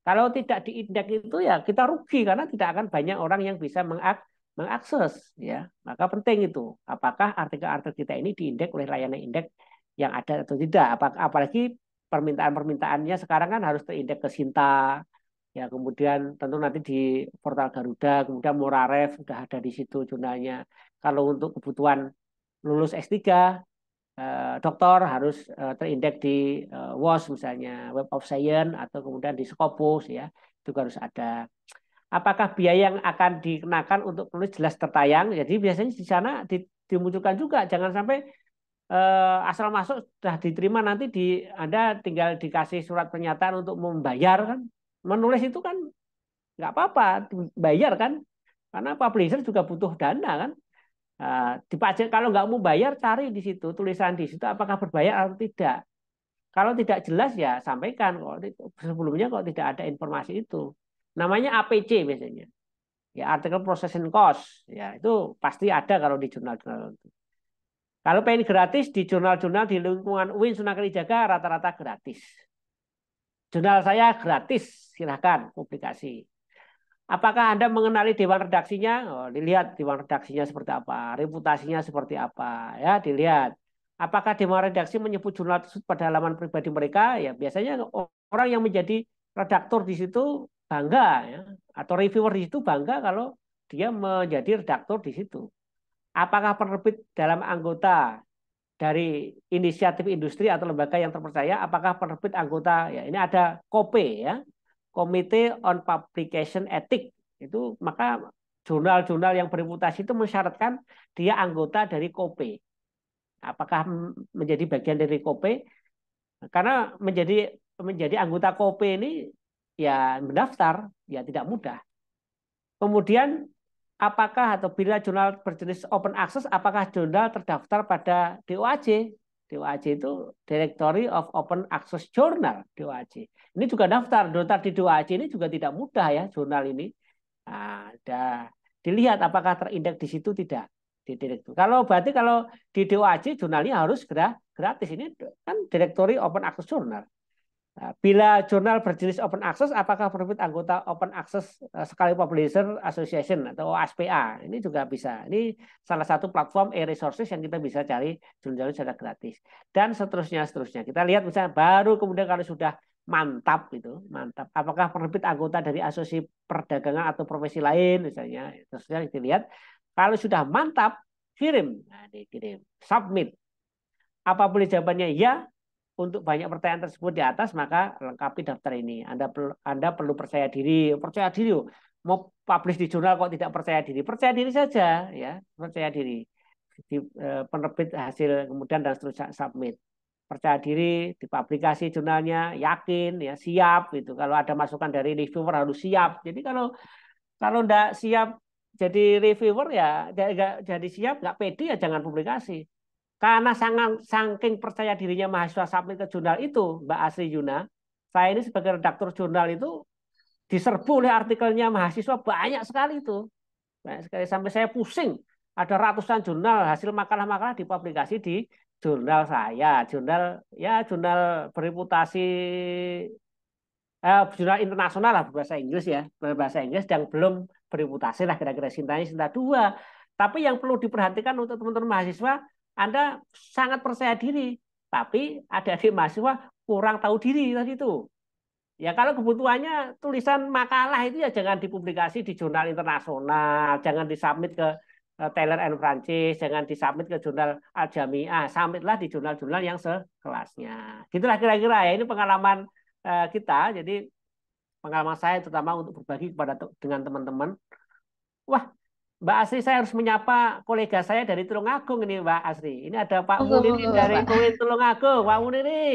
Kalau tidak diindeks itu ya kita rugi karena tidak akan banyak orang yang bisa mengak mengakses ya. Maka penting itu. Apakah artikel-artikel kita ini diindeks oleh layanan indeks yang ada atau tidak? Apalagi permintaan-permintaannya sekarang kan harus terindeks ke Sinta, ya kemudian tentu nanti di portal Garuda kemudian Moraref sudah ada di situ jurnalnya kalau untuk kebutuhan lulus S3 eh, doktor harus eh, terindeks di eh, WOS misalnya Web of Science atau kemudian di Scopus ya itu harus ada apakah biaya yang akan dikenakan untuk penulis jelas tertayang jadi biasanya di sana di, dimunculkan juga jangan sampai eh, asal masuk sudah diterima nanti di Anda tinggal dikasih surat pernyataan untuk membayar kan menulis itu kan nggak apa-apa bayar kan karena publisher juga butuh dana kan nah, dipajak kalau nggak mau bayar cari di situ tulisan di situ apakah berbayar atau tidak kalau tidak jelas ya sampaikan kok sebelumnya kok tidak ada informasi itu namanya APC biasanya ya artikel processing cost ya itu pasti ada kalau di jurnal-jurnal itu kalau pengen gratis di jurnal-jurnal di lingkungan UIN Sunan Kalijaga rata-rata gratis Jurnal saya gratis, silahkan publikasi. Apakah Anda mengenali dewan redaksinya? Oh, dilihat dewan redaksinya seperti apa, reputasinya seperti apa, ya dilihat. Apakah dewan redaksi menyebut jurnal tersebut pada halaman pribadi mereka? Ya biasanya orang yang menjadi redaktur di situ bangga, ya. atau reviewer di situ bangga kalau dia menjadi redaktur di situ. Apakah penerbit dalam anggota dari inisiatif industri atau lembaga yang terpercaya apakah penerbit anggota ya ini ada KOPE ya Komite on Publication Ethic itu maka jurnal-jurnal yang bereputasi itu mensyaratkan dia anggota dari KOPE apakah menjadi bagian dari KOPE karena menjadi menjadi anggota KOPE ini ya mendaftar ya tidak mudah kemudian apakah atau bila jurnal berjenis open access, apakah jurnal terdaftar pada DOAJ? DOAJ itu Directory of Open Access Journal, DOAJ. Ini juga daftar, daftar di DOAJ ini juga tidak mudah ya jurnal ini. Nah, ada dilihat apakah terindeks di situ tidak di direktur. Kalau berarti kalau di DOAJ jurnalnya harus gratis ini kan Directory Open Access Journal. Nah, bila jurnal berjenis open access, apakah profit anggota Open Access eh, Sekali Publisher Association atau OSPA? Ini juga bisa. Ini salah satu platform e-resources yang kita bisa cari jurnal-jurnal secara gratis. Dan seterusnya, seterusnya. Kita lihat misalnya baru kemudian kalau sudah mantap gitu, mantap. Apakah penerbit anggota dari asosiasi perdagangan atau profesi lain misalnya? Terusnya lihat Kalau sudah mantap, kirim. Nah, dikirim. Submit. Apa boleh jawabannya? Ya, untuk banyak pertanyaan tersebut di atas maka lengkapi daftar ini. Anda perlu Anda perlu percaya diri, percaya diri. Mau publish di jurnal kok tidak percaya diri? Percaya diri saja ya, percaya diri. Di e, penerbit hasil kemudian dan seterusnya submit. Percaya diri, dipublikasi jurnalnya, yakin ya, siap gitu. Kalau ada masukan dari reviewer harus siap. Jadi kalau kalau tidak siap jadi reviewer ya jadi siap nggak pede ya jangan publikasi karena sangat saking percaya dirinya mahasiswa submit ke jurnal itu, Mbak Asri Yuna, saya ini sebagai redaktur jurnal itu diserbu oleh artikelnya mahasiswa banyak sekali itu. Banyak sekali sampai saya pusing. Ada ratusan jurnal hasil makalah-makalah dipublikasi di jurnal saya, jurnal ya jurnal bereputasi eh, jurnal internasional lah berbahasa Inggris ya, berbahasa Inggris yang belum bereputasi lah kira-kira sintanya sinta dua. Tapi yang perlu diperhatikan untuk teman-teman mahasiswa anda sangat percaya diri, tapi ada di mahasiswa kurang tahu diri tadi itu. Ya kalau kebutuhannya tulisan makalah itu ya jangan dipublikasi di jurnal internasional, jangan disubmit ke eh, Taylor and Francis, jangan disubmit ke jurnal Al Jamiah, submitlah di jurnal-jurnal yang sekelasnya. Gitulah kira-kira ya ini pengalaman eh, kita. Jadi pengalaman saya terutama untuk berbagi kepada dengan teman-teman. Wah, Mbak Asri, saya harus menyapa kolega saya dari Tulungagung ini, Mbak Asri. Ini ada Pak oh, Muniri oh, dari UIN Tulungagung. Pak Muniri.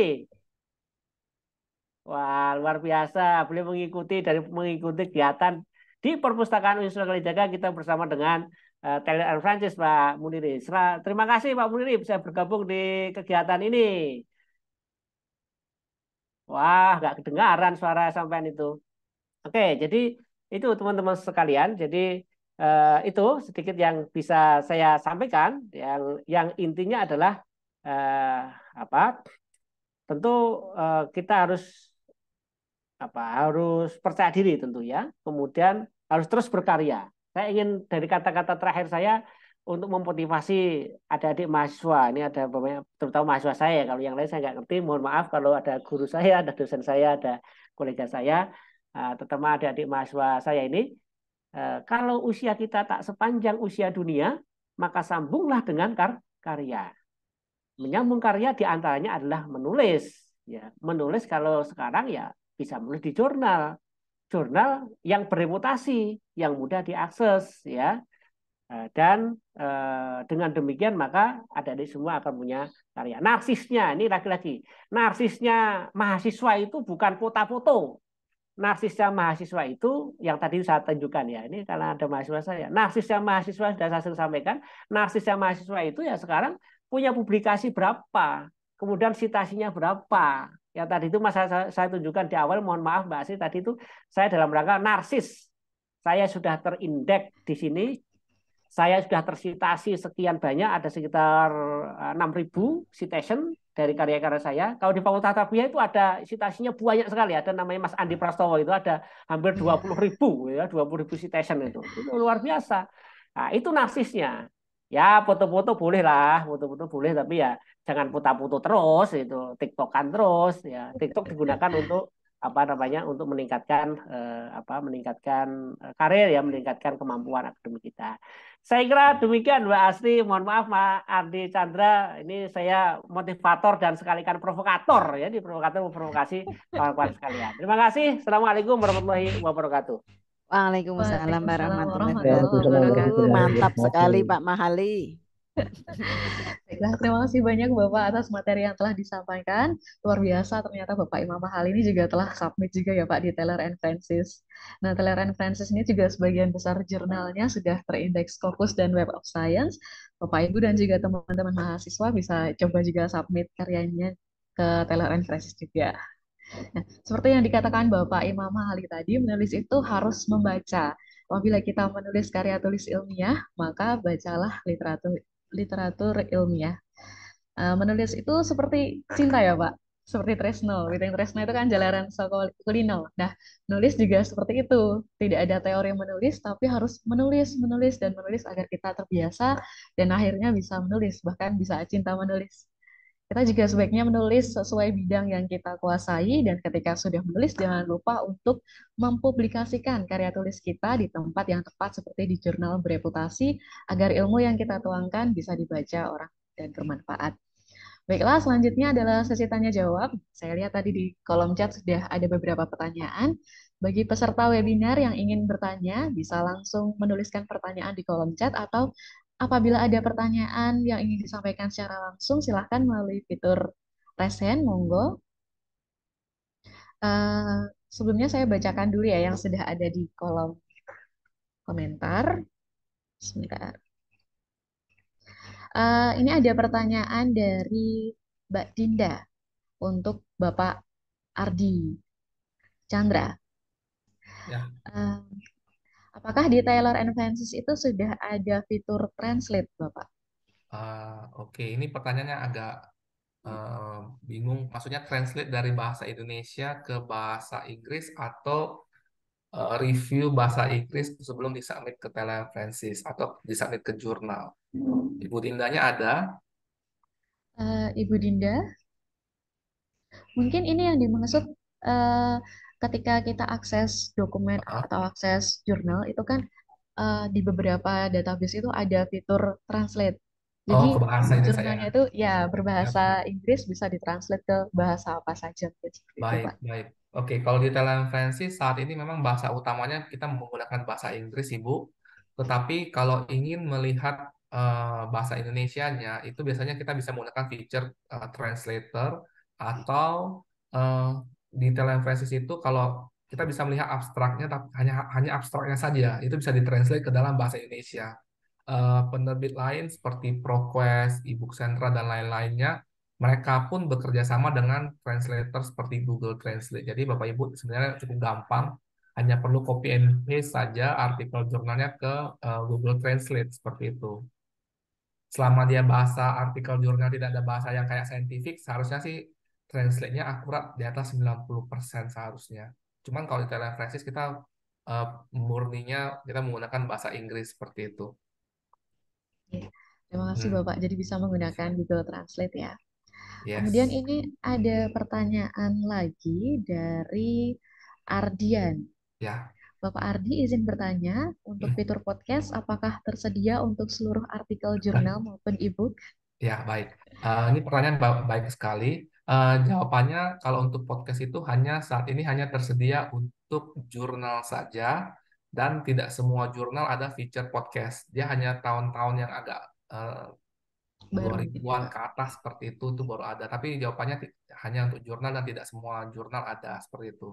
Wah, luar biasa. Beliau mengikuti dari mengikuti kegiatan di Perpustakaan Universitas Kalijaga kita bersama dengan uh, eh, Taylor and Francis, Pak Muniri. terima kasih Pak Munir bisa bergabung di kegiatan ini. Wah, nggak kedengaran suara sampean itu. Oke, jadi itu teman-teman sekalian. Jadi eh, itu sedikit yang bisa saya sampaikan. Yang yang intinya adalah eh, apa? Tentu eh, kita harus apa? Harus percaya diri tentu ya. Kemudian harus terus berkarya. Saya ingin dari kata-kata terakhir saya untuk memotivasi adik-adik mahasiswa. Ini ada banyak, terutama mahasiswa saya. Kalau yang lain saya nggak ngerti, mohon maaf kalau ada guru [LAUGHS] saya, ada dosen saya, ada kolega saya, eh, terutama adik-adik mahasiswa saya ini. Eh, kalau usia kita tak sepanjang usia dunia, maka sambunglah dengan kar karya. Menyambung karya diantaranya adalah menulis. Ya, menulis kalau sekarang ya bisa menulis di jurnal, jurnal yang bereputasi, yang mudah diakses, ya. Eh, dan eh, dengan demikian maka ada di semua akan punya karya. Narsisnya ini laki-laki. narsisnya mahasiswa itu bukan foto-foto, Narsisnya mahasiswa itu yang tadi saya tunjukkan ya ini karena ada mahasiswa saya Narsisnya mahasiswa sudah saya sampaikan Narsisnya mahasiswa itu ya sekarang punya publikasi berapa kemudian citasinya berapa ya tadi itu masa saya, tunjukkan di awal mohon maaf mbak Asri tadi itu saya dalam rangka narsis saya sudah terindeks di sini saya sudah tersitasi sekian banyak ada sekitar 6.000 eh, citation dari karya-karya saya. Kalau di Fakultas Tarbiyah itu ada citasinya banyak sekali. Ada namanya Mas Andi Prastowo itu ada hampir 20 iya. ribu, ya, 20 ribu citation itu. Itu luar biasa. Nah, itu narsisnya. Ya foto-foto boleh lah, foto-foto boleh tapi ya jangan putar putar terus itu, tiktokan terus ya. Tiktok digunakan untuk apa namanya untuk meningkatkan eh, apa meningkatkan eh, karir ya meningkatkan kemampuan akademik kita. Saya kira hmm. demikian Mbak Asri, mohon maaf Pak Ardi Chandra, ini saya motivator dan sekalikan provokator ya di provokator memprovokasi kawan-kawan sekalian. Terima kasih. Assalamualaikum warahmatullahi wabarakatuh. Waalaikumsalam warahmatullahi wabarakatuh. Mantap sekali Pak Mahali. [LAUGHS] Baiklah, terima kasih banyak Bapak atas materi yang telah disampaikan. Luar biasa ternyata Bapak Imam Mahal ini juga telah submit juga ya Pak di Taylor and Francis. Nah, Taylor and Francis ini juga sebagian besar jurnalnya sudah terindeks Scopus dan Web of Science. Bapak Ibu dan juga teman-teman mahasiswa bisa coba juga submit karyanya ke Taylor and Francis juga. Nah, seperti yang dikatakan Bapak Imam Mahali tadi, menulis itu harus membaca. Apabila kita menulis karya tulis ilmiah, maka bacalah literatur literatur ilmiah. Uh, menulis itu seperti cinta ya Pak, seperti Tresno. Witing Tresno itu kan jalaran soko kulino. Nah, nulis juga seperti itu. Tidak ada teori menulis, tapi harus menulis, menulis, dan menulis agar kita terbiasa dan akhirnya bisa menulis, bahkan bisa cinta menulis. Kita juga sebaiknya menulis sesuai bidang yang kita kuasai dan ketika sudah menulis jangan lupa untuk mempublikasikan karya tulis kita di tempat yang tepat seperti di jurnal bereputasi agar ilmu yang kita tuangkan bisa dibaca orang dan bermanfaat. Baiklah, selanjutnya adalah sesi tanya jawab. Saya lihat tadi di kolom chat sudah ada beberapa pertanyaan. Bagi peserta webinar yang ingin bertanya, bisa langsung menuliskan pertanyaan di kolom chat atau Apabila ada pertanyaan yang ingin disampaikan secara langsung, silahkan melalui fitur resen. monggo. Uh, sebelumnya saya bacakan dulu ya yang sudah ada di kolom komentar. Uh, ini ada pertanyaan dari Mbak Dinda untuk Bapak Ardi Chandra. Ya. Uh, Apakah di Taylor and Francis itu sudah ada fitur translate, Bapak? Uh, Oke, okay. ini pertanyaannya agak uh, bingung. Maksudnya translate dari bahasa Indonesia ke bahasa Inggris atau uh, review bahasa Inggris sebelum disubmit ke Taylor and Francis atau disubmit ke jurnal? Ibu Dindanya ada? Uh, Ibu Dinda? Mungkin ini yang dimaksud uh, ketika kita akses dokumen atau akses jurnal itu kan uh, di beberapa database itu ada fitur translate. Oh, Jadi oh, bahasa ya, jurnalnya saya. itu ya iya. berbahasa ya. Inggris bisa ditranslate ke bahasa apa saja. baik, Pak. baik. Oke, kalau di telekonferensi saat ini memang bahasa utamanya kita menggunakan bahasa Inggris, Ibu. Tetapi kalau ingin melihat uh, bahasa Indonesianya, itu biasanya kita bisa menggunakan feature uh, translator atau uh, di telepresis itu kalau kita bisa melihat abstraknya tapi hanya hanya abstraknya saja itu bisa ditranslate ke dalam bahasa Indonesia uh, penerbit lain seperti ProQuest, eBook Sentra dan lain-lainnya mereka pun bekerja sama dengan translator seperti Google Translate. Jadi Bapak Ibu sebenarnya cukup gampang, hanya perlu copy and paste saja artikel jurnalnya ke uh, Google Translate seperti itu. Selama dia bahasa artikel jurnal tidak ada bahasa yang kayak saintifik, seharusnya sih translate-nya akurat di atas 90% seharusnya. Cuman kalau di Francis kita uh, murninya kita menggunakan bahasa Inggris seperti itu. Iya, terima kasih hmm. Bapak. Jadi bisa menggunakan iya. Google Translate ya. Yes. Kemudian ini ada pertanyaan lagi dari Ardian. Ya. Bapak Ardi izin bertanya, untuk hmm. fitur podcast apakah tersedia untuk seluruh artikel jurnal maupun e-book? Ya, baik. Uh, ini pertanyaan baik sekali. Uh, jawabannya kalau untuk podcast itu hanya saat ini hanya tersedia untuk jurnal saja dan tidak semua jurnal ada feature podcast. Dia hanya tahun-tahun yang agak uh, ribuan ya. ke atas seperti itu tuh baru ada. Tapi jawabannya hanya untuk jurnal dan tidak semua jurnal ada seperti itu.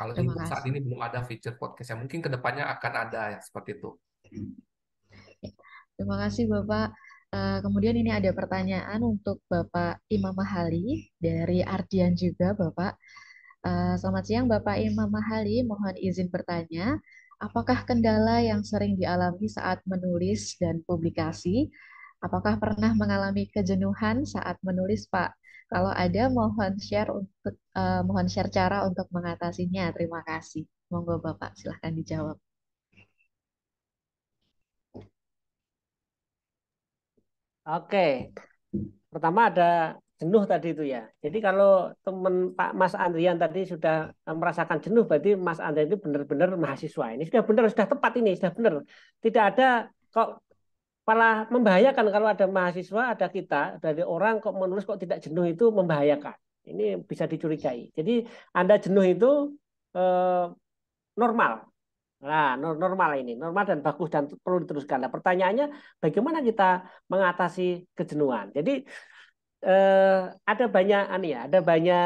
Kalau untuk saat ini belum ada feature podcast yang mungkin kedepannya akan ada ya seperti itu. Terima kasih Bapak. Eh, kemudian ini ada pertanyaan untuk Bapak Imam Mahali dari Ardian juga, Bapak. Eh, selamat siang Bapak Imam Mahali, mohon izin bertanya, apakah kendala yang sering dialami saat menulis dan publikasi? Apakah pernah mengalami kejenuhan saat menulis, Pak? Kalau ada, mohon share untuk uh, mohon share cara untuk mengatasinya. Terima kasih. Monggo Bapak, silahkan dijawab. Oke. Pertama ada jenuh tadi itu ya. Jadi kalau teman Pak Mas Andrian tadi sudah eh, merasakan jenuh, berarti Mas Andrian itu benar-benar mahasiswa. Ini sudah benar, sudah tepat ini, sudah benar. Tidak ada kok malah membahayakan kalau ada mahasiswa, ada kita, dari orang kok menulis kok tidak jenuh itu membahayakan. Ini bisa dicurigai. Jadi Anda jenuh itu eh, normal. Nah, normal ini, normal dan bagus dan perlu diteruskan. Nah, pertanyaannya bagaimana kita mengatasi kejenuhan? Jadi eh, ada banyak ini anu ya, ada banyak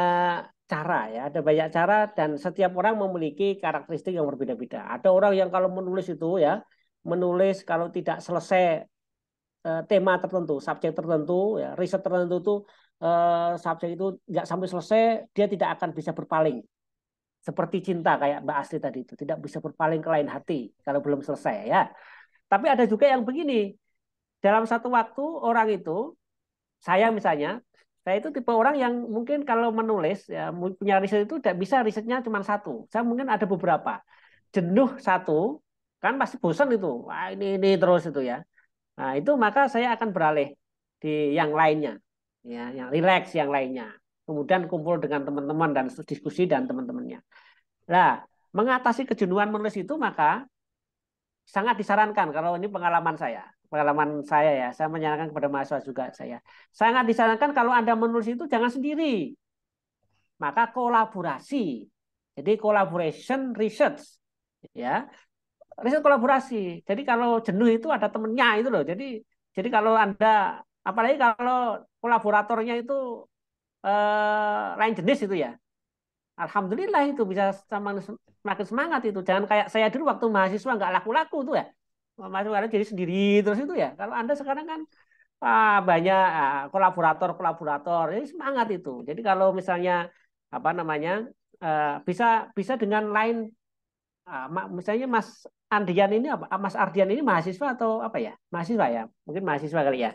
cara ya, ada banyak cara dan setiap orang memiliki karakteristik yang berbeda-beda. Ada orang yang kalau menulis itu ya, menulis kalau tidak selesai eh, tema tertentu, subjek tertentu, ya, riset tertentu itu eh, subjek itu nggak sampai selesai, dia tidak akan bisa berpaling. Seperti cinta kayak Mbak Asli tadi itu. Tidak bisa berpaling ke lain hati kalau belum selesai ya. Tapi ada juga yang begini. Dalam satu waktu orang itu, saya misalnya, saya itu tipe orang yang mungkin kalau menulis, ya, punya riset itu tidak bisa risetnya cuma satu. Saya mungkin ada beberapa. Jenuh satu, kan pasti bosan itu. Wah ini, ini terus itu ya. Nah, itu maka saya akan beralih di yang lainnya, ya, yang relax yang lainnya kemudian kumpul dengan teman-teman dan diskusi dan teman-temannya. Nah, mengatasi kejenuhan menulis itu maka sangat disarankan kalau ini pengalaman saya, pengalaman saya ya, saya menyarankan kepada mahasiswa juga saya. Sangat disarankan kalau Anda menulis itu jangan sendiri. Maka kolaborasi. Jadi collaboration research ya. Riset kolaborasi. Jadi kalau jenuh itu ada temennya itu loh. Jadi jadi kalau Anda apalagi kalau kolaboratornya itu Eh, lain jenis itu ya. Alhamdulillah itu bisa semakin semangat itu. Jangan kayak saya dulu waktu mahasiswa nggak laku-laku itu ya. Mahasiswa jadi sendiri terus itu ya. Kalau Anda sekarang kan ah, banyak kolaborator-kolaborator, jadi semangat itu. Jadi kalau misalnya apa namanya eh, bisa bisa dengan lain ah, misalnya Mas Andian ini apa ah, Mas Ardian ini mahasiswa atau apa ya? Mahasiswa ya. Mungkin mahasiswa kali ya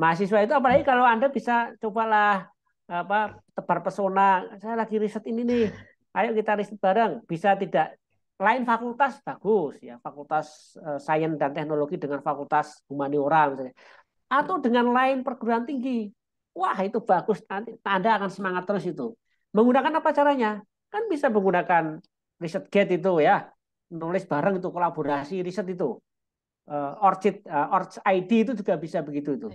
mahasiswa itu apalagi kalau anda bisa cobalah apa tebar pesona saya lagi riset ini nih ayo kita riset bareng bisa tidak lain fakultas bagus ya fakultas uh, sains dan teknologi dengan fakultas humaniora misalnya atau dengan lain perguruan tinggi wah itu bagus nanti anda akan semangat terus itu menggunakan apa caranya kan bisa menggunakan riset gate itu ya nulis bareng itu kolaborasi riset itu uh, orchid uh, eh, orchid ID itu juga bisa begitu itu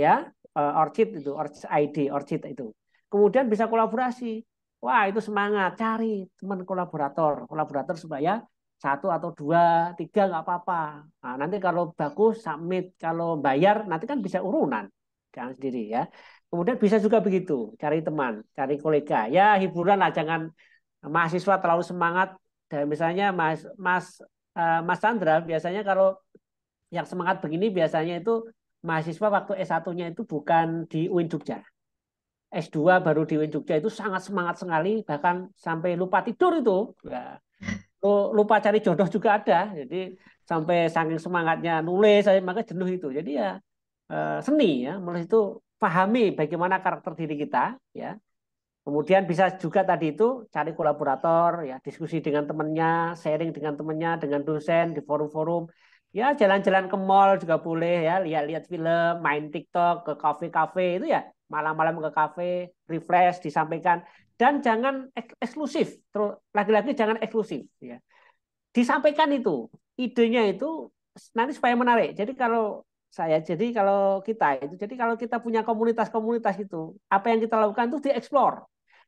ya eh, orchid itu orchid ID orchid itu kemudian bisa kolaborasi wah itu semangat cari teman kolaborator kolaborator supaya satu atau dua tiga nggak apa-apa nah, nanti kalau bagus submit kalau bayar nanti kan bisa urunan jangan sendiri ya kemudian bisa juga begitu cari teman cari kolega ya hiburan lah jangan mahasiswa terlalu semangat dan misalnya mas mas uh, mas Sandra biasanya kalau yang semangat begini biasanya itu mahasiswa waktu S1-nya itu bukan di UIN Jogja. S2 baru di UIN Jogja itu sangat semangat sekali, bahkan sampai lupa tidur itu. Lupa cari jodoh juga ada. Jadi sampai saking semangatnya nulis, saya maka jenuh itu. Jadi ya eh, seni ya, mulai itu pahami bagaimana karakter diri kita ya. Kemudian bisa juga tadi itu cari kolaborator ya, diskusi dengan temannya, sharing dengan temannya, dengan dosen di forum-forum ya jalan-jalan ke mall juga boleh ya lihat-lihat film main TikTok ke kafe-kafe itu ya malam-malam ke kafe refresh disampaikan dan jangan eksklusif terus lagi-lagi jangan eksklusif ya disampaikan itu idenya itu nanti supaya menarik jadi kalau saya jadi kalau kita itu jadi kalau kita punya komunitas-komunitas itu apa yang kita lakukan itu dieksplor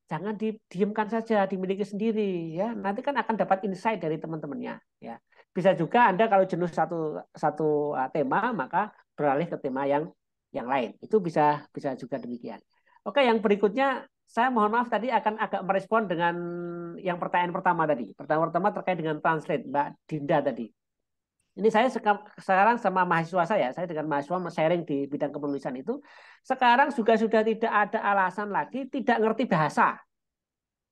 jangan didiamkan saja dimiliki sendiri ya nanti kan akan dapat insight dari teman-temannya ya bisa juga Anda kalau jenuh satu satu ah, tema maka beralih ke tema yang yang lain. Itu bisa bisa juga demikian. Oke, yang berikutnya saya mohon maaf tadi akan agak merespon dengan yang pertanyaan pertama tadi. Pertanyaan pertama terkait dengan translate Mbak Dinda tadi. Ini saya sekarang sama mahasiswa saya, saya dengan mahasiswa sharing di bidang kepenulisan itu, sekarang juga sudah tidak ada alasan lagi tidak ngerti bahasa.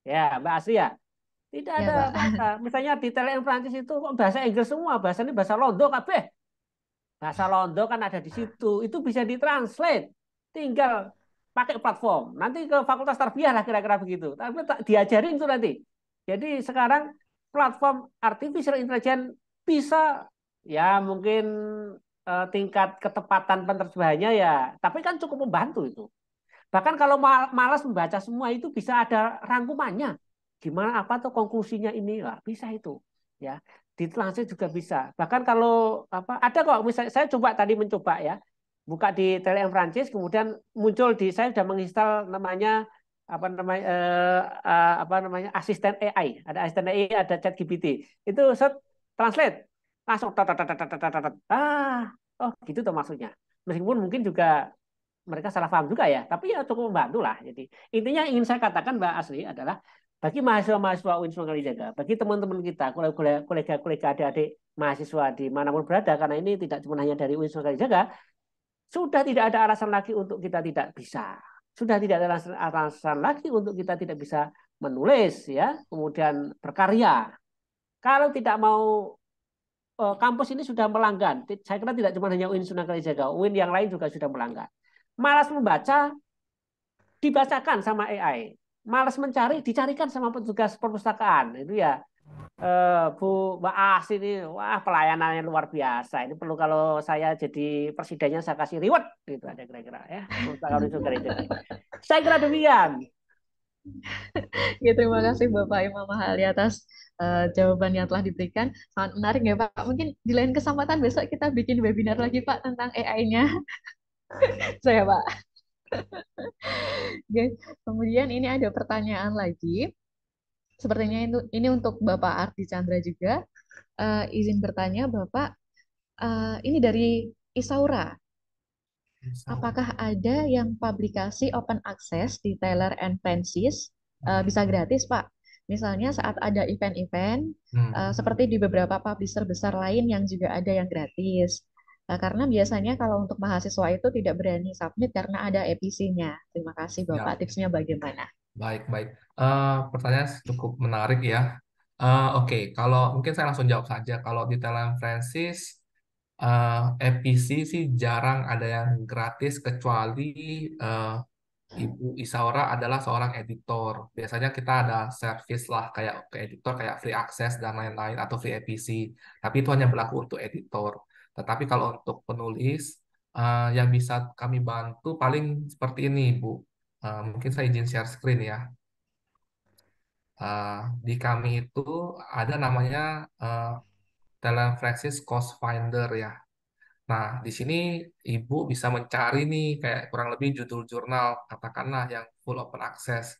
Ya, Mbak Asri ya. Tidak ya, ada apa-apa. Misalnya di TLN Prancis itu bahasa Inggris semua, bahasanya bahasa Londo kabeh. Bahasa Londo kan ada di situ. Itu bisa ditranslate. Tinggal pakai platform. Nanti ke fakultas tarbiyah lah kira-kira begitu. Tapi diajarin itu nanti. Jadi sekarang platform artificial intelligence bisa ya mungkin eh, tingkat ketepatan penerjemahannya ya, tapi kan cukup membantu itu. Bahkan kalau malas membaca semua itu bisa ada rangkumannya gimana apa tuh konklusinya ini lah bisa itu ya ditranslate juga bisa bahkan kalau apa ada kok misalnya saya coba tadi mencoba ya buka di TLM Prancis kemudian muncul di saya sudah menginstal namanya apa namanya eh, eh apa namanya asisten AI ada asisten AI ada chat GPT itu set translate langsung tat, tat, tat, tat, ah oh gitu tuh maksudnya meskipun mungkin juga mereka salah paham juga ya tapi ya cukup membantu lah jadi intinya yang ingin saya katakan mbak asli adalah bagi mahasiswa-mahasiswa UIN Sungai Kalijaga, bagi teman-teman kita, kolega-kolega adik-adik mahasiswa di manapun berada, karena ini tidak cuma hanya dari UIN Sungai Kalijaga, sudah tidak ada alasan lagi untuk kita tidak bisa. Sudah tidak ada alasan, lagi untuk kita tidak bisa menulis, ya, kemudian berkarya. Kalau tidak mau eh, kampus ini sudah melanggar. Saya kira tidak cuma hanya UIN Sunan Kalijaga, UIN yang lain juga sudah melanggar. Malas membaca dibacakan sama AI malas mencari dicarikan sama petugas perpustakaan itu ya eh, Bu Mbak As ini wah pelayanannya luar biasa ini perlu kalau saya jadi presidennya saya kasih reward gitu ada kira-kira ya saya kira demikian ya terima kasih Bapak Imam Mahali atas uh, jawaban yang telah diberikan sangat menarik ya Pak mungkin di lain kesempatan besok kita bikin webinar lagi Pak tentang AI-nya saya Pak Guys, kemudian ini ada pertanyaan lagi. Sepertinya itu ini untuk Bapak Ardi Chandra juga. Uh, izin bertanya, Bapak, uh, ini dari Isaura. Apakah ada yang publikasi open access di Taylor and Francis uh, bisa gratis, Pak? Misalnya saat ada event-event hmm. uh, seperti di beberapa publisher besar lain yang juga ada yang gratis. Nah, karena biasanya kalau untuk mahasiswa itu tidak berani submit karena ada EPC-nya. Terima kasih ya. Bapak ya. tipsnya bagaimana? Baik, baik. Uh, pertanyaan cukup menarik ya. Uh, Oke, okay. kalau mungkin saya langsung jawab saja. Kalau di Thailand Francis, uh, eh, EPC sih jarang ada yang gratis kecuali uh, Ibu Isaura adalah seorang editor. Biasanya kita ada service lah kayak ke editor kayak free access dan lain-lain atau free EPC. Tapi itu hanya berlaku untuk editor. Tetapi kalau untuk penulis, uh, yang bisa kami bantu paling seperti ini, Bu. Uh, mungkin saya izin share screen ya. Uh, di kami itu ada namanya uh, Francis Cost Finder ya. Nah, di sini Ibu bisa mencari nih kayak kurang lebih judul jurnal, katakanlah yang full open access.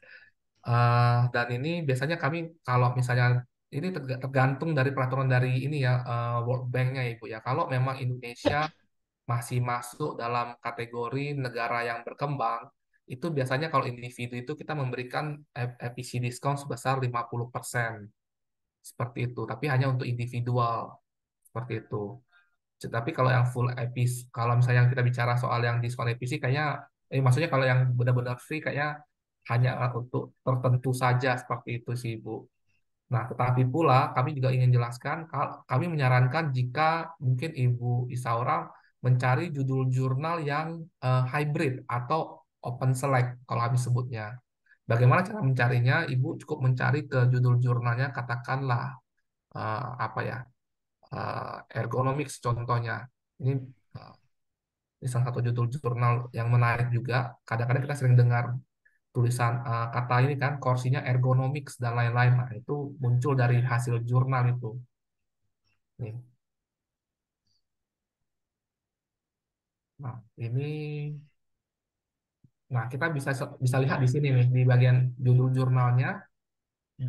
Uh, dan ini biasanya kami kalau misalnya ini tergantung dari peraturan dari ini ya uh, World Banknya nya Ibu ya. Kalau memang Indonesia masih masuk dalam kategori negara yang berkembang, itu biasanya kalau individu itu kita memberikan FPC e-, e-, diskon sebesar 50%. Seperti itu, tapi hanya untuk individual. Seperti itu. Tapi kalau yang full EPC, kalau misalnya kita bicara soal yang diskon EPC kayaknya eh maksudnya kalau yang benar-benar free kayaknya hanya untuk tertentu saja seperti itu sih ibu. Nah, tetapi pula kami juga ingin jelaskan, kami menyarankan jika mungkin Ibu Isaura mencari judul jurnal yang uh, hybrid atau open select kalau kami sebutnya. Bagaimana cara mencarinya? Ibu cukup mencari ke judul jurnalnya, katakanlah uh, apa ya, uh, ergonomics contohnya. Ini, uh, ini salah satu judul jurnal yang menarik juga. Kadang-kadang kita sering dengar tulisan uh, kata ini kan kursinya ergonomics dan lain-lain nah itu muncul dari hasil jurnal itu nih nah ini nah kita bisa bisa lihat di sini nih di bagian judul jurnalnya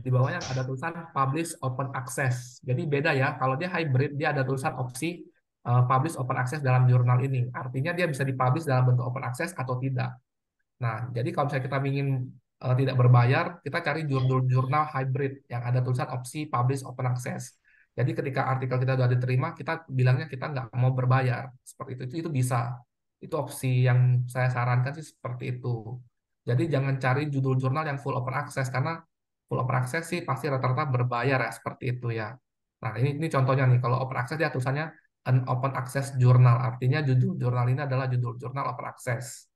di bawahnya ada tulisan publish open access jadi beda ya kalau dia hybrid dia ada tulisan opsi uh, publish open access dalam jurnal ini artinya dia bisa dipublish dalam bentuk open access atau tidak Nah, jadi kalau misalnya kita ingin uh, eh, tidak berbayar, kita cari jurnal-jurnal hybrid yang ada tulisan opsi publish open access. Jadi ketika artikel kita sudah diterima, kita bilangnya kita nggak mau berbayar. Seperti itu, itu, itu bisa. Itu opsi yang saya sarankan sih seperti itu. Jadi jangan cari judul jurnal yang full open access, karena full open access sih pasti rata-rata berbayar ya, seperti itu ya. Nah, ini, ini contohnya nih, kalau open access dia tulisannya an open access journal, artinya judul jurnal ini adalah judul jurnal open access.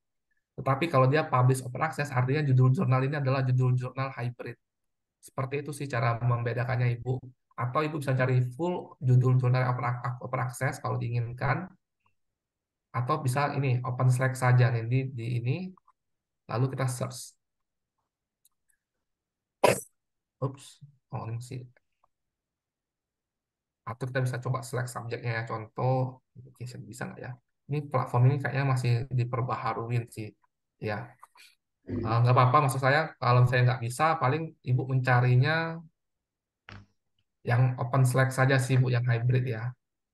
Tetapi kalau dia publish open access, artinya judul jurnal ini adalah judul jurnal hybrid. Seperti itu sih cara membedakannya Ibu. Atau Ibu bisa cari full judul jurnal open, access kalau diinginkan. Atau bisa ini, open select saja nih di, di ini. Lalu kita search. Ups, on sih. Atau kita bisa coba select subjeknya ya, contoh bisa nggak ya? Ini platform ini kayaknya masih diperbaharuin sih ya hmm. ah, nggak apa-apa maksud saya kalau saya nggak bisa paling ibu mencarinya yang open select saja sih ibu yang hybrid ya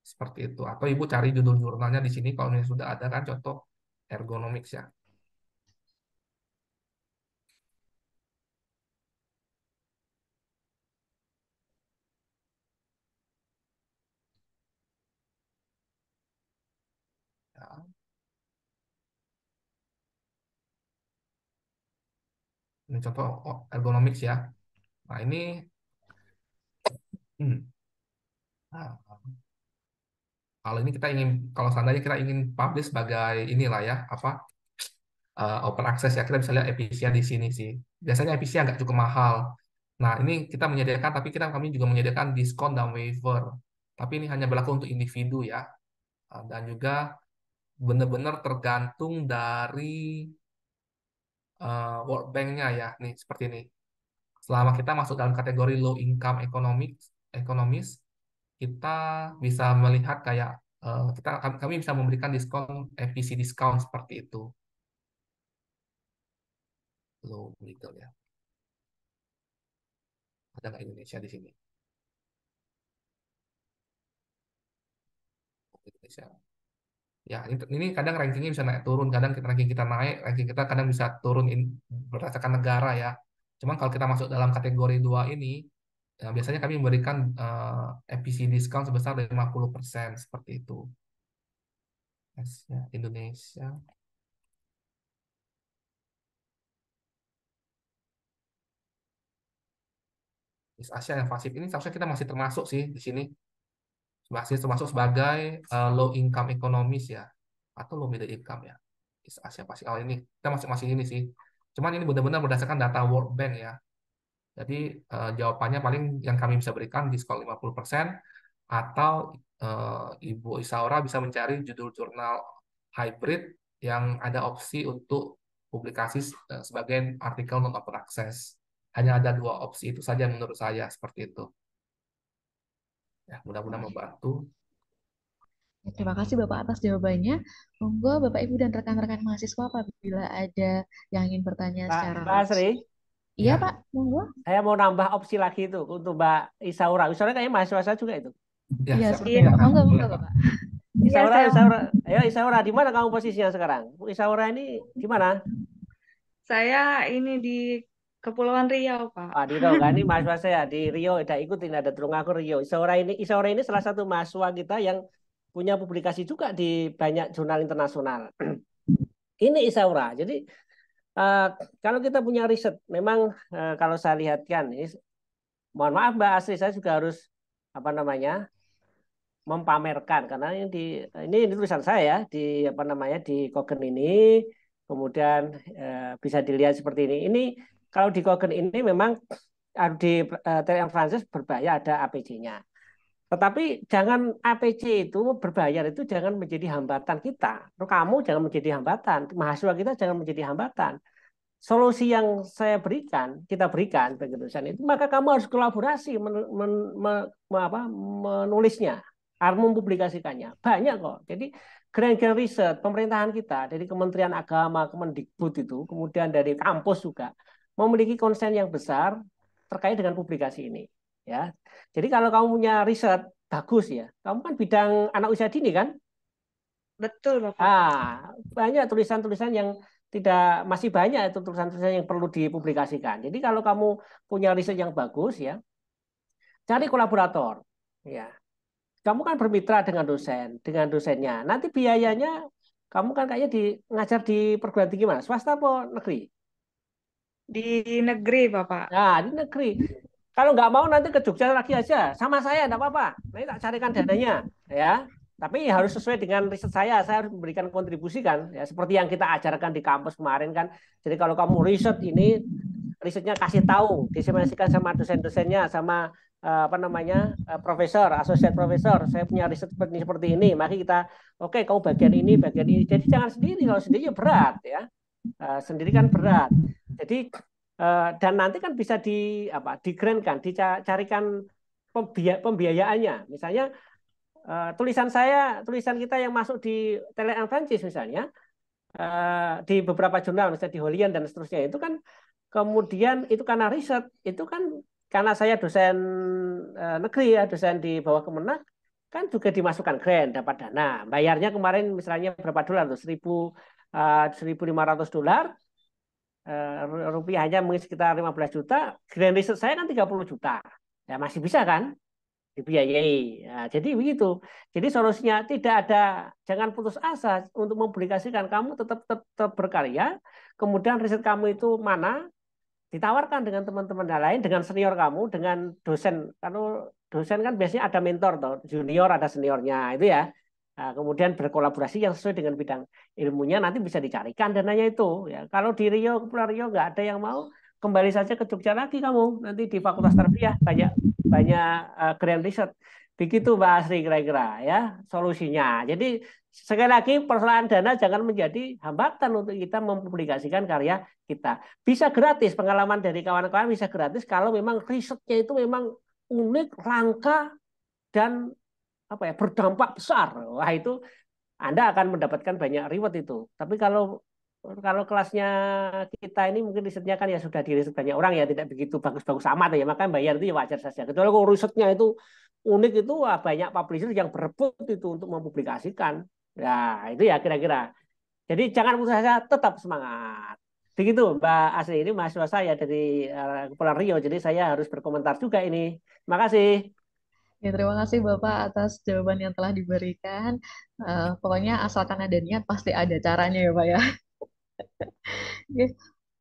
seperti itu atau ibu cari judul jurnalnya di sini kalau ini sudah ada kan contoh ergonomics ya ini contoh ergonomics ya. Nah, ini hmm. Nah, kalau ini kita ingin kalau seandainya kita ingin publish sebagai inilah ya, apa uh, open access ya, kita bisa lihat efisien di sini sih. Biasanya efisien nggak cukup mahal. Nah, ini kita menyediakan tapi kita kami juga menyediakan diskon dan waiver. Tapi ini hanya berlaku untuk individu ya. Ah, dan juga benar-benar tergantung dari uh, World Bank-nya ya, nih seperti ini. Selama kita masuk dalam kategori low income economics, ekonomis, kita bisa melihat kayak uh, kita kami bisa memberikan diskon FPC discount seperti itu. Low middle ya. Ada nggak Indonesia di sini? Indonesia ya ini, kadang rankingnya bisa naik turun kadang kita ranking kita naik ranking kita kadang bisa turun in, berdasarkan negara ya cuman kalau kita masuk dalam kategori dua ini ya biasanya kami memberikan uh, eh, FPC lima sebesar 50% seperti itu Asia ya, Indonesia Asia yang pasif ini seharusnya kita masih termasuk sih di sini masih termasuk sebagai uh, low income economies ya atau low middle income ya Asia Pasifik oh, ini kita masih masih ini sih cuman ini benar-benar berdasarkan data World Bank ya jadi uh, jawabannya paling yang kami bisa berikan di diskon 50% atau uh, Ibu Isaura bisa mencari judul jurnal hybrid yang ada opsi untuk publikasi uh, sebagai artikel non open access hanya ada dua opsi itu saja menurut saya seperti itu Ya, mudah-mudahan membantu. Terima kasih Bapak atas jawabannya. Monggo Bapak Ibu dan rekan-rekan mahasiswa apabila ada yang ingin bertanya Pak, secara Pak Asri. Iya ya. Pak, monggo. Saya mau nambah opsi lagi itu untuk Mbak Isaura. Isaura kayaknya mahasiswa saya juga itu. Ya, iya, iya. Monggo, monggo Bapak. Isaura, iya, iya, ya, Isaura. Ayo Isaura, di mana kamu posisinya sekarang? Bu Isaura ini di mana? Saya ini di Kepulauan Riau, Pak. Ah, Di Riau, kan ini mahasiswa saya di Rio tidak ikut tidak ada aku Rio. Isaura ini Isaura ini salah satu mahasiswa kita yang punya publikasi juga di banyak jurnal internasional. [CLEARS THROAT] ini Isaura. Jadi uh, kalau kita punya riset, memang uh, kalau saya lihatkan ini mohon maaf Mbak Asri, saya juga harus apa namanya? mempamerkan karena ini di ini, ini tulisan saya ya, di apa namanya di Kogen ini kemudian eh, bisa dilihat seperti ini. Ini kalau di Kogen ini memang eh, di yang eh, Francis berbahaya ada APC-nya. Tetapi jangan APC itu berbayar itu jangan menjadi hambatan kita. Kamu jangan menjadi hambatan, mahasiswa kita jangan menjadi hambatan. Solusi yang saya berikan, kita berikan pengurusan itu, maka kamu harus kolaborasi men, men, men, apa, menulisnya, harus mempublikasikannya. Banyak kok. Jadi grand-grand riset pemerintahan kita dari Kementerian Agama, Kemendikbud itu, kemudian dari kampus juga memiliki konsen yang besar terkait dengan publikasi ini. Ya, jadi kalau kamu punya riset bagus ya, kamu kan bidang anak usia dini kan? Betul bapak. Ah, banyak tulisan-tulisan yang tidak masih banyak itu tulisan-tulisan yang perlu dipublikasikan. Jadi kalau kamu punya riset yang bagus ya, cari kolaborator. Ya, kamu kan bermitra dengan dosen, dengan dosennya. Nanti biayanya kamu kan kayaknya di ngajar di perguruan tinggi mana? Swasta atau negeri? Di negeri, Bapak. Nah, di negeri. Kalau nggak mau nanti ke Jogja lagi aja. Sama saya, nggak apa-apa. Nanti tak carikan dananya. Ya. Tapi harus sesuai dengan riset saya. Saya harus memberikan kontribusi kan. Ya, seperti yang kita ajarkan di kampus kemarin kan. Jadi kalau kamu riset ini, risetnya kasih tahu. disimulasikan sama dosen-dosennya, sama eh, apa namanya eh, profesor, asosiat profesor, saya punya riset seperti seperti ini, mari kita oke okay, kamu bagian ini, bagian ini. Jadi jangan sendiri, kalau sendiri ya berat ya uh, sendiri kan berat. Jadi uh, dan nanti kan bisa di apa digrandkan, dicarikan pembia pembiayaannya. Misalnya uh, tulisan saya, tulisan kita yang masuk di tele Francis misalnya uh, di beberapa jurnal misalnya di Holian dan seterusnya itu kan kemudian itu karena riset itu kan karena saya dosen uh, negeri ya, dosen di bawah Kemenak kan juga dimasukkan grant dapat dana. Bayarnya kemarin misalnya berapa dolar tuh seribu 1.500 eh, dolar, uh, rupiahnya mungkin sekitar 15 juta, grand riset saya kan 30 juta. Ya masih bisa kan dibiayai. Ya, jadi begitu. Jadi solusinya tidak ada, jangan putus asa untuk mempublikasikan. Kamu tetap, tetap, tetap berkarya, kemudian riset kamu itu mana, ditawarkan dengan teman-teman yang lain, dengan senior kamu, dengan dosen. Kalau dosen kan biasanya ada mentor, tuh. junior ada seniornya, itu ya. Nah, kemudian berkolaborasi yang sesuai dengan bidang ilmunya nanti bisa dicarikan dananya itu. Ya, kalau di Rio, Pulau Rio nggak ada yang mau, kembali saja ke Jogja lagi kamu nanti di Fakultas Tarbiyah banyak banyak uh, grand riset. Begitu Mbak Asri kira-kira ya solusinya. Jadi sekali lagi persoalan dana jangan menjadi hambatan untuk kita mempublikasikan karya kita. Bisa gratis pengalaman dari kawan-kawan bisa gratis kalau memang risetnya itu memang unik, langka dan apa ya berdampak besar. Wah itu Anda akan mendapatkan banyak reward itu. Tapi kalau kalau kelasnya kita ini mungkin risetnya kan ya sudah diriset banyak orang ya tidak begitu bagus-bagus amat ya makanya bayar itu ya wajar saja. Kecuali kalau risetnya itu unik itu wah, banyak publisher yang berebut itu untuk mempublikasikan. Nah itu ya kira-kira. Jadi jangan putus asa, tetap semangat. Begitu Mbak Asri ini mahasiswa saya dari uh, Kepulauan Rio, jadi saya harus berkomentar juga ini. Terima kasih. Ya, terima kasih Bapak atas jawaban yang telah diberikan. Uh, pokoknya asalkan ada niat pasti ada caranya ya Pak ya. yeah. [LAUGHS]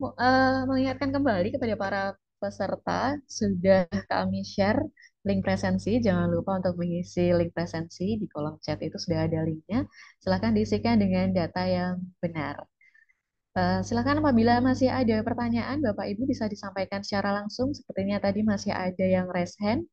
Eh, uh, mengingatkan kembali kepada para peserta, sudah kami share link presensi. Jangan lupa untuk mengisi link presensi di kolom chat itu sudah ada linknya. Silahkan diisikan dengan data yang benar. Uh, eh, silakan apabila masih ada pertanyaan, Bapak Ibu bisa disampaikan secara langsung. Sepertinya tadi masih ada yang raise hand.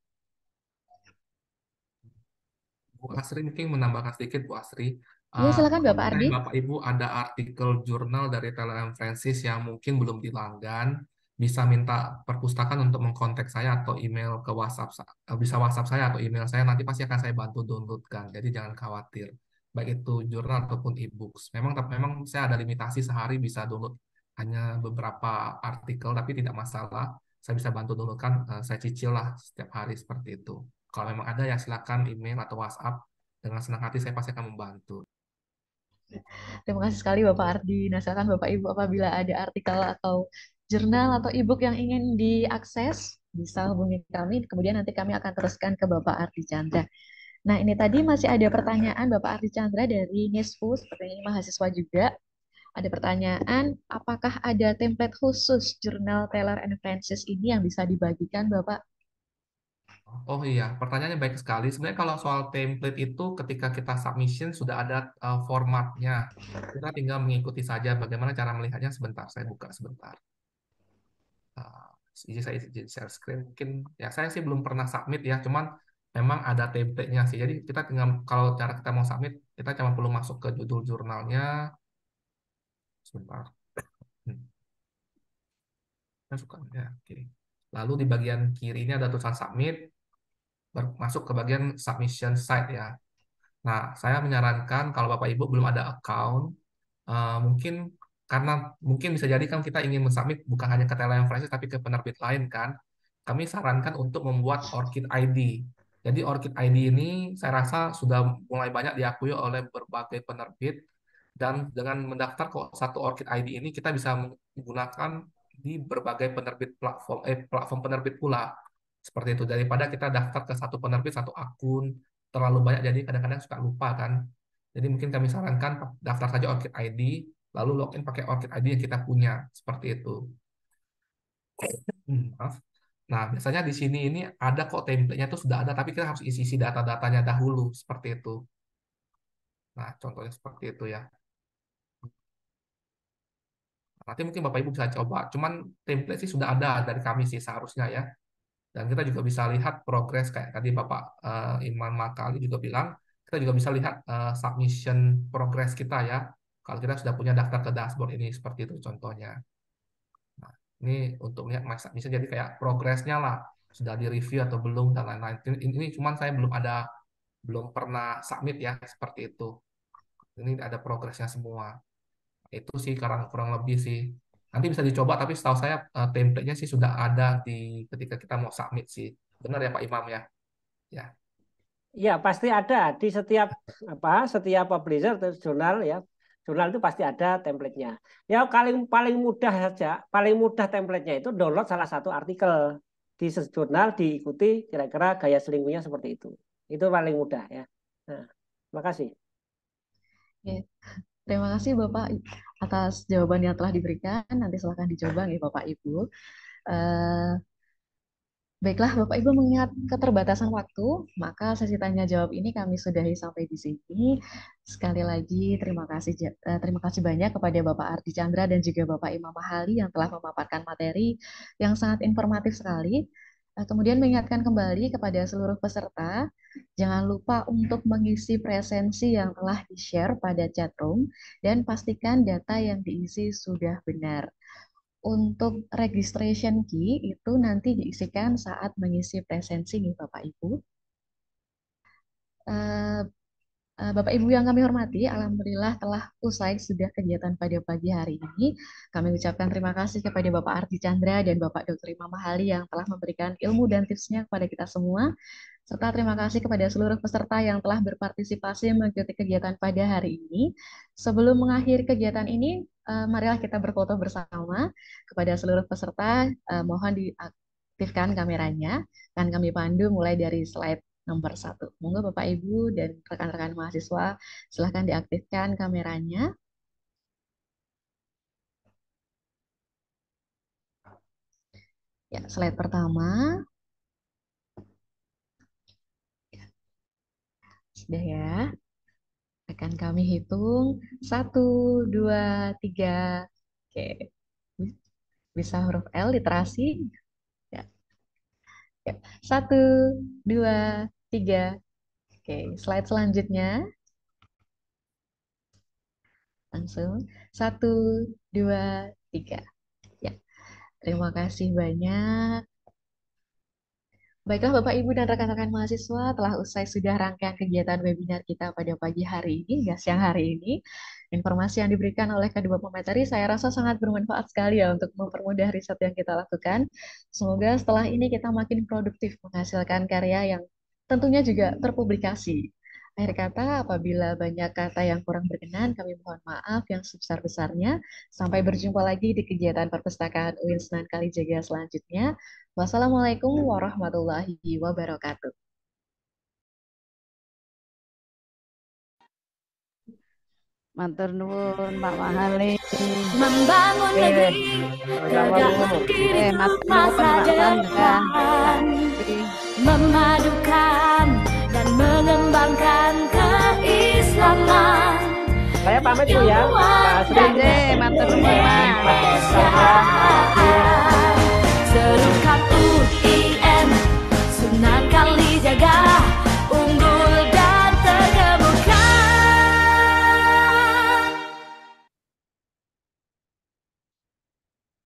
Bu Asri mungkin menambahkan sedikit Bu Asri. Ya, silakan Bapak Ardi. Bapak Ibu ada artikel jurnal dari TLM Francis yang mungkin belum dilanggan, bisa minta perpustakaan untuk mengkontak saya atau email ke WhatsApp eh, bisa WhatsApp saya atau email saya nanti pasti akan saya bantu downloadkan. Jadi jangan khawatir. Baik itu jurnal ataupun e-books. Memang memang saya ada limitasi sehari bisa download hanya beberapa artikel tapi tidak masalah. Saya bisa bantu downloadkan, eh, saya cicil lah setiap hari seperti itu. Kalau memang ada ya silakan email atau WhatsApp. Dengan senang hati saya pasti akan membantu. Terima kasih sekali Bapak Ardi. Nah, silakan Bapak Ibu apabila ada artikel atau jurnal atau e-book yang ingin diakses, bisa hubungi kami. Kemudian nanti kami akan teruskan ke Bapak Ardi Chandra. Nah, ini tadi masih ada pertanyaan Bapak Ardi Chandra dari NISFU, seperti ini mahasiswa juga. Ada pertanyaan, apakah ada template khusus jurnal Taylor and Francis ini yang bisa dibagikan Bapak? Oh iya, pertanyaannya baik sekali. Sebenarnya kalau soal template itu ketika kita submission sudah ada uh, formatnya. Kita tinggal mengikuti saja bagaimana cara melihatnya sebentar. Saya buka sebentar. Uh, izin saya share screen mungkin ya saya sih belum pernah submit ya cuman memang ada template-nya sih jadi kita tinggal kalau cara kita mau submit kita cuma perlu masuk ke judul jurnalnya sebentar hmm. saya suka ya oke lalu di bagian kiri ini ada tulisan submit masuk ke bagian submission site ya. Nah, saya menyarankan kalau Bapak Ibu belum ada account, uh, mungkin karena mungkin bisa jadi kan kita ingin mensubmit bukan hanya ke Telegram Francis tapi ke penerbit lain kan. Kami sarankan untuk membuat Orchid ID. Jadi Orchid ID ini saya rasa sudah mulai banyak diakui oleh berbagai penerbit dan dengan mendaftar ke satu Orchid ID ini kita bisa menggunakan di berbagai penerbit platform eh platform penerbit pula seperti itu daripada kita daftar ke satu penerbit satu akun terlalu banyak jadi kadang-kadang suka lupa kan jadi mungkin kami sarankan daftar saja Orchid ID lalu login pakai Orchid ID yang kita punya seperti itu hmm, maaf nah biasanya di sini ini ada kok templatenya itu sudah ada tapi kita harus isi isi data-datanya dahulu seperti itu nah contohnya seperti itu ya nanti mungkin Bapak Ibu bisa coba. Cuman template sih sudah ada dari kami sih seharusnya ya. Dan kita juga bisa lihat progres kayak tadi Bapak uh, Iman Makali juga bilang, kita juga bisa lihat uh, submission progres kita ya. Kalau kita sudah punya daftar ke dashboard ini seperti itu contohnya. Nah, ini untuk melihat my submission jadi kayak progresnya lah sudah di review atau belum dan lain-lain. Ini, ini cuman saya belum ada belum pernah submit ya seperti itu. Ini ada progresnya semua. Itu sih kurang kurang lebih sih Nanti bisa dicoba, tapi setahu saya uh, template-nya sih sudah ada di ketika kita mau submit sih. Benar ya Pak Imam ya? Ya. Ya pasti ada di setiap apa setiap publisher atau jurnal ya jurnal itu pasti ada templatenya. Ya paling paling mudah saja paling mudah templatenya itu download salah satu artikel di jurnal diikuti kira-kira gaya selingkuhnya seperti itu. Itu paling mudah ya. Nah, makasih. Ya. Terima kasih Bapak atas jawaban yang telah diberikan. Nanti silahkan dicoba nih ya, Bapak Ibu. Uh, baiklah Bapak Ibu mengingat keterbatasan waktu, maka sesi tanya jawab ini kami sudahi sampai di sini. Sekali lagi terima kasih eh, terima kasih banyak kepada Bapak Ardi Chandra dan juga Bapak Imam Mahali yang telah memaparkan materi yang sangat informatif sekali. Nah, kemudian mengingatkan kembali kepada seluruh peserta, jangan lupa untuk mengisi presensi yang telah di-share pada chatroom dan pastikan data yang diisi sudah benar. Untuk registration key itu nanti diisikan saat mengisi presensi nih Bapak Ibu. Eh, Eh, Bapak Ibu yang kami hormati, Alhamdulillah telah usai sudah kegiatan pada pagi hari ini. Kami ucapkan terima kasih kepada Bapak Arti Chandra dan Bapak Dr. Imam Mahali yang telah memberikan ilmu dan tipsnya kepada kita semua. Serta terima kasih kepada seluruh peserta yang telah berpartisipasi mengikuti kegiatan pada hari ini. Sebelum mengakhiri kegiatan ini, eh, marilah kita berfoto bersama kepada seluruh peserta. Eh, mohon diaktifkan kameranya. dan kami pandu mulai dari slide nomor satu. Monggo Bapak Ibu dan rekan-rekan mahasiswa silahkan diaktifkan kameranya. Ya, slide pertama. Ya. Sudah ya. Akan kami hitung. Satu, dua, tiga. Oke. Bisa huruf L literasi? Ya. Ya. Satu, dua, tiga. Hmm. Oke, slide selanjutnya. Langsung. Satu, dua, tiga. Ya. Terima kasih banyak. Baiklah Bapak, Ibu, dan rekan-rekan mahasiswa, telah usai sudah rangkaian kegiatan webinar kita pada pagi hari ini, hingga siang hari ini. Informasi yang diberikan oleh kedua pemateri saya rasa sangat bermanfaat sekali ya untuk mempermudah riset yang kita lakukan. Semoga setelah ini kita makin produktif menghasilkan karya yang tentunya juga terpublikasi. Akhir kata, apabila banyak kata yang kurang berkenan, kami mohon maaf yang sebesar-besarnya. Sampai berjumpa lagi di kegiatan perpustakaan UIN Senan Kalijaga selanjutnya. Wassalamualaikum warahmatullahi wabarakatuh. Mantur nuwun Pak Mahali. Membangun negeri, tegak berdiri masa saja memadukan dan mengembangkan keislaman. Saya pamit dulu ya. Pak Asri. mantap semua. Serukan kali jaga.